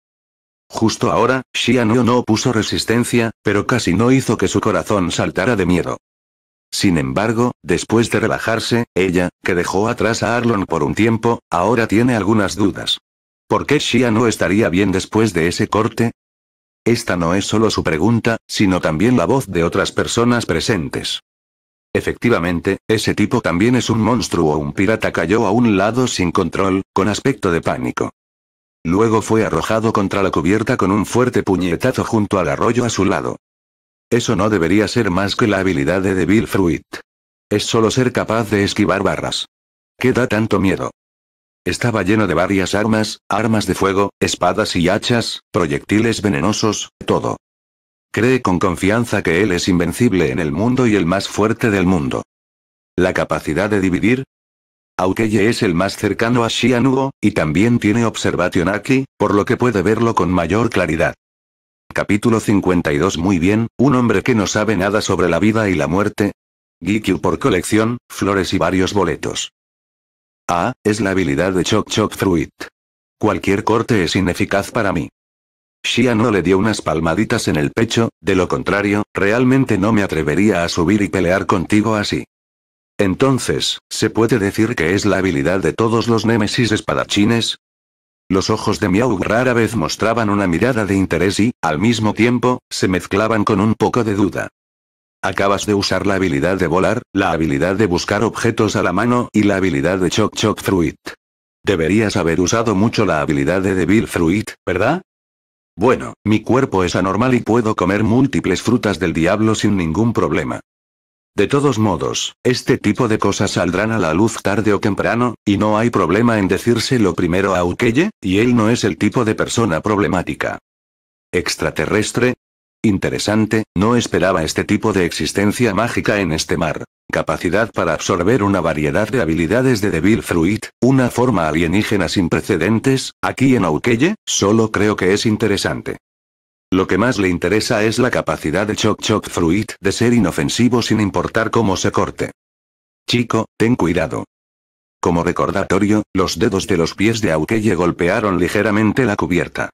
Justo ahora, Xia no puso resistencia, pero casi no hizo que su corazón saltara de miedo. Sin embargo, después de relajarse, ella, que dejó atrás a Arlon por un tiempo, ahora tiene algunas dudas. ¿Por qué no estaría bien después de ese corte? Esta no es solo su pregunta, sino también la voz de otras personas presentes. Efectivamente, ese tipo también es un monstruo o un pirata cayó a un lado sin control, con aspecto de pánico. Luego fue arrojado contra la cubierta con un fuerte puñetazo junto al arroyo a su lado. Eso no debería ser más que la habilidad de Devil Fruit. Es solo ser capaz de esquivar barras. ¿Qué da tanto miedo? Estaba lleno de varias armas, armas de fuego, espadas y hachas, proyectiles venenosos, todo. Cree con confianza que él es invencible en el mundo y el más fuerte del mundo. La capacidad de dividir, Aukeye es el más cercano a Shianugo, y también tiene observación aquí, por lo que puede verlo con mayor claridad. Capítulo 52 Muy bien, un hombre que no sabe nada sobre la vida y la muerte. Gikyu por colección, flores y varios boletos. Ah, es la habilidad de Chok Chok Fruit. Cualquier corte es ineficaz para mí. no le dio unas palmaditas en el pecho, de lo contrario, realmente no me atrevería a subir y pelear contigo así. Entonces, ¿se puede decir que es la habilidad de todos los némesis espadachines? Los ojos de Miau rara vez mostraban una mirada de interés y, al mismo tiempo, se mezclaban con un poco de duda. Acabas de usar la habilidad de volar, la habilidad de buscar objetos a la mano y la habilidad de Choc Choc Fruit. Deberías haber usado mucho la habilidad de Devil Fruit, ¿verdad? Bueno, mi cuerpo es anormal y puedo comer múltiples frutas del diablo sin ningún problema. De todos modos, este tipo de cosas saldrán a la luz tarde o temprano, y no hay problema en decírselo primero a Ukeye, y él no es el tipo de persona problemática. ¿Extraterrestre? Interesante, no esperaba este tipo de existencia mágica en este mar. Capacidad para absorber una variedad de habilidades de Devil Fruit, una forma alienígena sin precedentes, aquí en Aukeye, solo creo que es interesante. Lo que más le interesa es la capacidad de Choc Choc Fruit de ser inofensivo sin importar cómo se corte. Chico, ten cuidado. Como recordatorio, los dedos de los pies de Aukeye golpearon ligeramente la cubierta.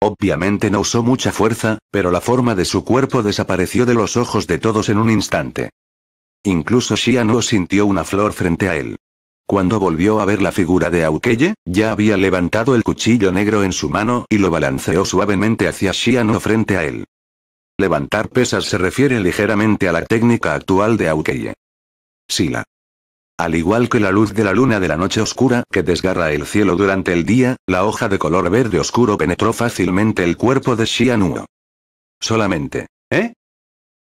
Obviamente no usó mucha fuerza, pero la forma de su cuerpo desapareció de los ojos de todos en un instante. Incluso no sintió una flor frente a él. Cuando volvió a ver la figura de Aukeye, ya había levantado el cuchillo negro en su mano y lo balanceó suavemente hacia Shiano frente a él. Levantar pesas se refiere ligeramente a la técnica actual de Aukeye. Sila. Al igual que la luz de la luna de la noche oscura que desgarra el cielo durante el día, la hoja de color verde oscuro penetró fácilmente el cuerpo de Shianuo. Solamente, ¿eh?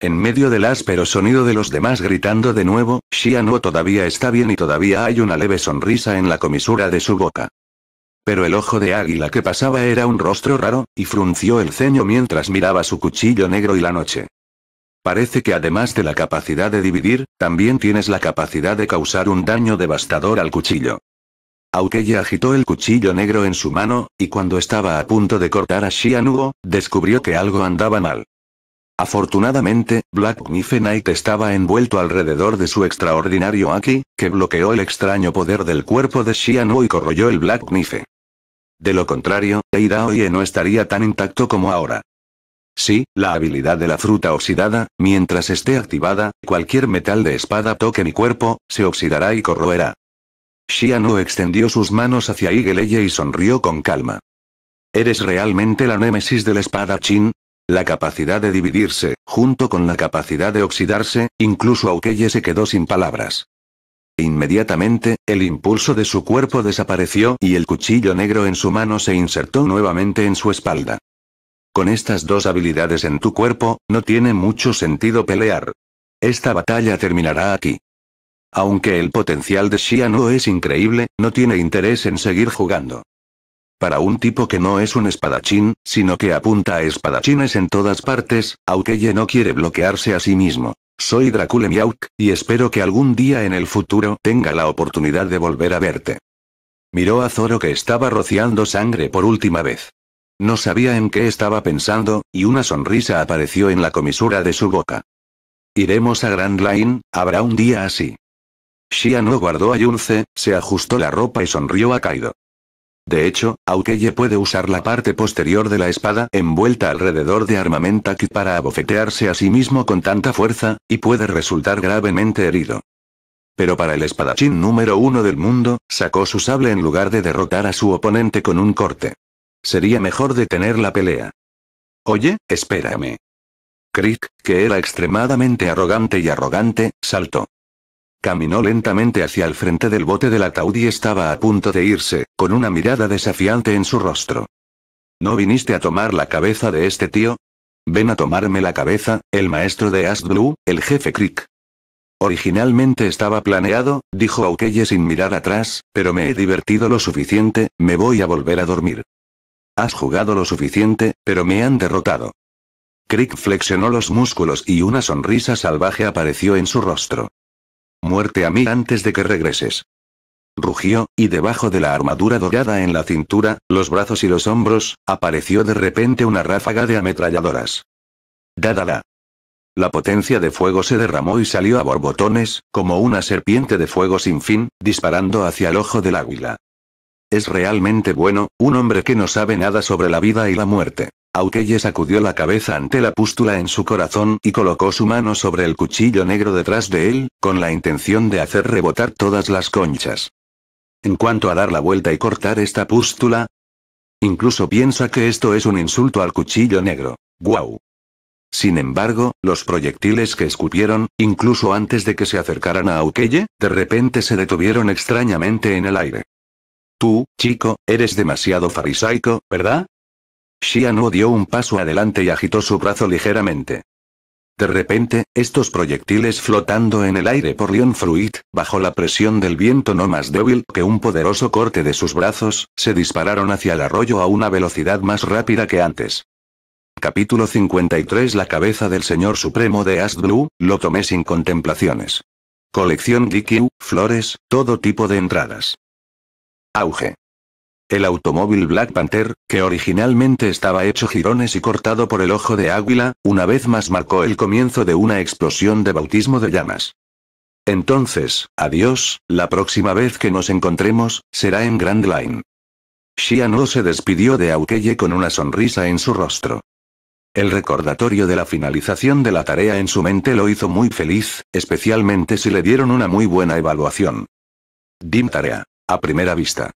En medio del áspero sonido de los demás gritando de nuevo, Shianuo todavía está bien y todavía hay una leve sonrisa en la comisura de su boca. Pero el ojo de águila que pasaba era un rostro raro, y frunció el ceño mientras miraba su cuchillo negro y la noche. Parece que además de la capacidad de dividir, también tienes la capacidad de causar un daño devastador al cuchillo. ella agitó el cuchillo negro en su mano, y cuando estaba a punto de cortar a Shianuo, descubrió que algo andaba mal. Afortunadamente, Black Knight estaba envuelto alrededor de su extraordinario Aki, que bloqueó el extraño poder del cuerpo de Shiano y corroyó el Black Knife. De lo contrario, Eiraoye no estaría tan intacto como ahora. Sí, la habilidad de la fruta oxidada, mientras esté activada, cualquier metal de espada toque mi cuerpo, se oxidará y corroerá. Shiano extendió sus manos hacia Igeleye y sonrió con calma. Eres realmente la némesis espada Chin. La capacidad de dividirse, junto con la capacidad de oxidarse, incluso Aukeye se quedó sin palabras. Inmediatamente, el impulso de su cuerpo desapareció y el cuchillo negro en su mano se insertó nuevamente en su espalda. Con estas dos habilidades en tu cuerpo, no tiene mucho sentido pelear. Esta batalla terminará aquí. Aunque el potencial de Shia no es increíble, no tiene interés en seguir jugando. Para un tipo que no es un espadachín, sino que apunta a espadachines en todas partes, Aukeye no quiere bloquearse a sí mismo. Soy Dracule y espero que algún día en el futuro tenga la oportunidad de volver a verte. Miró a Zoro que estaba rociando sangre por última vez. No sabía en qué estaba pensando, y una sonrisa apareció en la comisura de su boca. Iremos a Grand Line, habrá un día así. Shia no guardó a Yulce, se ajustó la ropa y sonrió a Kaido. De hecho, Aukeye puede usar la parte posterior de la espada envuelta alrededor de que para abofetearse a sí mismo con tanta fuerza, y puede resultar gravemente herido. Pero para el espadachín número uno del mundo, sacó su sable en lugar de derrotar a su oponente con un corte. Sería mejor detener la pelea. Oye, espérame. Crick, que era extremadamente arrogante y arrogante, saltó. Caminó lentamente hacia el frente del bote del ataúd y estaba a punto de irse, con una mirada desafiante en su rostro. ¿No viniste a tomar la cabeza de este tío? Ven a tomarme la cabeza, el maestro de Astblue, el jefe Crick. Originalmente estaba planeado, dijo Aukeye sin mirar atrás, pero me he divertido lo suficiente, me voy a volver a dormir. Has jugado lo suficiente, pero me han derrotado. Crick flexionó los músculos y una sonrisa salvaje apareció en su rostro. Muerte a mí antes de que regreses. Rugió, y debajo de la armadura dorada en la cintura, los brazos y los hombros, apareció de repente una ráfaga de ametralladoras. Dadala. La potencia de fuego se derramó y salió a borbotones, como una serpiente de fuego sin fin, disparando hacia el ojo del águila. Es realmente bueno, un hombre que no sabe nada sobre la vida y la muerte. Aukeye sacudió la cabeza ante la pústula en su corazón y colocó su mano sobre el cuchillo negro detrás de él, con la intención de hacer rebotar todas las conchas. En cuanto a dar la vuelta y cortar esta pústula, incluso piensa que esto es un insulto al cuchillo negro. ¡Guau! Sin embargo, los proyectiles que escupieron, incluso antes de que se acercaran a Aukeye, de repente se detuvieron extrañamente en el aire. Tú, chico, eres demasiado farisaico, ¿verdad? no dio un paso adelante y agitó su brazo ligeramente. De repente, estos proyectiles flotando en el aire por Leon Fruit, bajo la presión del viento no más débil que un poderoso corte de sus brazos, se dispararon hacia el arroyo a una velocidad más rápida que antes. Capítulo 53 La cabeza del Señor Supremo de Ast Blue, lo tomé sin contemplaciones. Colección DQ, flores, todo tipo de entradas. Auge. El automóvil Black Panther, que originalmente estaba hecho jirones y cortado por el ojo de águila, una vez más marcó el comienzo de una explosión de bautismo de llamas. Entonces, adiós, la próxima vez que nos encontremos, será en Grand Line. no se despidió de Aukeye con una sonrisa en su rostro. El recordatorio de la finalización de la tarea en su mente lo hizo muy feliz, especialmente si le dieron una muy buena evaluación. Dim tarea. A primera vista.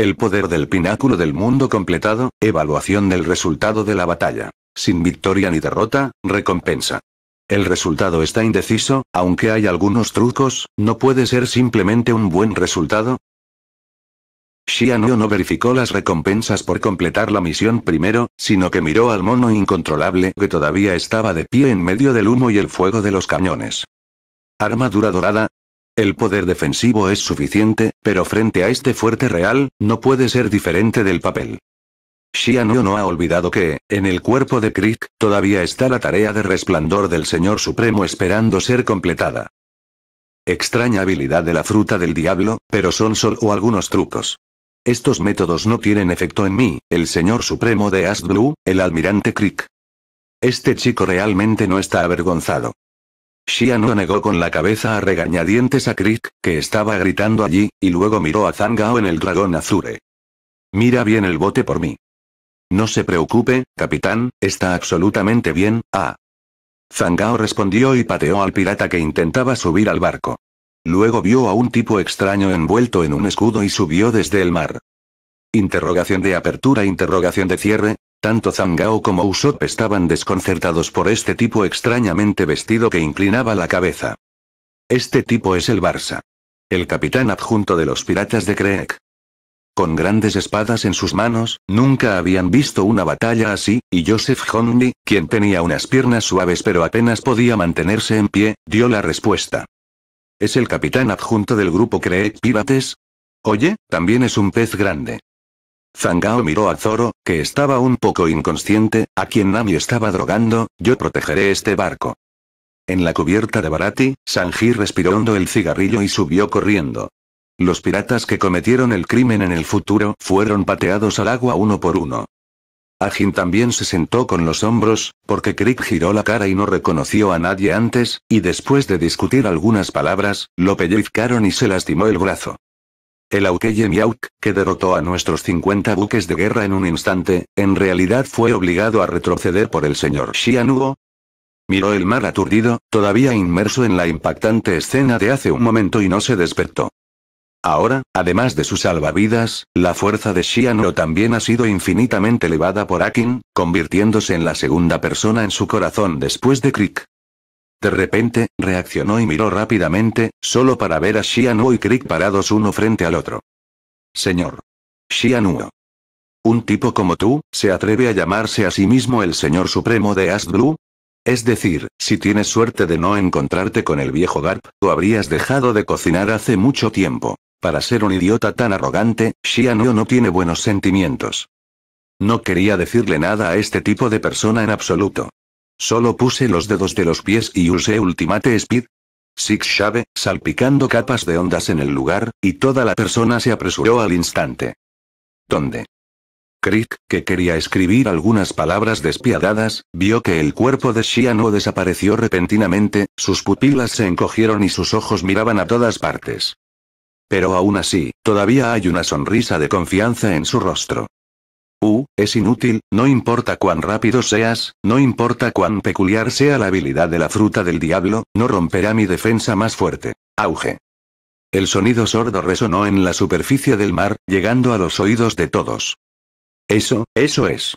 El poder del pináculo del mundo completado, evaluación del resultado de la batalla. Sin victoria ni derrota, recompensa. El resultado está indeciso, aunque hay algunos trucos, ¿no puede ser simplemente un buen resultado? Shiano no verificó las recompensas por completar la misión primero, sino que miró al mono incontrolable que todavía estaba de pie en medio del humo y el fuego de los cañones. Armadura dorada, el poder defensivo es suficiente, pero frente a este fuerte real, no puede ser diferente del papel. Xianyo no ha olvidado que, en el cuerpo de Crick, todavía está la tarea de resplandor del Señor Supremo esperando ser completada. Extraña habilidad de la fruta del diablo, pero son solo algunos trucos. Estos métodos no tienen efecto en mí, el Señor Supremo de Astblue, el almirante Crick. Este chico realmente no está avergonzado. Shia no negó con la cabeza a regañadientes a Krik, que estaba gritando allí, y luego miró a Zangao en el dragón azure. Mira bien el bote por mí. No se preocupe, capitán, está absolutamente bien, ah. Zangao respondió y pateó al pirata que intentaba subir al barco. Luego vio a un tipo extraño envuelto en un escudo y subió desde el mar. Interrogación de apertura, interrogación de cierre, tanto Zangao como Usopp estaban desconcertados por este tipo extrañamente vestido que inclinaba la cabeza. Este tipo es el Barça. El capitán adjunto de los piratas de Kreek. Con grandes espadas en sus manos, nunca habían visto una batalla así, y Joseph Honley, quien tenía unas piernas suaves pero apenas podía mantenerse en pie, dio la respuesta. ¿Es el capitán adjunto del grupo Creek Pirates? Oye, también es un pez grande. Zangao miró a Zoro, que estaba un poco inconsciente, a quien Nami estaba drogando, yo protegeré este barco. En la cubierta de Barati, Sanji respiró hondo el cigarrillo y subió corriendo. Los piratas que cometieron el crimen en el futuro fueron pateados al agua uno por uno. Ajin también se sentó con los hombros, porque Krik giró la cara y no reconoció a nadie antes, y después de discutir algunas palabras, lo pellizcaron y se lastimó el brazo. El Aukeye Miauk, que derrotó a nuestros 50 buques de guerra en un instante, en realidad fue obligado a retroceder por el señor Shianuo. Miró el mar aturdido, todavía inmerso en la impactante escena de hace un momento y no se despertó. Ahora, además de sus salvavidas, la fuerza de Xianuo también ha sido infinitamente elevada por Akin, convirtiéndose en la segunda persona en su corazón después de Crick. De repente, reaccionó y miró rápidamente, solo para ver a Xianuo y Crick parados uno frente al otro. Señor. Xianuo. ¿Un tipo como tú, se atreve a llamarse a sí mismo el señor supremo de As Es decir, si tienes suerte de no encontrarte con el viejo Garp, tú habrías dejado de cocinar hace mucho tiempo. Para ser un idiota tan arrogante, Xianuo no tiene buenos sentimientos. No quería decirle nada a este tipo de persona en absoluto. Solo puse los dedos de los pies y usé Ultimate Speed. Six Shave, salpicando capas de ondas en el lugar, y toda la persona se apresuró al instante. ¿Dónde? Crick, que quería escribir algunas palabras despiadadas, vio que el cuerpo de no desapareció repentinamente, sus pupilas se encogieron y sus ojos miraban a todas partes. Pero aún así, todavía hay una sonrisa de confianza en su rostro. Uh, es inútil, no importa cuán rápido seas, no importa cuán peculiar sea la habilidad de la fruta del diablo, no romperá mi defensa más fuerte. Auge. El sonido sordo resonó en la superficie del mar, llegando a los oídos de todos. Eso, eso es.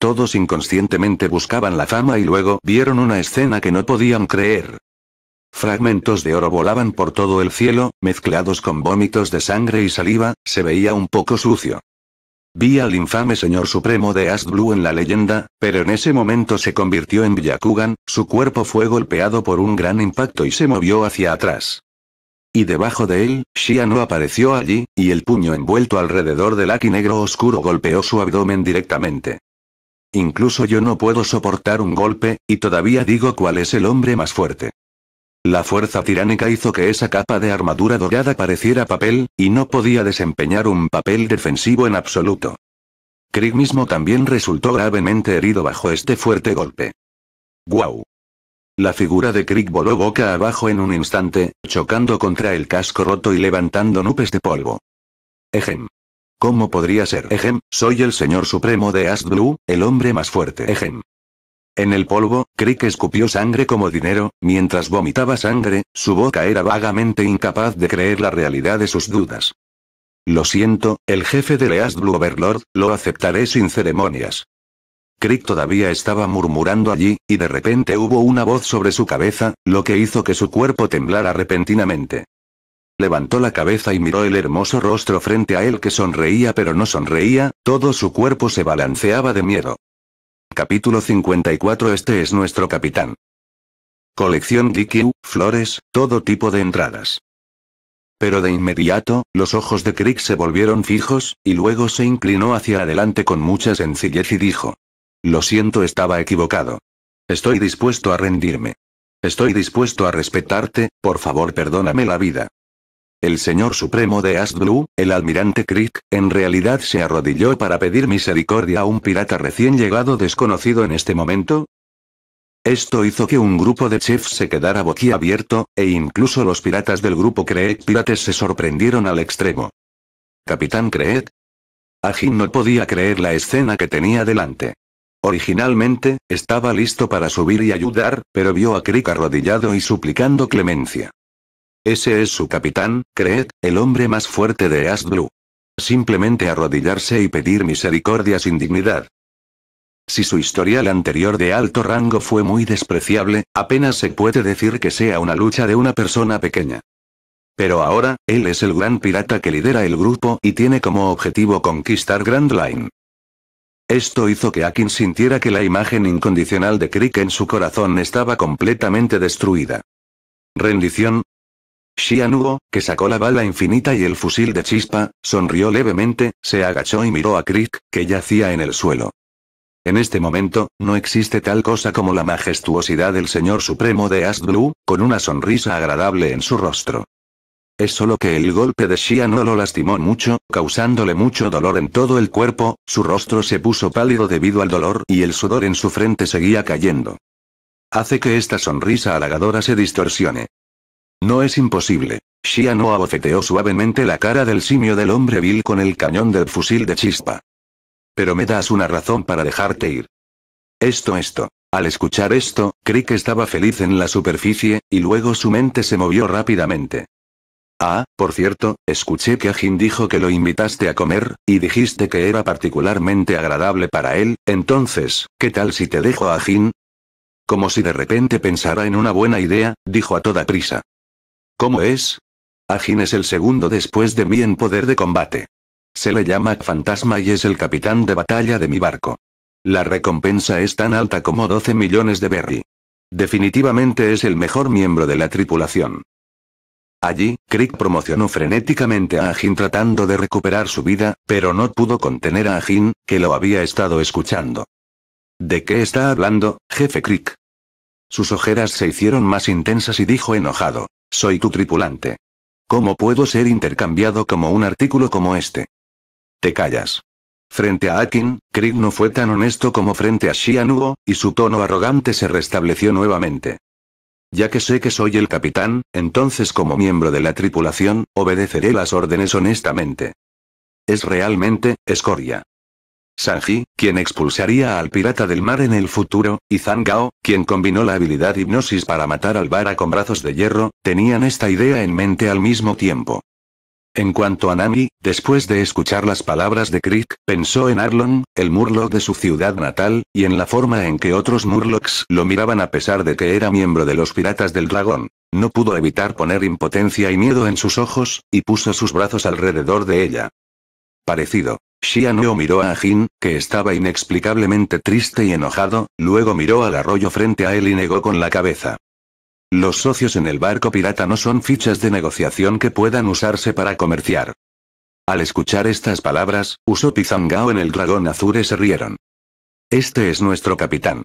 Todos inconscientemente buscaban la fama y luego vieron una escena que no podían creer. Fragmentos de oro volaban por todo el cielo, mezclados con vómitos de sangre y saliva, se veía un poco sucio. Vi al infame señor supremo de Ash en la leyenda, pero en ese momento se convirtió en Byakugan, su cuerpo fue golpeado por un gran impacto y se movió hacia atrás. Y debajo de él, Shia no apareció allí, y el puño envuelto alrededor del Aki negro oscuro golpeó su abdomen directamente. Incluso yo no puedo soportar un golpe, y todavía digo cuál es el hombre más fuerte. La fuerza tiránica hizo que esa capa de armadura dorada pareciera papel, y no podía desempeñar un papel defensivo en absoluto. Krieg mismo también resultó gravemente herido bajo este fuerte golpe. ¡Guau! La figura de Krieg voló boca abajo en un instante, chocando contra el casco roto y levantando nubes de polvo. Ejem. ¿Cómo podría ser? Ejem, soy el señor supremo de Astblue, el hombre más fuerte. Ejem. En el polvo, Crick escupió sangre como dinero, mientras vomitaba sangre, su boca era vagamente incapaz de creer la realidad de sus dudas. Lo siento, el jefe de Leas Blue Overlord, lo aceptaré sin ceremonias. Crick todavía estaba murmurando allí, y de repente hubo una voz sobre su cabeza, lo que hizo que su cuerpo temblara repentinamente. Levantó la cabeza y miró el hermoso rostro frente a él que sonreía pero no sonreía, todo su cuerpo se balanceaba de miedo. Capítulo 54 Este es nuestro capitán. Colección GQ, flores, todo tipo de entradas. Pero de inmediato, los ojos de Crick se volvieron fijos, y luego se inclinó hacia adelante con mucha sencillez y dijo. Lo siento estaba equivocado. Estoy dispuesto a rendirme. Estoy dispuesto a respetarte, por favor perdóname la vida. El señor supremo de Blue, el almirante Crick, en realidad se arrodilló para pedir misericordia a un pirata recién llegado desconocido en este momento. Esto hizo que un grupo de chefs se quedara boquiabierto, e incluso los piratas del grupo Creek Pirates se sorprendieron al extremo. Capitán Creek. Ajin no podía creer la escena que tenía delante. Originalmente, estaba listo para subir y ayudar, pero vio a Crick arrodillado y suplicando clemencia. Ese es su capitán, Creed, el hombre más fuerte de As Simplemente arrodillarse y pedir misericordia sin dignidad. Si su historial anterior de alto rango fue muy despreciable, apenas se puede decir que sea una lucha de una persona pequeña. Pero ahora, él es el gran pirata que lidera el grupo y tiene como objetivo conquistar Grand Line. Esto hizo que Akin sintiera que la imagen incondicional de Crick en su corazón estaba completamente destruida. Rendición, Xianuo, que sacó la bala infinita y el fusil de chispa, sonrió levemente, se agachó y miró a Crick, que yacía en el suelo. En este momento, no existe tal cosa como la majestuosidad del señor supremo de Ast Blue, con una sonrisa agradable en su rostro. Es solo que el golpe de Xianuo lo lastimó mucho, causándole mucho dolor en todo el cuerpo, su rostro se puso pálido debido al dolor y el sudor en su frente seguía cayendo. Hace que esta sonrisa halagadora se distorsione. No es imposible. no abofeteó suavemente la cara del simio del hombre vil con el cañón del fusil de chispa. Pero me das una razón para dejarte ir. Esto, esto. Al escuchar esto, Crick estaba feliz en la superficie, y luego su mente se movió rápidamente. Ah, por cierto, escuché que Ajin dijo que lo invitaste a comer, y dijiste que era particularmente agradable para él, entonces, ¿qué tal si te dejo a Ajin? Como si de repente pensara en una buena idea, dijo a toda prisa. ¿Cómo es? Agin es el segundo después de mí en poder de combate. Se le llama Fantasma y es el capitán de batalla de mi barco. La recompensa es tan alta como 12 millones de berry. Definitivamente es el mejor miembro de la tripulación. Allí, Crick promocionó frenéticamente a Agin tratando de recuperar su vida, pero no pudo contener a Agin, que lo había estado escuchando. ¿De qué está hablando, jefe Crick? Sus ojeras se hicieron más intensas y dijo enojado. Soy tu tripulante. ¿Cómo puedo ser intercambiado como un artículo como este? Te callas. Frente a Akin, Krieg no fue tan honesto como frente a Shianuo, y su tono arrogante se restableció nuevamente. Ya que sé que soy el capitán, entonces como miembro de la tripulación, obedeceré las órdenes honestamente. Es realmente, escoria. Sanji, quien expulsaría al pirata del mar en el futuro, y Zangao, quien combinó la habilidad hipnosis para matar al Vara con brazos de hierro, tenían esta idea en mente al mismo tiempo. En cuanto a Nami, después de escuchar las palabras de Crick, pensó en Arlon, el Murloc de su ciudad natal, y en la forma en que otros Murlocs lo miraban a pesar de que era miembro de los Piratas del Dragón. No pudo evitar poner impotencia y miedo en sus ojos, y puso sus brazos alrededor de ella. Parecido. Xianuo miró a Jin, que estaba inexplicablemente triste y enojado, luego miró al arroyo frente a él y negó con la cabeza. Los socios en el barco pirata no son fichas de negociación que puedan usarse para comerciar. Al escuchar estas palabras, Usopp Pizangao en el dragón azure se rieron. Este es nuestro capitán.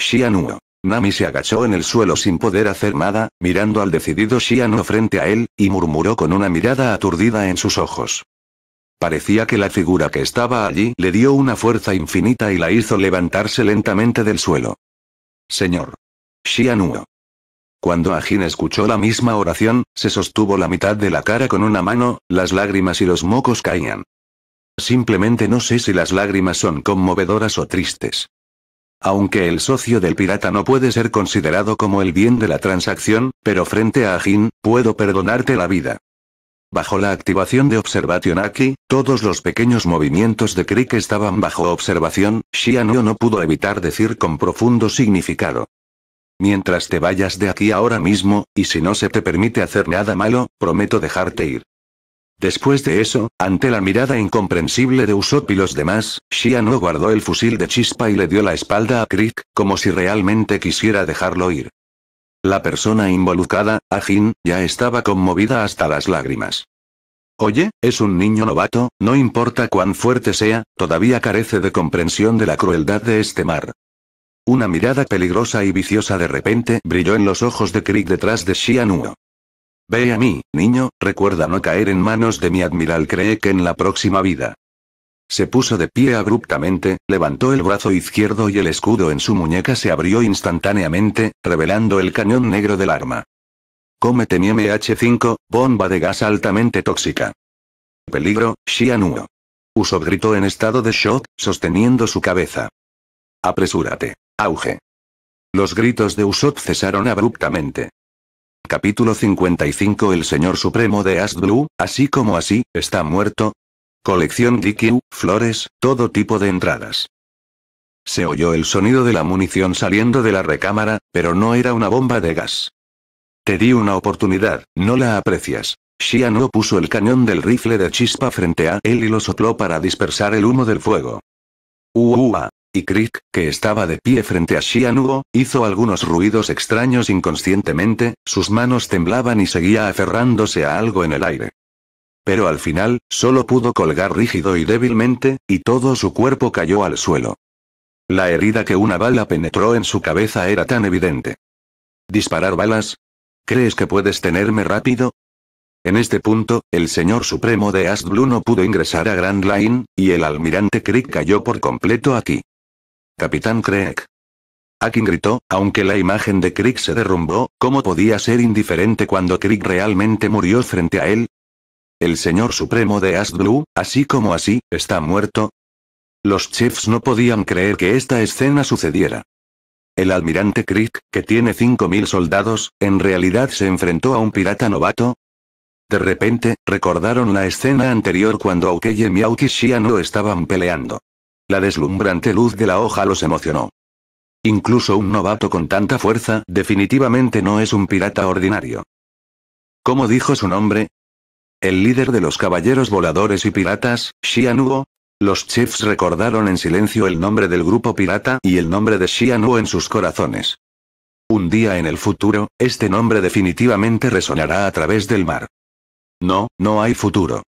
Xianuo. Nami se agachó en el suelo sin poder hacer nada, mirando al decidido Xianuo frente a él, y murmuró con una mirada aturdida en sus ojos. Parecía que la figura que estaba allí le dio una fuerza infinita y la hizo levantarse lentamente del suelo. Señor. Xianuo. Cuando Ajin escuchó la misma oración, se sostuvo la mitad de la cara con una mano, las lágrimas y los mocos caían. Simplemente no sé si las lágrimas son conmovedoras o tristes. Aunque el socio del pirata no puede ser considerado como el bien de la transacción, pero frente a Ajin, puedo perdonarte la vida. Bajo la activación de Observation Aki, todos los pequeños movimientos de Crick estaban bajo observación, Shiano no pudo evitar decir con profundo significado. Mientras te vayas de aquí ahora mismo, y si no se te permite hacer nada malo, prometo dejarte ir. Después de eso, ante la mirada incomprensible de Usopp y los demás, Shiano guardó el fusil de chispa y le dio la espalda a Crick, como si realmente quisiera dejarlo ir. La persona involucrada, Ajin, ya estaba conmovida hasta las lágrimas. Oye, es un niño novato, no importa cuán fuerte sea, todavía carece de comprensión de la crueldad de este mar. Una mirada peligrosa y viciosa de repente brilló en los ojos de Krieg detrás de Shianuo. Ve a mí, niño, recuerda no caer en manos de mi admiral Cree que en la próxima vida. Se puso de pie abruptamente, levantó el brazo izquierdo y el escudo en su muñeca se abrió instantáneamente, revelando el cañón negro del arma. Comete mi MH5, bomba de gas altamente tóxica. Peligro, Shianuo. Uso gritó en estado de shock, sosteniendo su cabeza. Apresúrate. Auge. Los gritos de Usopp cesaron abruptamente. Capítulo 55 El Señor Supremo de Astblue, así como así, está muerto, Colección DQ, flores, todo tipo de entradas. Se oyó el sonido de la munición saliendo de la recámara, pero no era una bomba de gas. Te di una oportunidad, no la aprecias. Xianuo puso el cañón del rifle de chispa frente a él y lo sopló para dispersar el humo del fuego. Uua. Y Crick, que estaba de pie frente a Xianuo, hizo algunos ruidos extraños inconscientemente, sus manos temblaban y seguía aferrándose a algo en el aire pero al final, solo pudo colgar rígido y débilmente, y todo su cuerpo cayó al suelo. La herida que una bala penetró en su cabeza era tan evidente. ¿Disparar balas? ¿Crees que puedes tenerme rápido? En este punto, el señor supremo de Ash no pudo ingresar a Grand Line, y el almirante Crick cayó por completo aquí. Capitán Craig. Akin gritó, aunque la imagen de Crick se derrumbó, ¿cómo podía ser indiferente cuando Crick realmente murió frente a él? el señor supremo de Astblue, así como así, está muerto. Los chefs no podían creer que esta escena sucediera. El almirante Crick, que tiene 5.000 soldados, en realidad se enfrentó a un pirata novato. De repente, recordaron la escena anterior cuando Aukeye y Shia no estaban peleando. La deslumbrante luz de la hoja los emocionó. Incluso un novato con tanta fuerza definitivamente no es un pirata ordinario. ¿Cómo dijo su nombre? el líder de los caballeros voladores y piratas, Xianuo. Los chefs recordaron en silencio el nombre del grupo pirata y el nombre de Xianuo en sus corazones. Un día en el futuro, este nombre definitivamente resonará a través del mar. No, no hay futuro.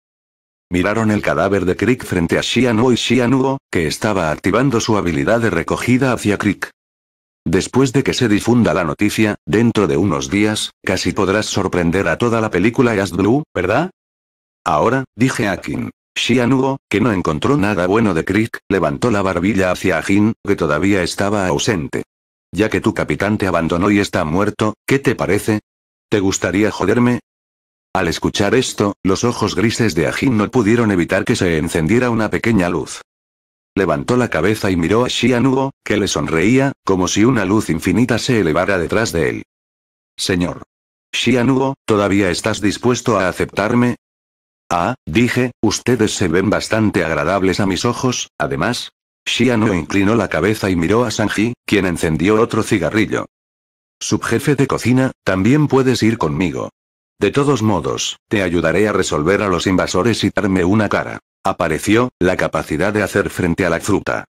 Miraron el cadáver de Crick frente a Xianuo y Xianuo, que estaba activando su habilidad de recogida hacia Crick. Después de que se difunda la noticia, dentro de unos días, casi podrás sorprender a toda la película As Blue, ¿verdad? Ahora, dije a Kim. Shianuo, que no encontró nada bueno de Crick, levantó la barbilla hacia Ajin, que todavía estaba ausente. Ya que tu capitán te abandonó y está muerto, ¿qué te parece? ¿Te gustaría joderme? Al escuchar esto, los ojos grises de Ajin no pudieron evitar que se encendiera una pequeña luz. Levantó la cabeza y miró a Shianuo, que le sonreía, como si una luz infinita se elevara detrás de él. Señor. Shianuo, ¿todavía estás dispuesto a aceptarme? Ah, dije, ustedes se ven bastante agradables a mis ojos, además. Shiano inclinó la cabeza y miró a Sanji, quien encendió otro cigarrillo. Subjefe de cocina, también puedes ir conmigo. De todos modos, te ayudaré a resolver a los invasores y darme una cara. Apareció, la capacidad de hacer frente a la fruta.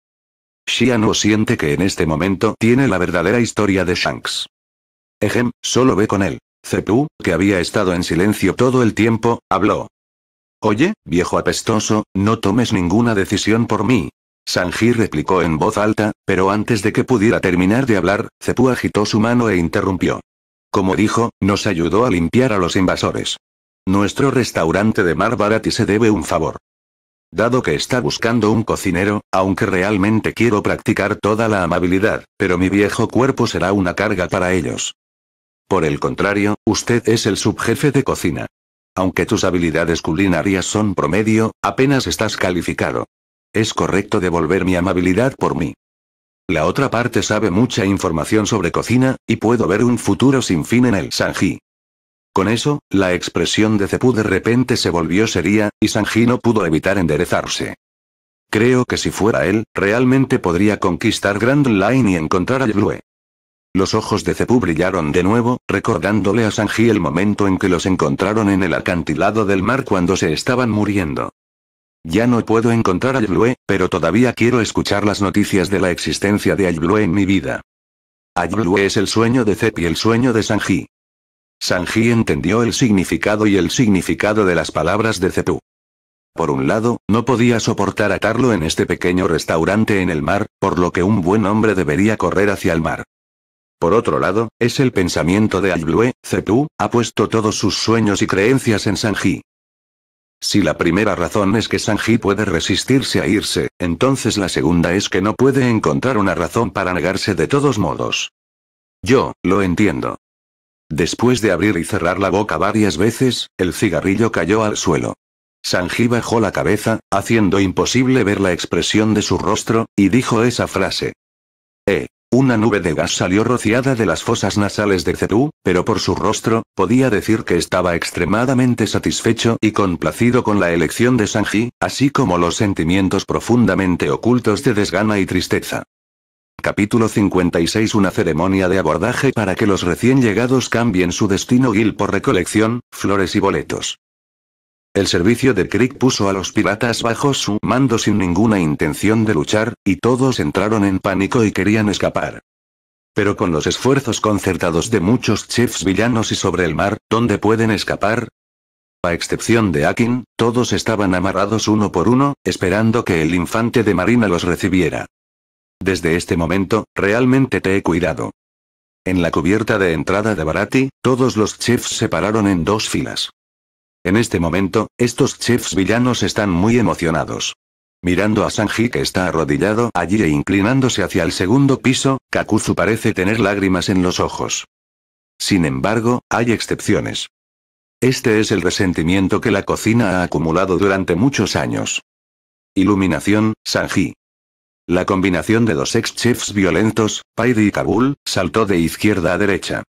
Shiano siente que en este momento tiene la verdadera historia de Shanks. Ejem, solo ve con él. Zepu, que había estado en silencio todo el tiempo, habló. Oye, viejo apestoso, no tomes ninguna decisión por mí. Sanji replicó en voz alta, pero antes de que pudiera terminar de hablar, Cepu agitó su mano e interrumpió. Como dijo, nos ayudó a limpiar a los invasores. Nuestro restaurante de Mar se debe un favor. Dado que está buscando un cocinero, aunque realmente quiero practicar toda la amabilidad, pero mi viejo cuerpo será una carga para ellos. Por el contrario, usted es el subjefe de cocina. Aunque tus habilidades culinarias son promedio, apenas estás calificado. Es correcto devolver mi amabilidad por mí. La otra parte sabe mucha información sobre cocina, y puedo ver un futuro sin fin en el Sanji. Con eso, la expresión de Cepu de repente se volvió seria, y Sanji no pudo evitar enderezarse. Creo que si fuera él, realmente podría conquistar Grand Line y encontrar a Yblue. Los ojos de Cepu brillaron de nuevo, recordándole a Sanji el momento en que los encontraron en el acantilado del mar cuando se estaban muriendo. Ya no puedo encontrar a Yblue, pero todavía quiero escuchar las noticias de la existencia de Yblue en mi vida. Yblue es el sueño de Zep y el sueño de Sanji. Sanji entendió el significado y el significado de las palabras de Cepu. Por un lado, no podía soportar atarlo en este pequeño restaurante en el mar, por lo que un buen hombre debería correr hacia el mar. Por otro lado, es el pensamiento de Ayblue. tú ha puesto todos sus sueños y creencias en Sanji. Si la primera razón es que Sanji puede resistirse a irse, entonces la segunda es que no puede encontrar una razón para negarse de todos modos. Yo, lo entiendo. Después de abrir y cerrar la boca varias veces, el cigarrillo cayó al suelo. Sanji bajó la cabeza, haciendo imposible ver la expresión de su rostro, y dijo esa frase. Eh. Una nube de gas salió rociada de las fosas nasales de Cerú, pero por su rostro, podía decir que estaba extremadamente satisfecho y complacido con la elección de Sanji, así como los sentimientos profundamente ocultos de desgana y tristeza. Capítulo 56 Una ceremonia de abordaje para que los recién llegados cambien su destino Gil por recolección, flores y boletos. El servicio de Crick puso a los piratas bajo su mando sin ninguna intención de luchar, y todos entraron en pánico y querían escapar. Pero con los esfuerzos concertados de muchos chefs villanos y sobre el mar, ¿dónde pueden escapar? A excepción de Akin, todos estaban amarrados uno por uno, esperando que el infante de Marina los recibiera. Desde este momento, realmente te he cuidado. En la cubierta de entrada de Barati, todos los chefs se pararon en dos filas. En este momento, estos chefs villanos están muy emocionados. Mirando a Sanji que está arrodillado allí e inclinándose hacia el segundo piso, Kakuzu parece tener lágrimas en los ojos. Sin embargo, hay excepciones. Este es el resentimiento que la cocina ha acumulado durante muchos años. Iluminación, Sanji. La combinación de dos ex-chefs violentos, Paidi y Kabul, saltó de izquierda a derecha.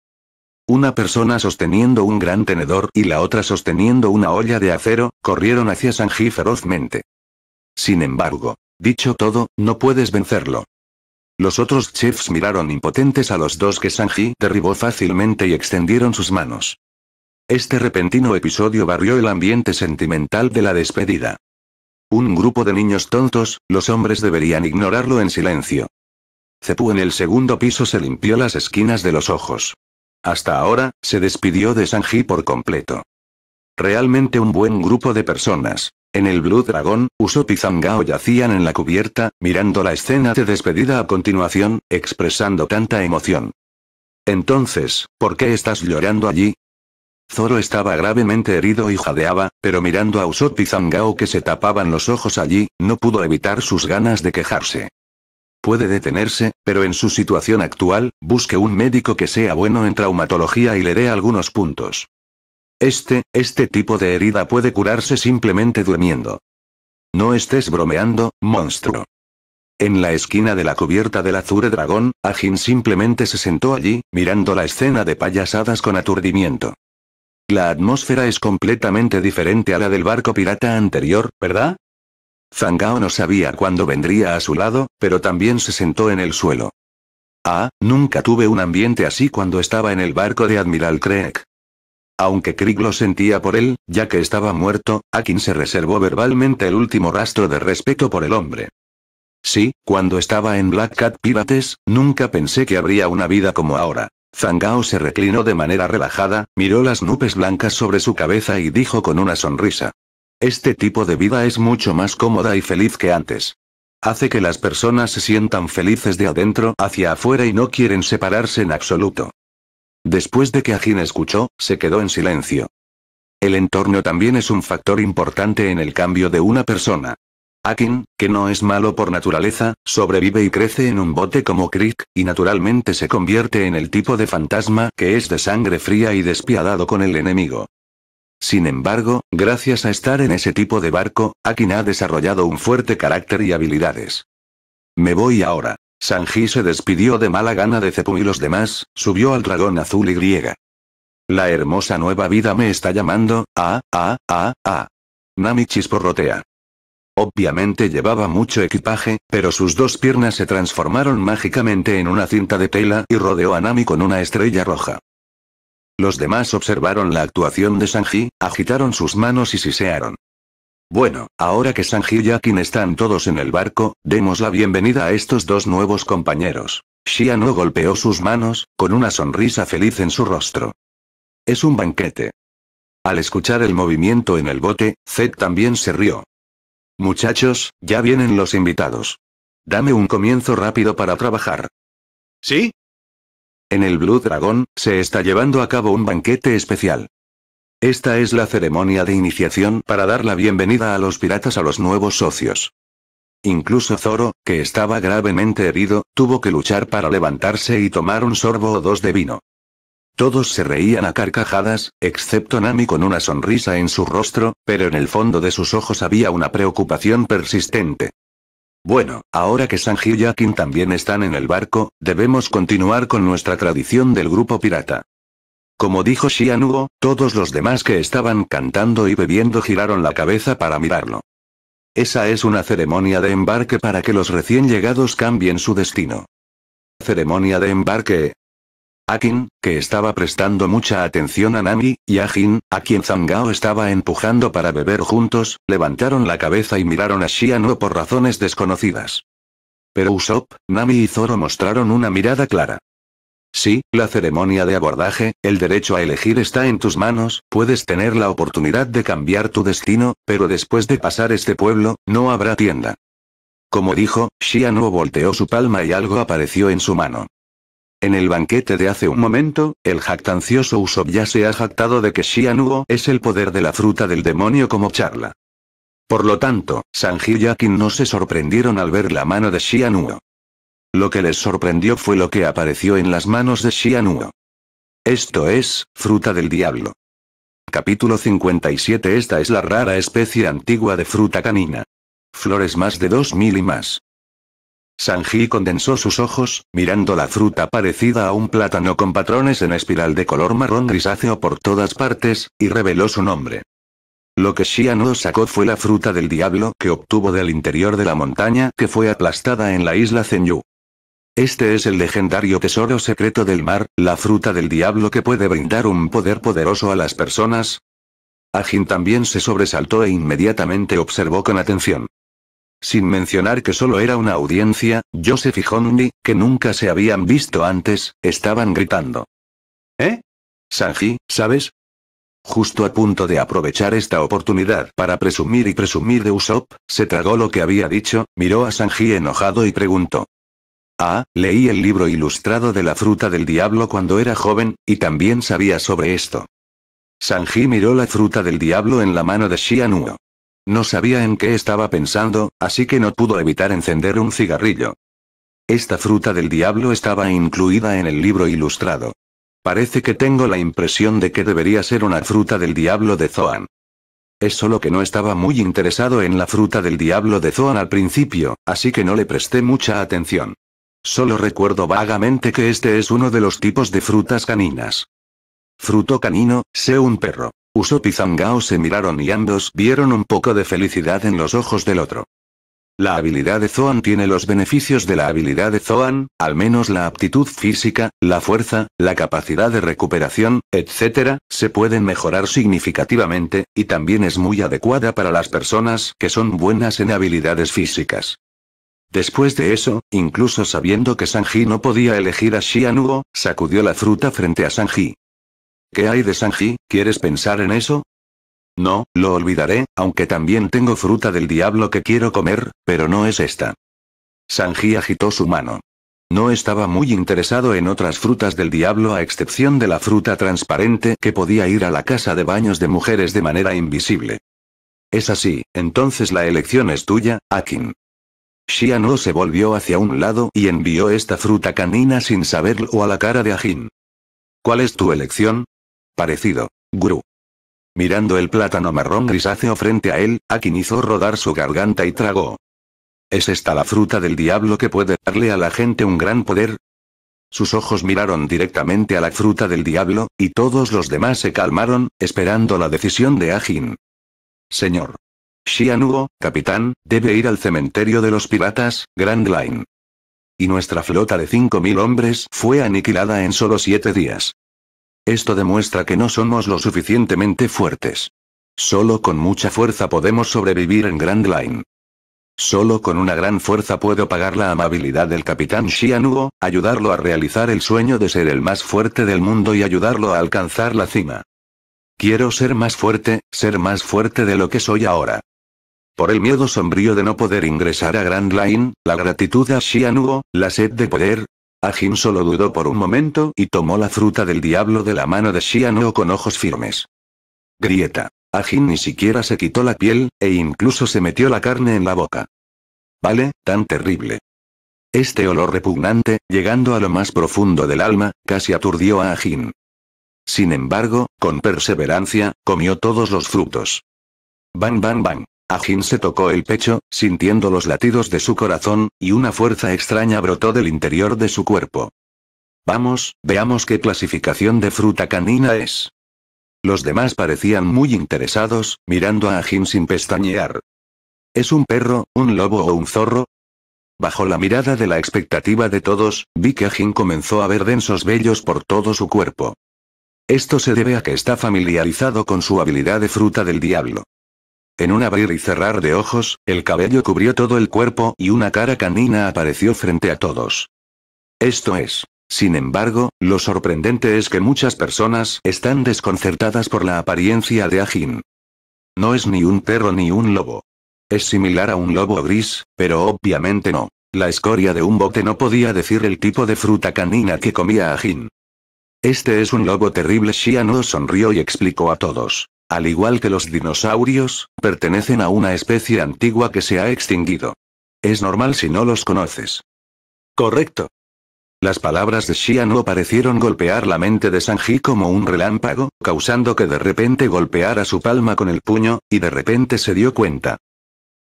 Una persona sosteniendo un gran tenedor y la otra sosteniendo una olla de acero, corrieron hacia Sanji ferozmente. Sin embargo, dicho todo, no puedes vencerlo. Los otros chefs miraron impotentes a los dos que Sanji derribó fácilmente y extendieron sus manos. Este repentino episodio barrió el ambiente sentimental de la despedida. Un grupo de niños tontos, los hombres deberían ignorarlo en silencio. Cepu en el segundo piso se limpió las esquinas de los ojos. Hasta ahora, se despidió de Sanji por completo. Realmente un buen grupo de personas. En el Blue Dragon, Usopp y Zangao yacían en la cubierta, mirando la escena de despedida a continuación, expresando tanta emoción. Entonces, ¿por qué estás llorando allí? Zoro estaba gravemente herido y jadeaba, pero mirando a Usopp y Zangao que se tapaban los ojos allí, no pudo evitar sus ganas de quejarse. Puede detenerse, pero en su situación actual, busque un médico que sea bueno en traumatología y le dé algunos puntos. Este, este tipo de herida puede curarse simplemente durmiendo. No estés bromeando, monstruo. En la esquina de la cubierta del Azure Dragón, Ajin simplemente se sentó allí, mirando la escena de payasadas con aturdimiento. La atmósfera es completamente diferente a la del barco pirata anterior, ¿verdad? Zangao no sabía cuándo vendría a su lado, pero también se sentó en el suelo. Ah, nunca tuve un ambiente así cuando estaba en el barco de Admiral Craig. Aunque Krieg lo sentía por él, ya que estaba muerto, Akin se reservó verbalmente el último rastro de respeto por el hombre. Sí, cuando estaba en Black Cat Pirates, nunca pensé que habría una vida como ahora. Zangao se reclinó de manera relajada, miró las nubes blancas sobre su cabeza y dijo con una sonrisa. Este tipo de vida es mucho más cómoda y feliz que antes. Hace que las personas se sientan felices de adentro hacia afuera y no quieren separarse en absoluto. Después de que Akin escuchó, se quedó en silencio. El entorno también es un factor importante en el cambio de una persona. Akin, que no es malo por naturaleza, sobrevive y crece en un bote como Crick, y naturalmente se convierte en el tipo de fantasma que es de sangre fría y despiadado con el enemigo. Sin embargo, gracias a estar en ese tipo de barco, Akin ha desarrollado un fuerte carácter y habilidades. Me voy ahora. Sanji se despidió de mala gana de Zepu y los demás, subió al dragón azul y griega. La hermosa nueva vida me está llamando, ah, ah, ah, ah. Nami chisporrotea. Obviamente llevaba mucho equipaje, pero sus dos piernas se transformaron mágicamente en una cinta de tela y rodeó a Nami con una estrella roja. Los demás observaron la actuación de Sanji, agitaron sus manos y sisearon. Bueno, ahora que Sanji y Akin están todos en el barco, demos la bienvenida a estos dos nuevos compañeros. no golpeó sus manos, con una sonrisa feliz en su rostro. Es un banquete. Al escuchar el movimiento en el bote, Zed también se rió. Muchachos, ya vienen los invitados. Dame un comienzo rápido para trabajar. ¿Sí? en el Blue Dragon, se está llevando a cabo un banquete especial. Esta es la ceremonia de iniciación para dar la bienvenida a los piratas a los nuevos socios. Incluso Zoro, que estaba gravemente herido, tuvo que luchar para levantarse y tomar un sorbo o dos de vino. Todos se reían a carcajadas, excepto Nami con una sonrisa en su rostro, pero en el fondo de sus ojos había una preocupación persistente. Bueno, ahora que Sanji y Akin también están en el barco, debemos continuar con nuestra tradición del grupo pirata. Como dijo Shianugo, todos los demás que estaban cantando y bebiendo giraron la cabeza para mirarlo. Esa es una ceremonia de embarque para que los recién llegados cambien su destino. Ceremonia de embarque, Akin, que estaba prestando mucha atención a Nami, y a a quien Zangao estaba empujando para beber juntos, levantaron la cabeza y miraron a Shianuo por razones desconocidas. Pero Usopp, Nami y Zoro mostraron una mirada clara. Sí, la ceremonia de abordaje, el derecho a elegir está en tus manos, puedes tener la oportunidad de cambiar tu destino, pero después de pasar este pueblo, no habrá tienda. Como dijo, Shianuo volteó su palma y algo apareció en su mano. En el banquete de hace un momento, el jactancioso Usopp ya se ha jactado de que Xianuo es el poder de la fruta del demonio como charla. Por lo tanto, Sanji y Akin no se sorprendieron al ver la mano de Xianuo. Lo que les sorprendió fue lo que apareció en las manos de Xianuo. Esto es, fruta del diablo. Capítulo 57 Esta es la rara especie antigua de fruta canina. Flores más de 2000 y más. Sanji condensó sus ojos, mirando la fruta parecida a un plátano con patrones en espiral de color marrón grisáceo por todas partes, y reveló su nombre. Lo que no sacó fue la fruta del diablo que obtuvo del interior de la montaña que fue aplastada en la isla Zenyu. Este es el legendario tesoro secreto del mar, la fruta del diablo que puede brindar un poder poderoso a las personas. Ajin también se sobresaltó e inmediatamente observó con atención. Sin mencionar que solo era una audiencia, Joseph y que nunca se habían visto antes, estaban gritando. ¿Eh? Sanji, ¿sabes? Justo a punto de aprovechar esta oportunidad para presumir y presumir de Usopp, se tragó lo que había dicho, miró a Sanji enojado y preguntó. Ah, leí el libro ilustrado de la fruta del diablo cuando era joven, y también sabía sobre esto. Sanji miró la fruta del diablo en la mano de Xianuo. No sabía en qué estaba pensando, así que no pudo evitar encender un cigarrillo. Esta fruta del diablo estaba incluida en el libro ilustrado. Parece que tengo la impresión de que debería ser una fruta del diablo de Zoan. Es solo que no estaba muy interesado en la fruta del diablo de Zoan al principio, así que no le presté mucha atención. Solo recuerdo vagamente que este es uno de los tipos de frutas caninas. Fruto canino, sé un perro. Usopp y Zangao se miraron y ambos vieron un poco de felicidad en los ojos del otro. La habilidad de Zoan tiene los beneficios de la habilidad de Zoan, al menos la aptitud física, la fuerza, la capacidad de recuperación, etc., se pueden mejorar significativamente, y también es muy adecuada para las personas que son buenas en habilidades físicas. Después de eso, incluso sabiendo que Sanji no podía elegir a Shianuo, sacudió la fruta frente a Sanji. ¿Qué hay de Sanji? ¿Quieres pensar en eso? No, lo olvidaré, aunque también tengo fruta del diablo que quiero comer, pero no es esta. Sanji agitó su mano. No estaba muy interesado en otras frutas del diablo a excepción de la fruta transparente que podía ir a la casa de baños de mujeres de manera invisible. Es así, entonces la elección es tuya, Akin. no se volvió hacia un lado y envió esta fruta canina sin saberlo a la cara de akin ¿Cuál es tu elección? Parecido. Gru. Mirando el plátano marrón grisáceo frente a él, Akin hizo rodar su garganta y tragó. ¿Es esta la fruta del diablo que puede darle a la gente un gran poder? Sus ojos miraron directamente a la fruta del diablo, y todos los demás se calmaron, esperando la decisión de Akin. Señor. Shianugo, capitán, debe ir al cementerio de los piratas, Grand Line. Y nuestra flota de 5.000 hombres fue aniquilada en solo siete días. Esto demuestra que no somos lo suficientemente fuertes. Solo con mucha fuerza podemos sobrevivir en Grand Line. Solo con una gran fuerza puedo pagar la amabilidad del capitán Shianuo, ayudarlo a realizar el sueño de ser el más fuerte del mundo y ayudarlo a alcanzar la cima. Quiero ser más fuerte, ser más fuerte de lo que soy ahora. Por el miedo sombrío de no poder ingresar a Grand Line, la gratitud a Shianuo, la sed de poder, Ajin solo dudó por un momento y tomó la fruta del diablo de la mano de Shiano con ojos firmes. Grieta. Ajin ni siquiera se quitó la piel, e incluso se metió la carne en la boca. Vale, tan terrible. Este olor repugnante, llegando a lo más profundo del alma, casi aturdió a Ajin. Sin embargo, con perseverancia, comió todos los frutos. Bang bang bang. Ajin se tocó el pecho, sintiendo los latidos de su corazón, y una fuerza extraña brotó del interior de su cuerpo. Vamos, veamos qué clasificación de fruta canina es. Los demás parecían muy interesados, mirando a Ajin sin pestañear. ¿Es un perro, un lobo o un zorro? Bajo la mirada de la expectativa de todos, vi que Ajin comenzó a ver densos vellos por todo su cuerpo. Esto se debe a que está familiarizado con su habilidad de fruta del diablo. En un abrir y cerrar de ojos, el cabello cubrió todo el cuerpo y una cara canina apareció frente a todos. Esto es. Sin embargo, lo sorprendente es que muchas personas están desconcertadas por la apariencia de Ajin. No es ni un perro ni un lobo. Es similar a un lobo gris, pero obviamente no. La escoria de un bote no podía decir el tipo de fruta canina que comía Ajin. Este es un lobo terrible. Shiano sonrió y explicó a todos al igual que los dinosaurios, pertenecen a una especie antigua que se ha extinguido. Es normal si no los conoces. Correcto. Las palabras de no parecieron golpear la mente de Sanji como un relámpago, causando que de repente golpeara su palma con el puño, y de repente se dio cuenta.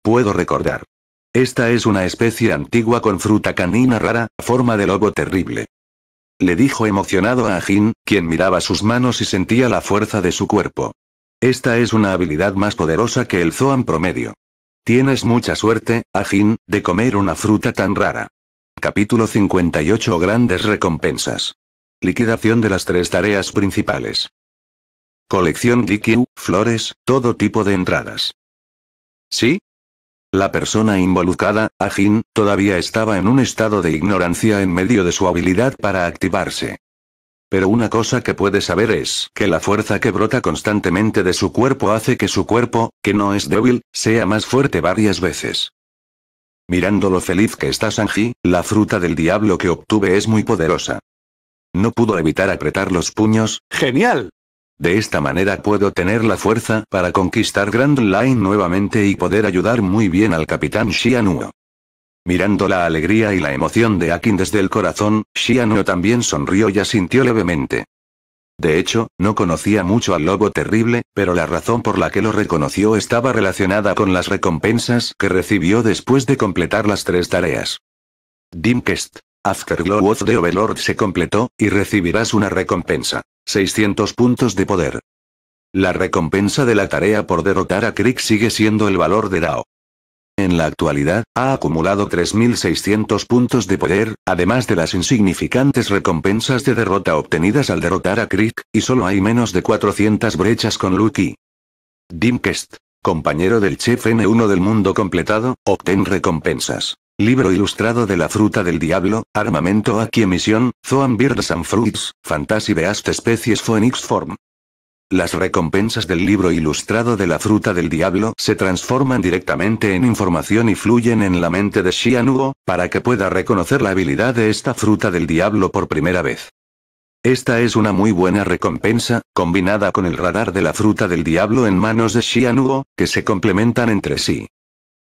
Puedo recordar. Esta es una especie antigua con fruta canina rara, forma de lobo terrible. Le dijo emocionado a Jin, quien miraba sus manos y sentía la fuerza de su cuerpo. Esta es una habilidad más poderosa que el Zoan promedio. Tienes mucha suerte, Ajin, de comer una fruta tan rara. Capítulo 58 Grandes recompensas. Liquidación de las tres tareas principales. Colección GQ, flores, todo tipo de entradas. ¿Sí? La persona involucrada, Ajin, todavía estaba en un estado de ignorancia en medio de su habilidad para activarse pero una cosa que puede saber es que la fuerza que brota constantemente de su cuerpo hace que su cuerpo, que no es débil, sea más fuerte varias veces. Mirando lo feliz que está Sanji, la fruta del diablo que obtuve es muy poderosa. No pudo evitar apretar los puños. ¡Genial! De esta manera puedo tener la fuerza para conquistar Grand Line nuevamente y poder ayudar muy bien al capitán Shianuo. Mirando la alegría y la emoción de Akin desde el corazón, no también sonrió y asintió levemente. De hecho, no conocía mucho al lobo terrible, pero la razón por la que lo reconoció estaba relacionada con las recompensas que recibió después de completar las tres tareas. Dimkest. Afterglow of the Overlord se completó, y recibirás una recompensa. 600 puntos de poder. La recompensa de la tarea por derrotar a Krieg sigue siendo el valor de Dao. En la actualidad, ha acumulado 3.600 puntos de poder, además de las insignificantes recompensas de derrota obtenidas al derrotar a Crick, y solo hay menos de 400 brechas con Lucky. Dimkest, compañero del chef N1 del mundo completado, obtén recompensas. Libro ilustrado de la fruta del diablo, armamento aquí emisión, Zoan Birds and Fruits, Fantasy Beast Species Phoenix Form las recompensas del libro ilustrado de la fruta del diablo se transforman directamente en información y fluyen en la mente de Xianuo, para que pueda reconocer la habilidad de esta fruta del diablo por primera vez. Esta es una muy buena recompensa, combinada con el radar de la fruta del diablo en manos de Xianuo, que se complementan entre sí.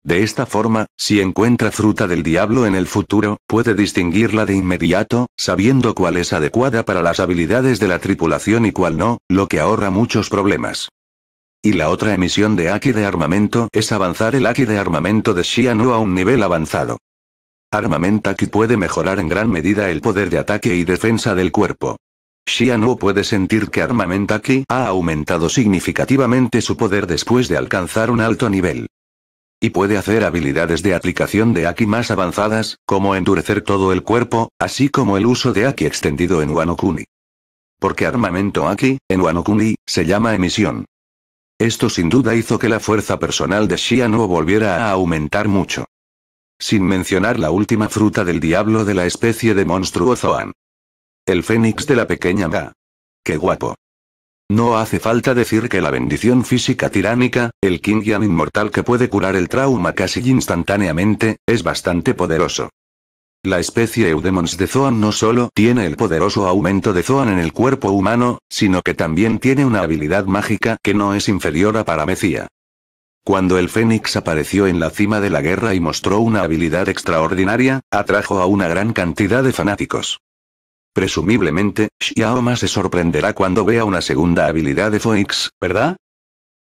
De esta forma, si encuentra fruta del diablo en el futuro, puede distinguirla de inmediato, sabiendo cuál es adecuada para las habilidades de la tripulación y cuál no, lo que ahorra muchos problemas. Y la otra emisión de Aki de armamento es avanzar el Aki de armamento de Shianu a un nivel avanzado. Armamento Aki puede mejorar en gran medida el poder de ataque y defensa del cuerpo. Shianu puede sentir que Armament Aki ha aumentado significativamente su poder después de alcanzar un alto nivel. Y puede hacer habilidades de aplicación de Aki más avanzadas, como endurecer todo el cuerpo, así como el uso de Aki extendido en Wano Kuni. Porque armamento Aki, en Wano Kuni, se llama emisión. Esto sin duda hizo que la fuerza personal de no volviera a aumentar mucho. Sin mencionar la última fruta del diablo de la especie de monstruo Zoan. El fénix de la pequeña Ga. ¡Qué guapo! No hace falta decir que la bendición física tiránica, el Kingian inmortal que puede curar el trauma casi instantáneamente, es bastante poderoso. La especie Eudemons de Zoan no solo tiene el poderoso aumento de Zoan en el cuerpo humano, sino que también tiene una habilidad mágica que no es inferior a Paramecia. Cuando el Fénix apareció en la cima de la guerra y mostró una habilidad extraordinaria, atrajo a una gran cantidad de fanáticos. Presumiblemente, Xiaoma se sorprenderá cuando vea una segunda habilidad de Foix, ¿verdad?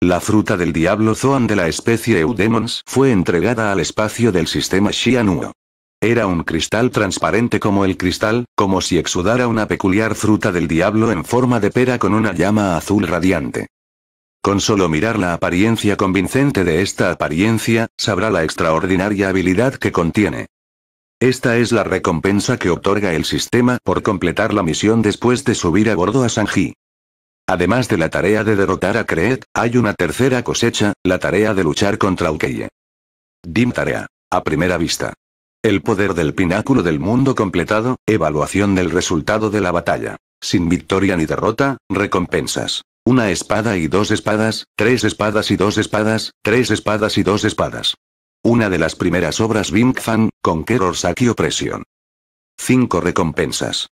La fruta del diablo Zoan de la especie Eudemons fue entregada al espacio del sistema Xianuo. Era un cristal transparente como el cristal, como si exudara una peculiar fruta del diablo en forma de pera con una llama azul radiante. Con solo mirar la apariencia convincente de esta apariencia, sabrá la extraordinaria habilidad que contiene. Esta es la recompensa que otorga el sistema por completar la misión después de subir a bordo a Sanji. Además de la tarea de derrotar a Creed, hay una tercera cosecha, la tarea de luchar contra Ukeye. Dim tarea. A primera vista. El poder del pináculo del mundo completado, evaluación del resultado de la batalla. Sin victoria ni derrota, recompensas. Una espada y dos espadas, tres espadas y dos espadas, tres espadas y dos espadas. Una de las primeras obras Bing Fan, Conqueror Saki Opresión. 5 recompensas.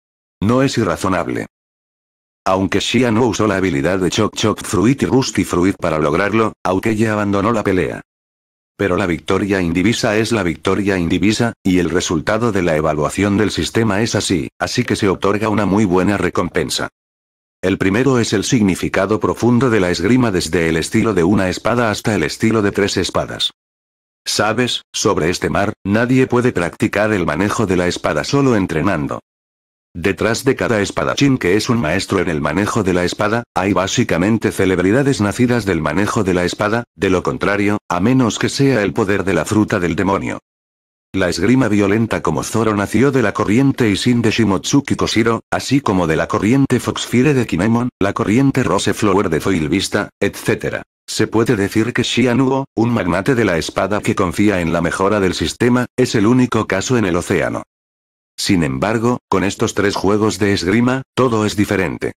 No es irrazonable. Aunque Xia no usó la habilidad de Chok Chok Fruit y Rusty Fruit para lograrlo, aunque ya abandonó la pelea. Pero la victoria indivisa es la victoria indivisa, y el resultado de la evaluación del sistema es así, así que se otorga una muy buena recompensa. El primero es el significado profundo de la esgrima desde el estilo de una espada hasta el estilo de tres espadas. Sabes, sobre este mar, nadie puede practicar el manejo de la espada solo entrenando. Detrás de cada espadachín que es un maestro en el manejo de la espada, hay básicamente celebridades nacidas del manejo de la espada, de lo contrario, a menos que sea el poder de la fruta del demonio. La esgrima violenta como Zoro nació de la corriente Isin de Shimotsuki Koshiro, así como de la corriente Foxfire de Kinemon, la corriente Roseflower de Foil Vista, etc. Se puede decir que Xianuo, un magnate de la espada que confía en la mejora del sistema, es el único caso en el océano. Sin embargo, con estos tres juegos de esgrima, todo es diferente.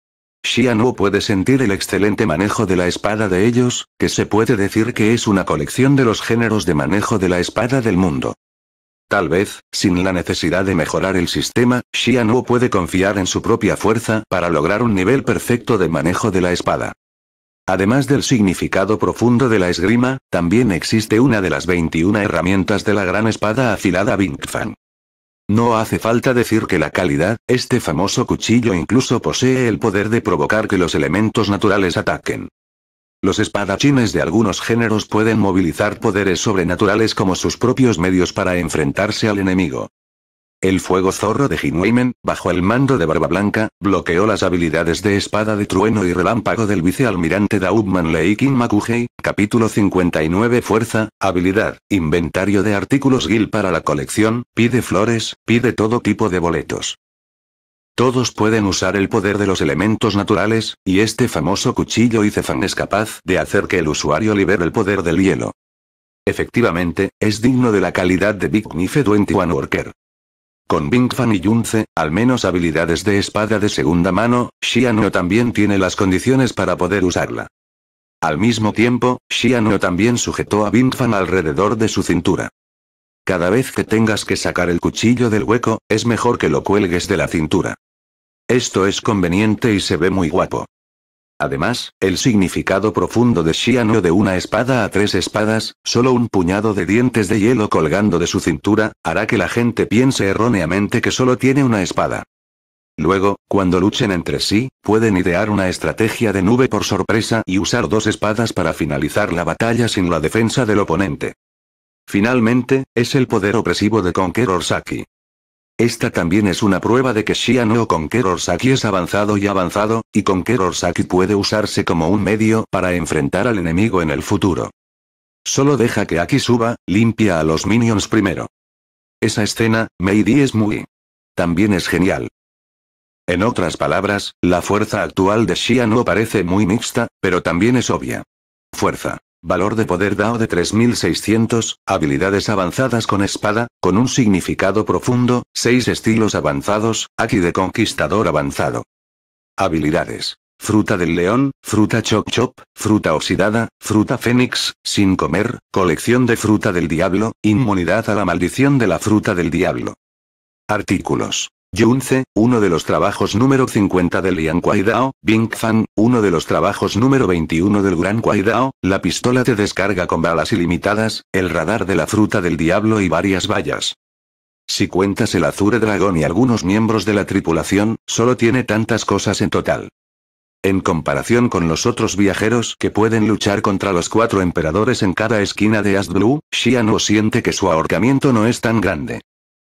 Xianuo puede sentir el excelente manejo de la espada de ellos, que se puede decir que es una colección de los géneros de manejo de la espada del mundo. Tal vez, sin la necesidad de mejorar el sistema, Xianuo puede confiar en su propia fuerza para lograr un nivel perfecto de manejo de la espada. Además del significado profundo de la esgrima, también existe una de las 21 herramientas de la gran espada afilada Bing No hace falta decir que la calidad, este famoso cuchillo incluso posee el poder de provocar que los elementos naturales ataquen. Los espadachines de algunos géneros pueden movilizar poderes sobrenaturales como sus propios medios para enfrentarse al enemigo. El fuego zorro de Jinweimen, bajo el mando de Barba Blanca, bloqueó las habilidades de espada de trueno y relámpago del vicealmirante Daubman Leikin Makuhei, capítulo 59 Fuerza, habilidad, inventario de artículos Gil para la colección, pide flores, pide todo tipo de boletos. Todos pueden usar el poder de los elementos naturales, y este famoso cuchillo cefán es capaz de hacer que el usuario libere el poder del hielo. Efectivamente, es digno de la calidad de Big Nife 21 Worker. Con Bing y Yunze, al menos habilidades de espada de segunda mano, Xianyo también tiene las condiciones para poder usarla. Al mismo tiempo, Xianyo también sujetó a Bing alrededor de su cintura. Cada vez que tengas que sacar el cuchillo del hueco, es mejor que lo cuelgues de la cintura. Esto es conveniente y se ve muy guapo. Además, el significado profundo de Shiano de una espada a tres espadas, solo un puñado de dientes de hielo colgando de su cintura, hará que la gente piense erróneamente que solo tiene una espada. Luego, cuando luchen entre sí, pueden idear una estrategia de nube por sorpresa y usar dos espadas para finalizar la batalla sin la defensa del oponente. Finalmente, es el poder opresivo de Conqueror Saki. Esta también es una prueba de que Shiano con Saki es avanzado y avanzado, y Conqueror Saki puede usarse como un medio para enfrentar al enemigo en el futuro. Solo deja que Aki suba, limpia a los minions primero. Esa escena, Meidi es muy... También es genial. En otras palabras, la fuerza actual de Shia no parece muy mixta, pero también es obvia. Fuerza. Valor de poder DAO de 3600, habilidades avanzadas con espada, con un significado profundo, 6 estilos avanzados, aquí de conquistador avanzado. Habilidades. Fruta del león, fruta chop chop, fruta oxidada, fruta fénix, sin comer, colección de fruta del diablo, inmunidad a la maldición de la fruta del diablo. Artículos. Junce, uno de los trabajos número 50 del Lian Kuaidao, Bing Fan, uno de los trabajos número 21 del Gran Kuaidao, la pistola te descarga con balas ilimitadas, el radar de la fruta del diablo y varias vallas. Si cuentas el Azure Dragón y algunos miembros de la tripulación, solo tiene tantas cosas en total. En comparación con los otros viajeros que pueden luchar contra los cuatro emperadores en cada esquina de Blue, Xian siente que su ahorcamiento no es tan grande.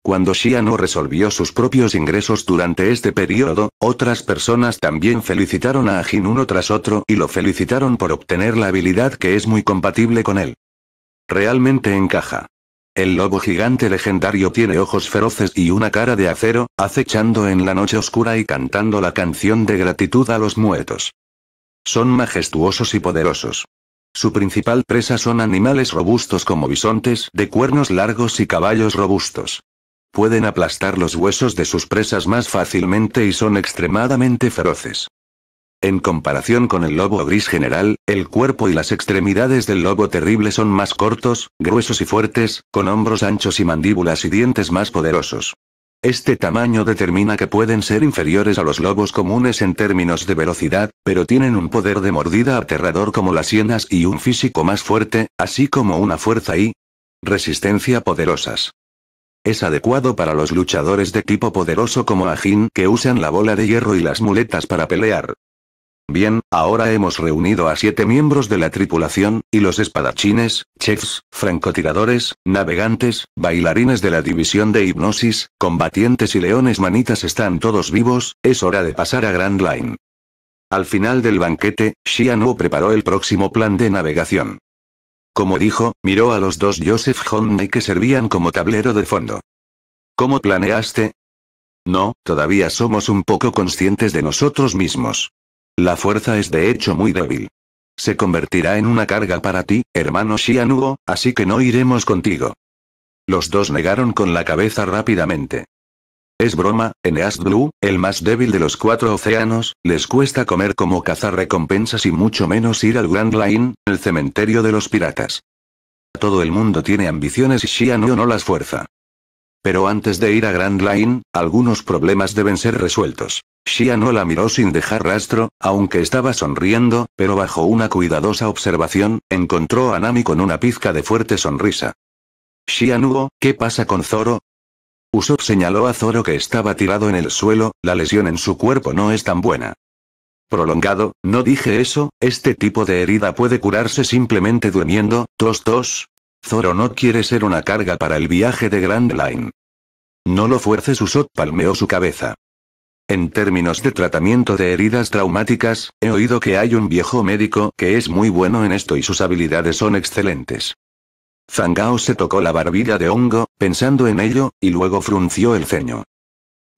Cuando Shiano resolvió sus propios ingresos durante este periodo, otras personas también felicitaron a Ajin uno tras otro y lo felicitaron por obtener la habilidad que es muy compatible con él. Realmente encaja. El lobo gigante legendario tiene ojos feroces y una cara de acero, acechando en la noche oscura y cantando la canción de gratitud a los muertos. Son majestuosos y poderosos. Su principal presa son animales robustos como bisontes de cuernos largos y caballos robustos. Pueden aplastar los huesos de sus presas más fácilmente y son extremadamente feroces. En comparación con el lobo gris general, el cuerpo y las extremidades del lobo terrible son más cortos, gruesos y fuertes, con hombros anchos y mandíbulas y dientes más poderosos. Este tamaño determina que pueden ser inferiores a los lobos comunes en términos de velocidad, pero tienen un poder de mordida aterrador como las hienas y un físico más fuerte, así como una fuerza y resistencia poderosas. Es adecuado para los luchadores de tipo poderoso como Ajin que usan la bola de hierro y las muletas para pelear. Bien, ahora hemos reunido a siete miembros de la tripulación, y los espadachines, chefs, francotiradores, navegantes, bailarines de la división de hipnosis, combatientes y leones manitas están todos vivos, es hora de pasar a Grand Line. Al final del banquete, Xianu preparó el próximo plan de navegación. Como dijo, miró a los dos Joseph Honey que servían como tablero de fondo. ¿Cómo planeaste? No, todavía somos un poco conscientes de nosotros mismos. La fuerza es de hecho muy débil. Se convertirá en una carga para ti, hermano Shianuo, así que no iremos contigo. Los dos negaron con la cabeza rápidamente. Es broma, en As Blue, el más débil de los cuatro océanos, les cuesta comer como cazar recompensas y mucho menos ir al Grand Line, el cementerio de los piratas. Todo el mundo tiene ambiciones y Shianu no las fuerza. Pero antes de ir a Grand Line, algunos problemas deben ser resueltos. Shianuo la miró sin dejar rastro, aunque estaba sonriendo, pero bajo una cuidadosa observación, encontró a Nami con una pizca de fuerte sonrisa. Shianuo, ¿qué pasa con Zoro? Usopp señaló a Zoro que estaba tirado en el suelo, la lesión en su cuerpo no es tan buena. Prolongado, no dije eso, este tipo de herida puede curarse simplemente durmiendo, tos tos. Zoro no quiere ser una carga para el viaje de Grand Line. No lo fuerces Usopp palmeó su cabeza. En términos de tratamiento de heridas traumáticas, he oído que hay un viejo médico que es muy bueno en esto y sus habilidades son excelentes. Zangao se tocó la barbilla de hongo, pensando en ello, y luego frunció el ceño.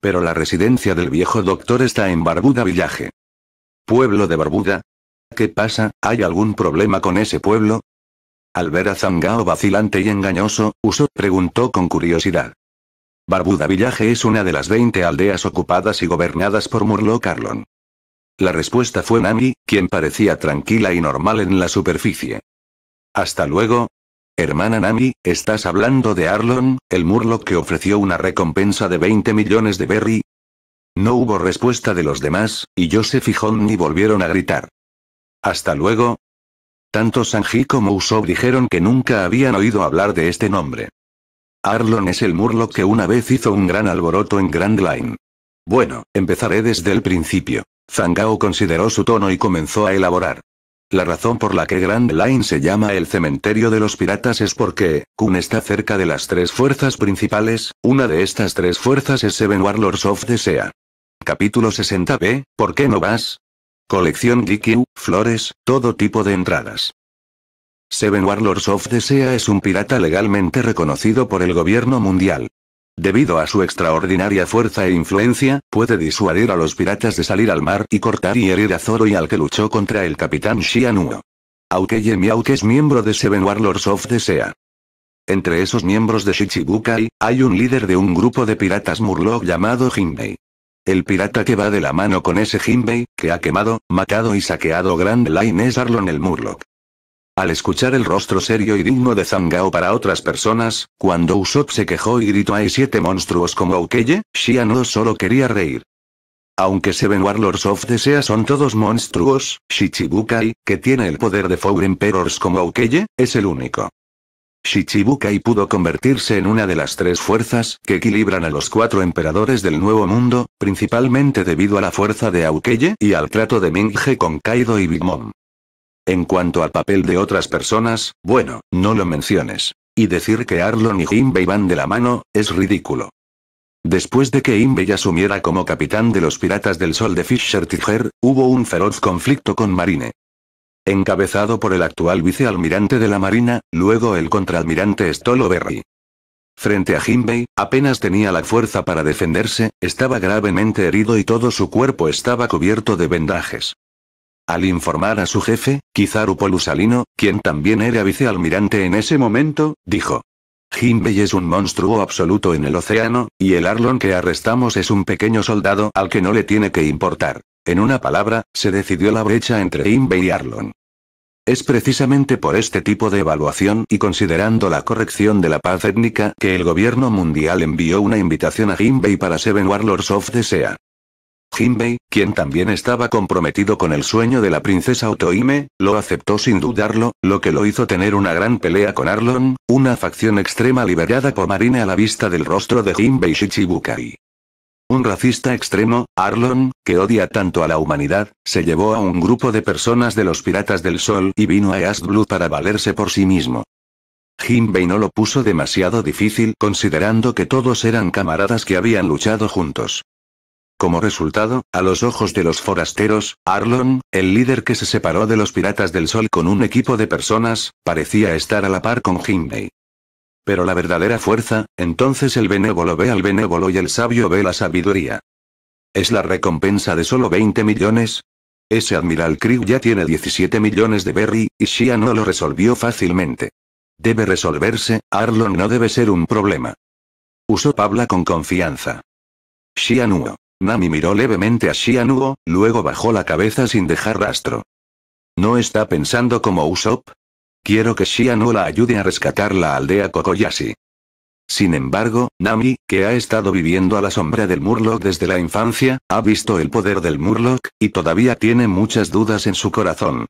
Pero la residencia del viejo doctor está en Barbuda Villaje. ¿Pueblo de Barbuda? ¿Qué pasa? ¿Hay algún problema con ese pueblo? Al ver a Zangao vacilante y engañoso, Uso preguntó con curiosidad. Barbuda Villaje es una de las 20 aldeas ocupadas y gobernadas por Murlo Carlon. La respuesta fue Nami, quien parecía tranquila y normal en la superficie. Hasta luego, Hermana Nami, ¿estás hablando de Arlon, el murlo que ofreció una recompensa de 20 millones de berry? No hubo respuesta de los demás, y Joseph fijó ni volvieron a gritar. Hasta luego. Tanto Sanji como Usopp dijeron que nunca habían oído hablar de este nombre. Arlon es el murlo que una vez hizo un gran alboroto en Grand Line. Bueno, empezaré desde el principio. Zangao consideró su tono y comenzó a elaborar. La razón por la que Grand Line se llama el cementerio de los piratas es porque, Kun está cerca de las tres fuerzas principales, una de estas tres fuerzas es Seven Warlords of Desea. Capítulo 60b, ¿por qué no vas? Colección GQ, flores, todo tipo de entradas. Seven Warlords of Desea es un pirata legalmente reconocido por el gobierno mundial. Debido a su extraordinaria fuerza e influencia, puede disuadir a los piratas de salir al mar y cortar y herir a Zoro y al que luchó contra el capitán Shianuo. Aunque que es miembro de Seven Warlords of the Sea. Entre esos miembros de Shichibukai, hay un líder de un grupo de piratas murloc llamado Jinbei. El pirata que va de la mano con ese Jinbei, que ha quemado, matado y saqueado Grand Line es Arlon el Murloc. Al escuchar el rostro serio y digno de Zangao para otras personas, cuando Usopp se quejó y gritó hay siete monstruos como Aukeye, Shia no solo quería reír. Aunque Seven Warlords of Desea son todos monstruos, Shichibukai, que tiene el poder de Four Emperors como Aukeye, es el único. Shichibukai pudo convertirse en una de las tres fuerzas que equilibran a los cuatro emperadores del Nuevo Mundo, principalmente debido a la fuerza de Aukeye y al trato de Minghe con Kaido y Big Mom. En cuanto al papel de otras personas, bueno, no lo menciones. Y decir que Arlon y himbei van de la mano, es ridículo. Después de que Himbei asumiera como capitán de los Piratas del Sol de Fisher Tiger, hubo un feroz conflicto con Marine. Encabezado por el actual vicealmirante de la Marina, luego el contraalmirante Berry. Frente a Jinbei, apenas tenía la fuerza para defenderse, estaba gravemente herido y todo su cuerpo estaba cubierto de vendajes. Al informar a su jefe, Kizaru Polusalino, quien también era vicealmirante en ese momento, dijo. Himbei es un monstruo absoluto en el océano, y el Arlon que arrestamos es un pequeño soldado al que no le tiene que importar. En una palabra, se decidió la brecha entre Jinbei y Arlon. Es precisamente por este tipo de evaluación y considerando la corrección de la paz étnica que el gobierno mundial envió una invitación a Himbei para Seven Warlords of Desea. Jinbei, quien también estaba comprometido con el sueño de la princesa Otoime, lo aceptó sin dudarlo, lo que lo hizo tener una gran pelea con Arlon, una facción extrema liberada por Marine a la vista del rostro de Jinbei Shichibukai. Un racista extremo, Arlon, que odia tanto a la humanidad, se llevó a un grupo de personas de los Piratas del Sol y vino a East Blue para valerse por sí mismo. Jinbei no lo puso demasiado difícil considerando que todos eran camaradas que habían luchado juntos. Como resultado, a los ojos de los forasteros, Arlon, el líder que se separó de los Piratas del Sol con un equipo de personas, parecía estar a la par con Hindley. Pero la verdadera fuerza, entonces el benévolo ve al benévolo y el sabio ve la sabiduría. ¿Es la recompensa de solo 20 millones? Ese admiral Krieg ya tiene 17 millones de berry, y Shia no lo resolvió fácilmente. Debe resolverse, Arlon no debe ser un problema. Usó Pabla con confianza. Shia Nami miró levemente a Shianu, luego bajó la cabeza sin dejar rastro. ¿No está pensando como Usopp? Quiero que Shianu la ayude a rescatar la aldea Kokoyashi. Sin embargo, Nami, que ha estado viviendo a la sombra del Murloc desde la infancia, ha visto el poder del Murloc, y todavía tiene muchas dudas en su corazón.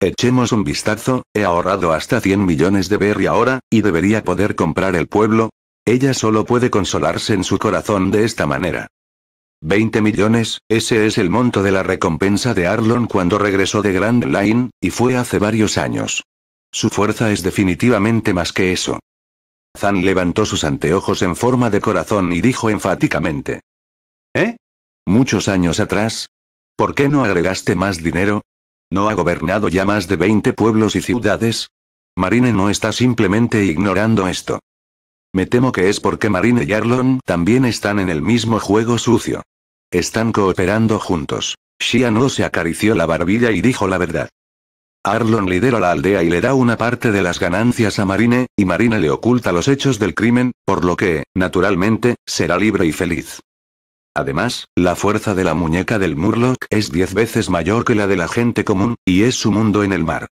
Echemos un vistazo, he ahorrado hasta 100 millones de berry ahora, y debería poder comprar el pueblo. Ella solo puede consolarse en su corazón de esta manera. 20 millones, ese es el monto de la recompensa de Arlon cuando regresó de Grand Line, y fue hace varios años. Su fuerza es definitivamente más que eso. Zan levantó sus anteojos en forma de corazón y dijo enfáticamente. ¿Eh? ¿Muchos años atrás? ¿Por qué no agregaste más dinero? ¿No ha gobernado ya más de 20 pueblos y ciudades? Marine no está simplemente ignorando esto. Me temo que es porque Marine y Arlon también están en el mismo juego sucio. Están cooperando juntos. no se acarició la barbilla y dijo la verdad. Arlon lidera la aldea y le da una parte de las ganancias a Marine, y Marine le oculta los hechos del crimen, por lo que, naturalmente, será libre y feliz. Además, la fuerza de la muñeca del Murloc es diez veces mayor que la de la gente común, y es su mundo en el mar.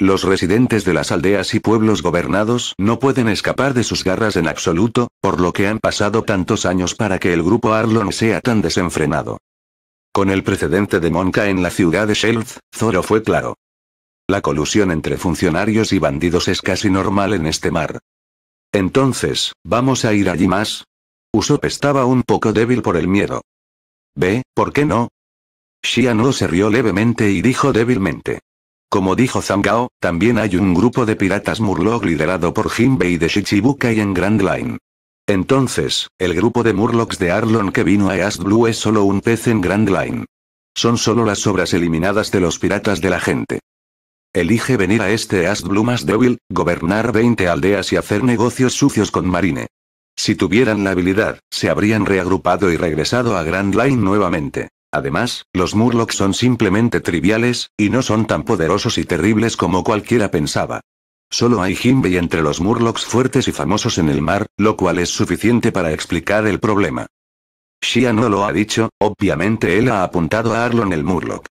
Los residentes de las aldeas y pueblos gobernados no pueden escapar de sus garras en absoluto, por lo que han pasado tantos años para que el grupo Arlon sea tan desenfrenado. Con el precedente de Monca en la ciudad de Shelf, Zoro fue claro. La colusión entre funcionarios y bandidos es casi normal en este mar. Entonces, ¿vamos a ir allí más? Usopp estaba un poco débil por el miedo. Ve, ¿por qué no? Shiano se rió levemente y dijo débilmente. Como dijo Zangao, también hay un grupo de piratas Murloc liderado por Jinbei de Shichibukai en Grand Line. Entonces, el grupo de Murlocs de Arlon que vino a East Blue es solo un pez en Grand Line. Son solo las obras eliminadas de los piratas de la gente. Elige venir a este East Blue más débil, gobernar 20 aldeas y hacer negocios sucios con Marine. Si tuvieran la habilidad, se habrían reagrupado y regresado a Grand Line nuevamente. Además, los Murlocs son simplemente triviales, y no son tan poderosos y terribles como cualquiera pensaba. Solo hay Jimbei entre los Murlocs fuertes y famosos en el mar, lo cual es suficiente para explicar el problema. Shia no lo ha dicho, obviamente él ha apuntado a en el Murloc.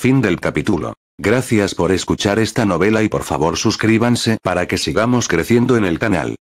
Fin del capítulo. Gracias por escuchar esta novela y por favor suscríbanse para que sigamos creciendo en el canal.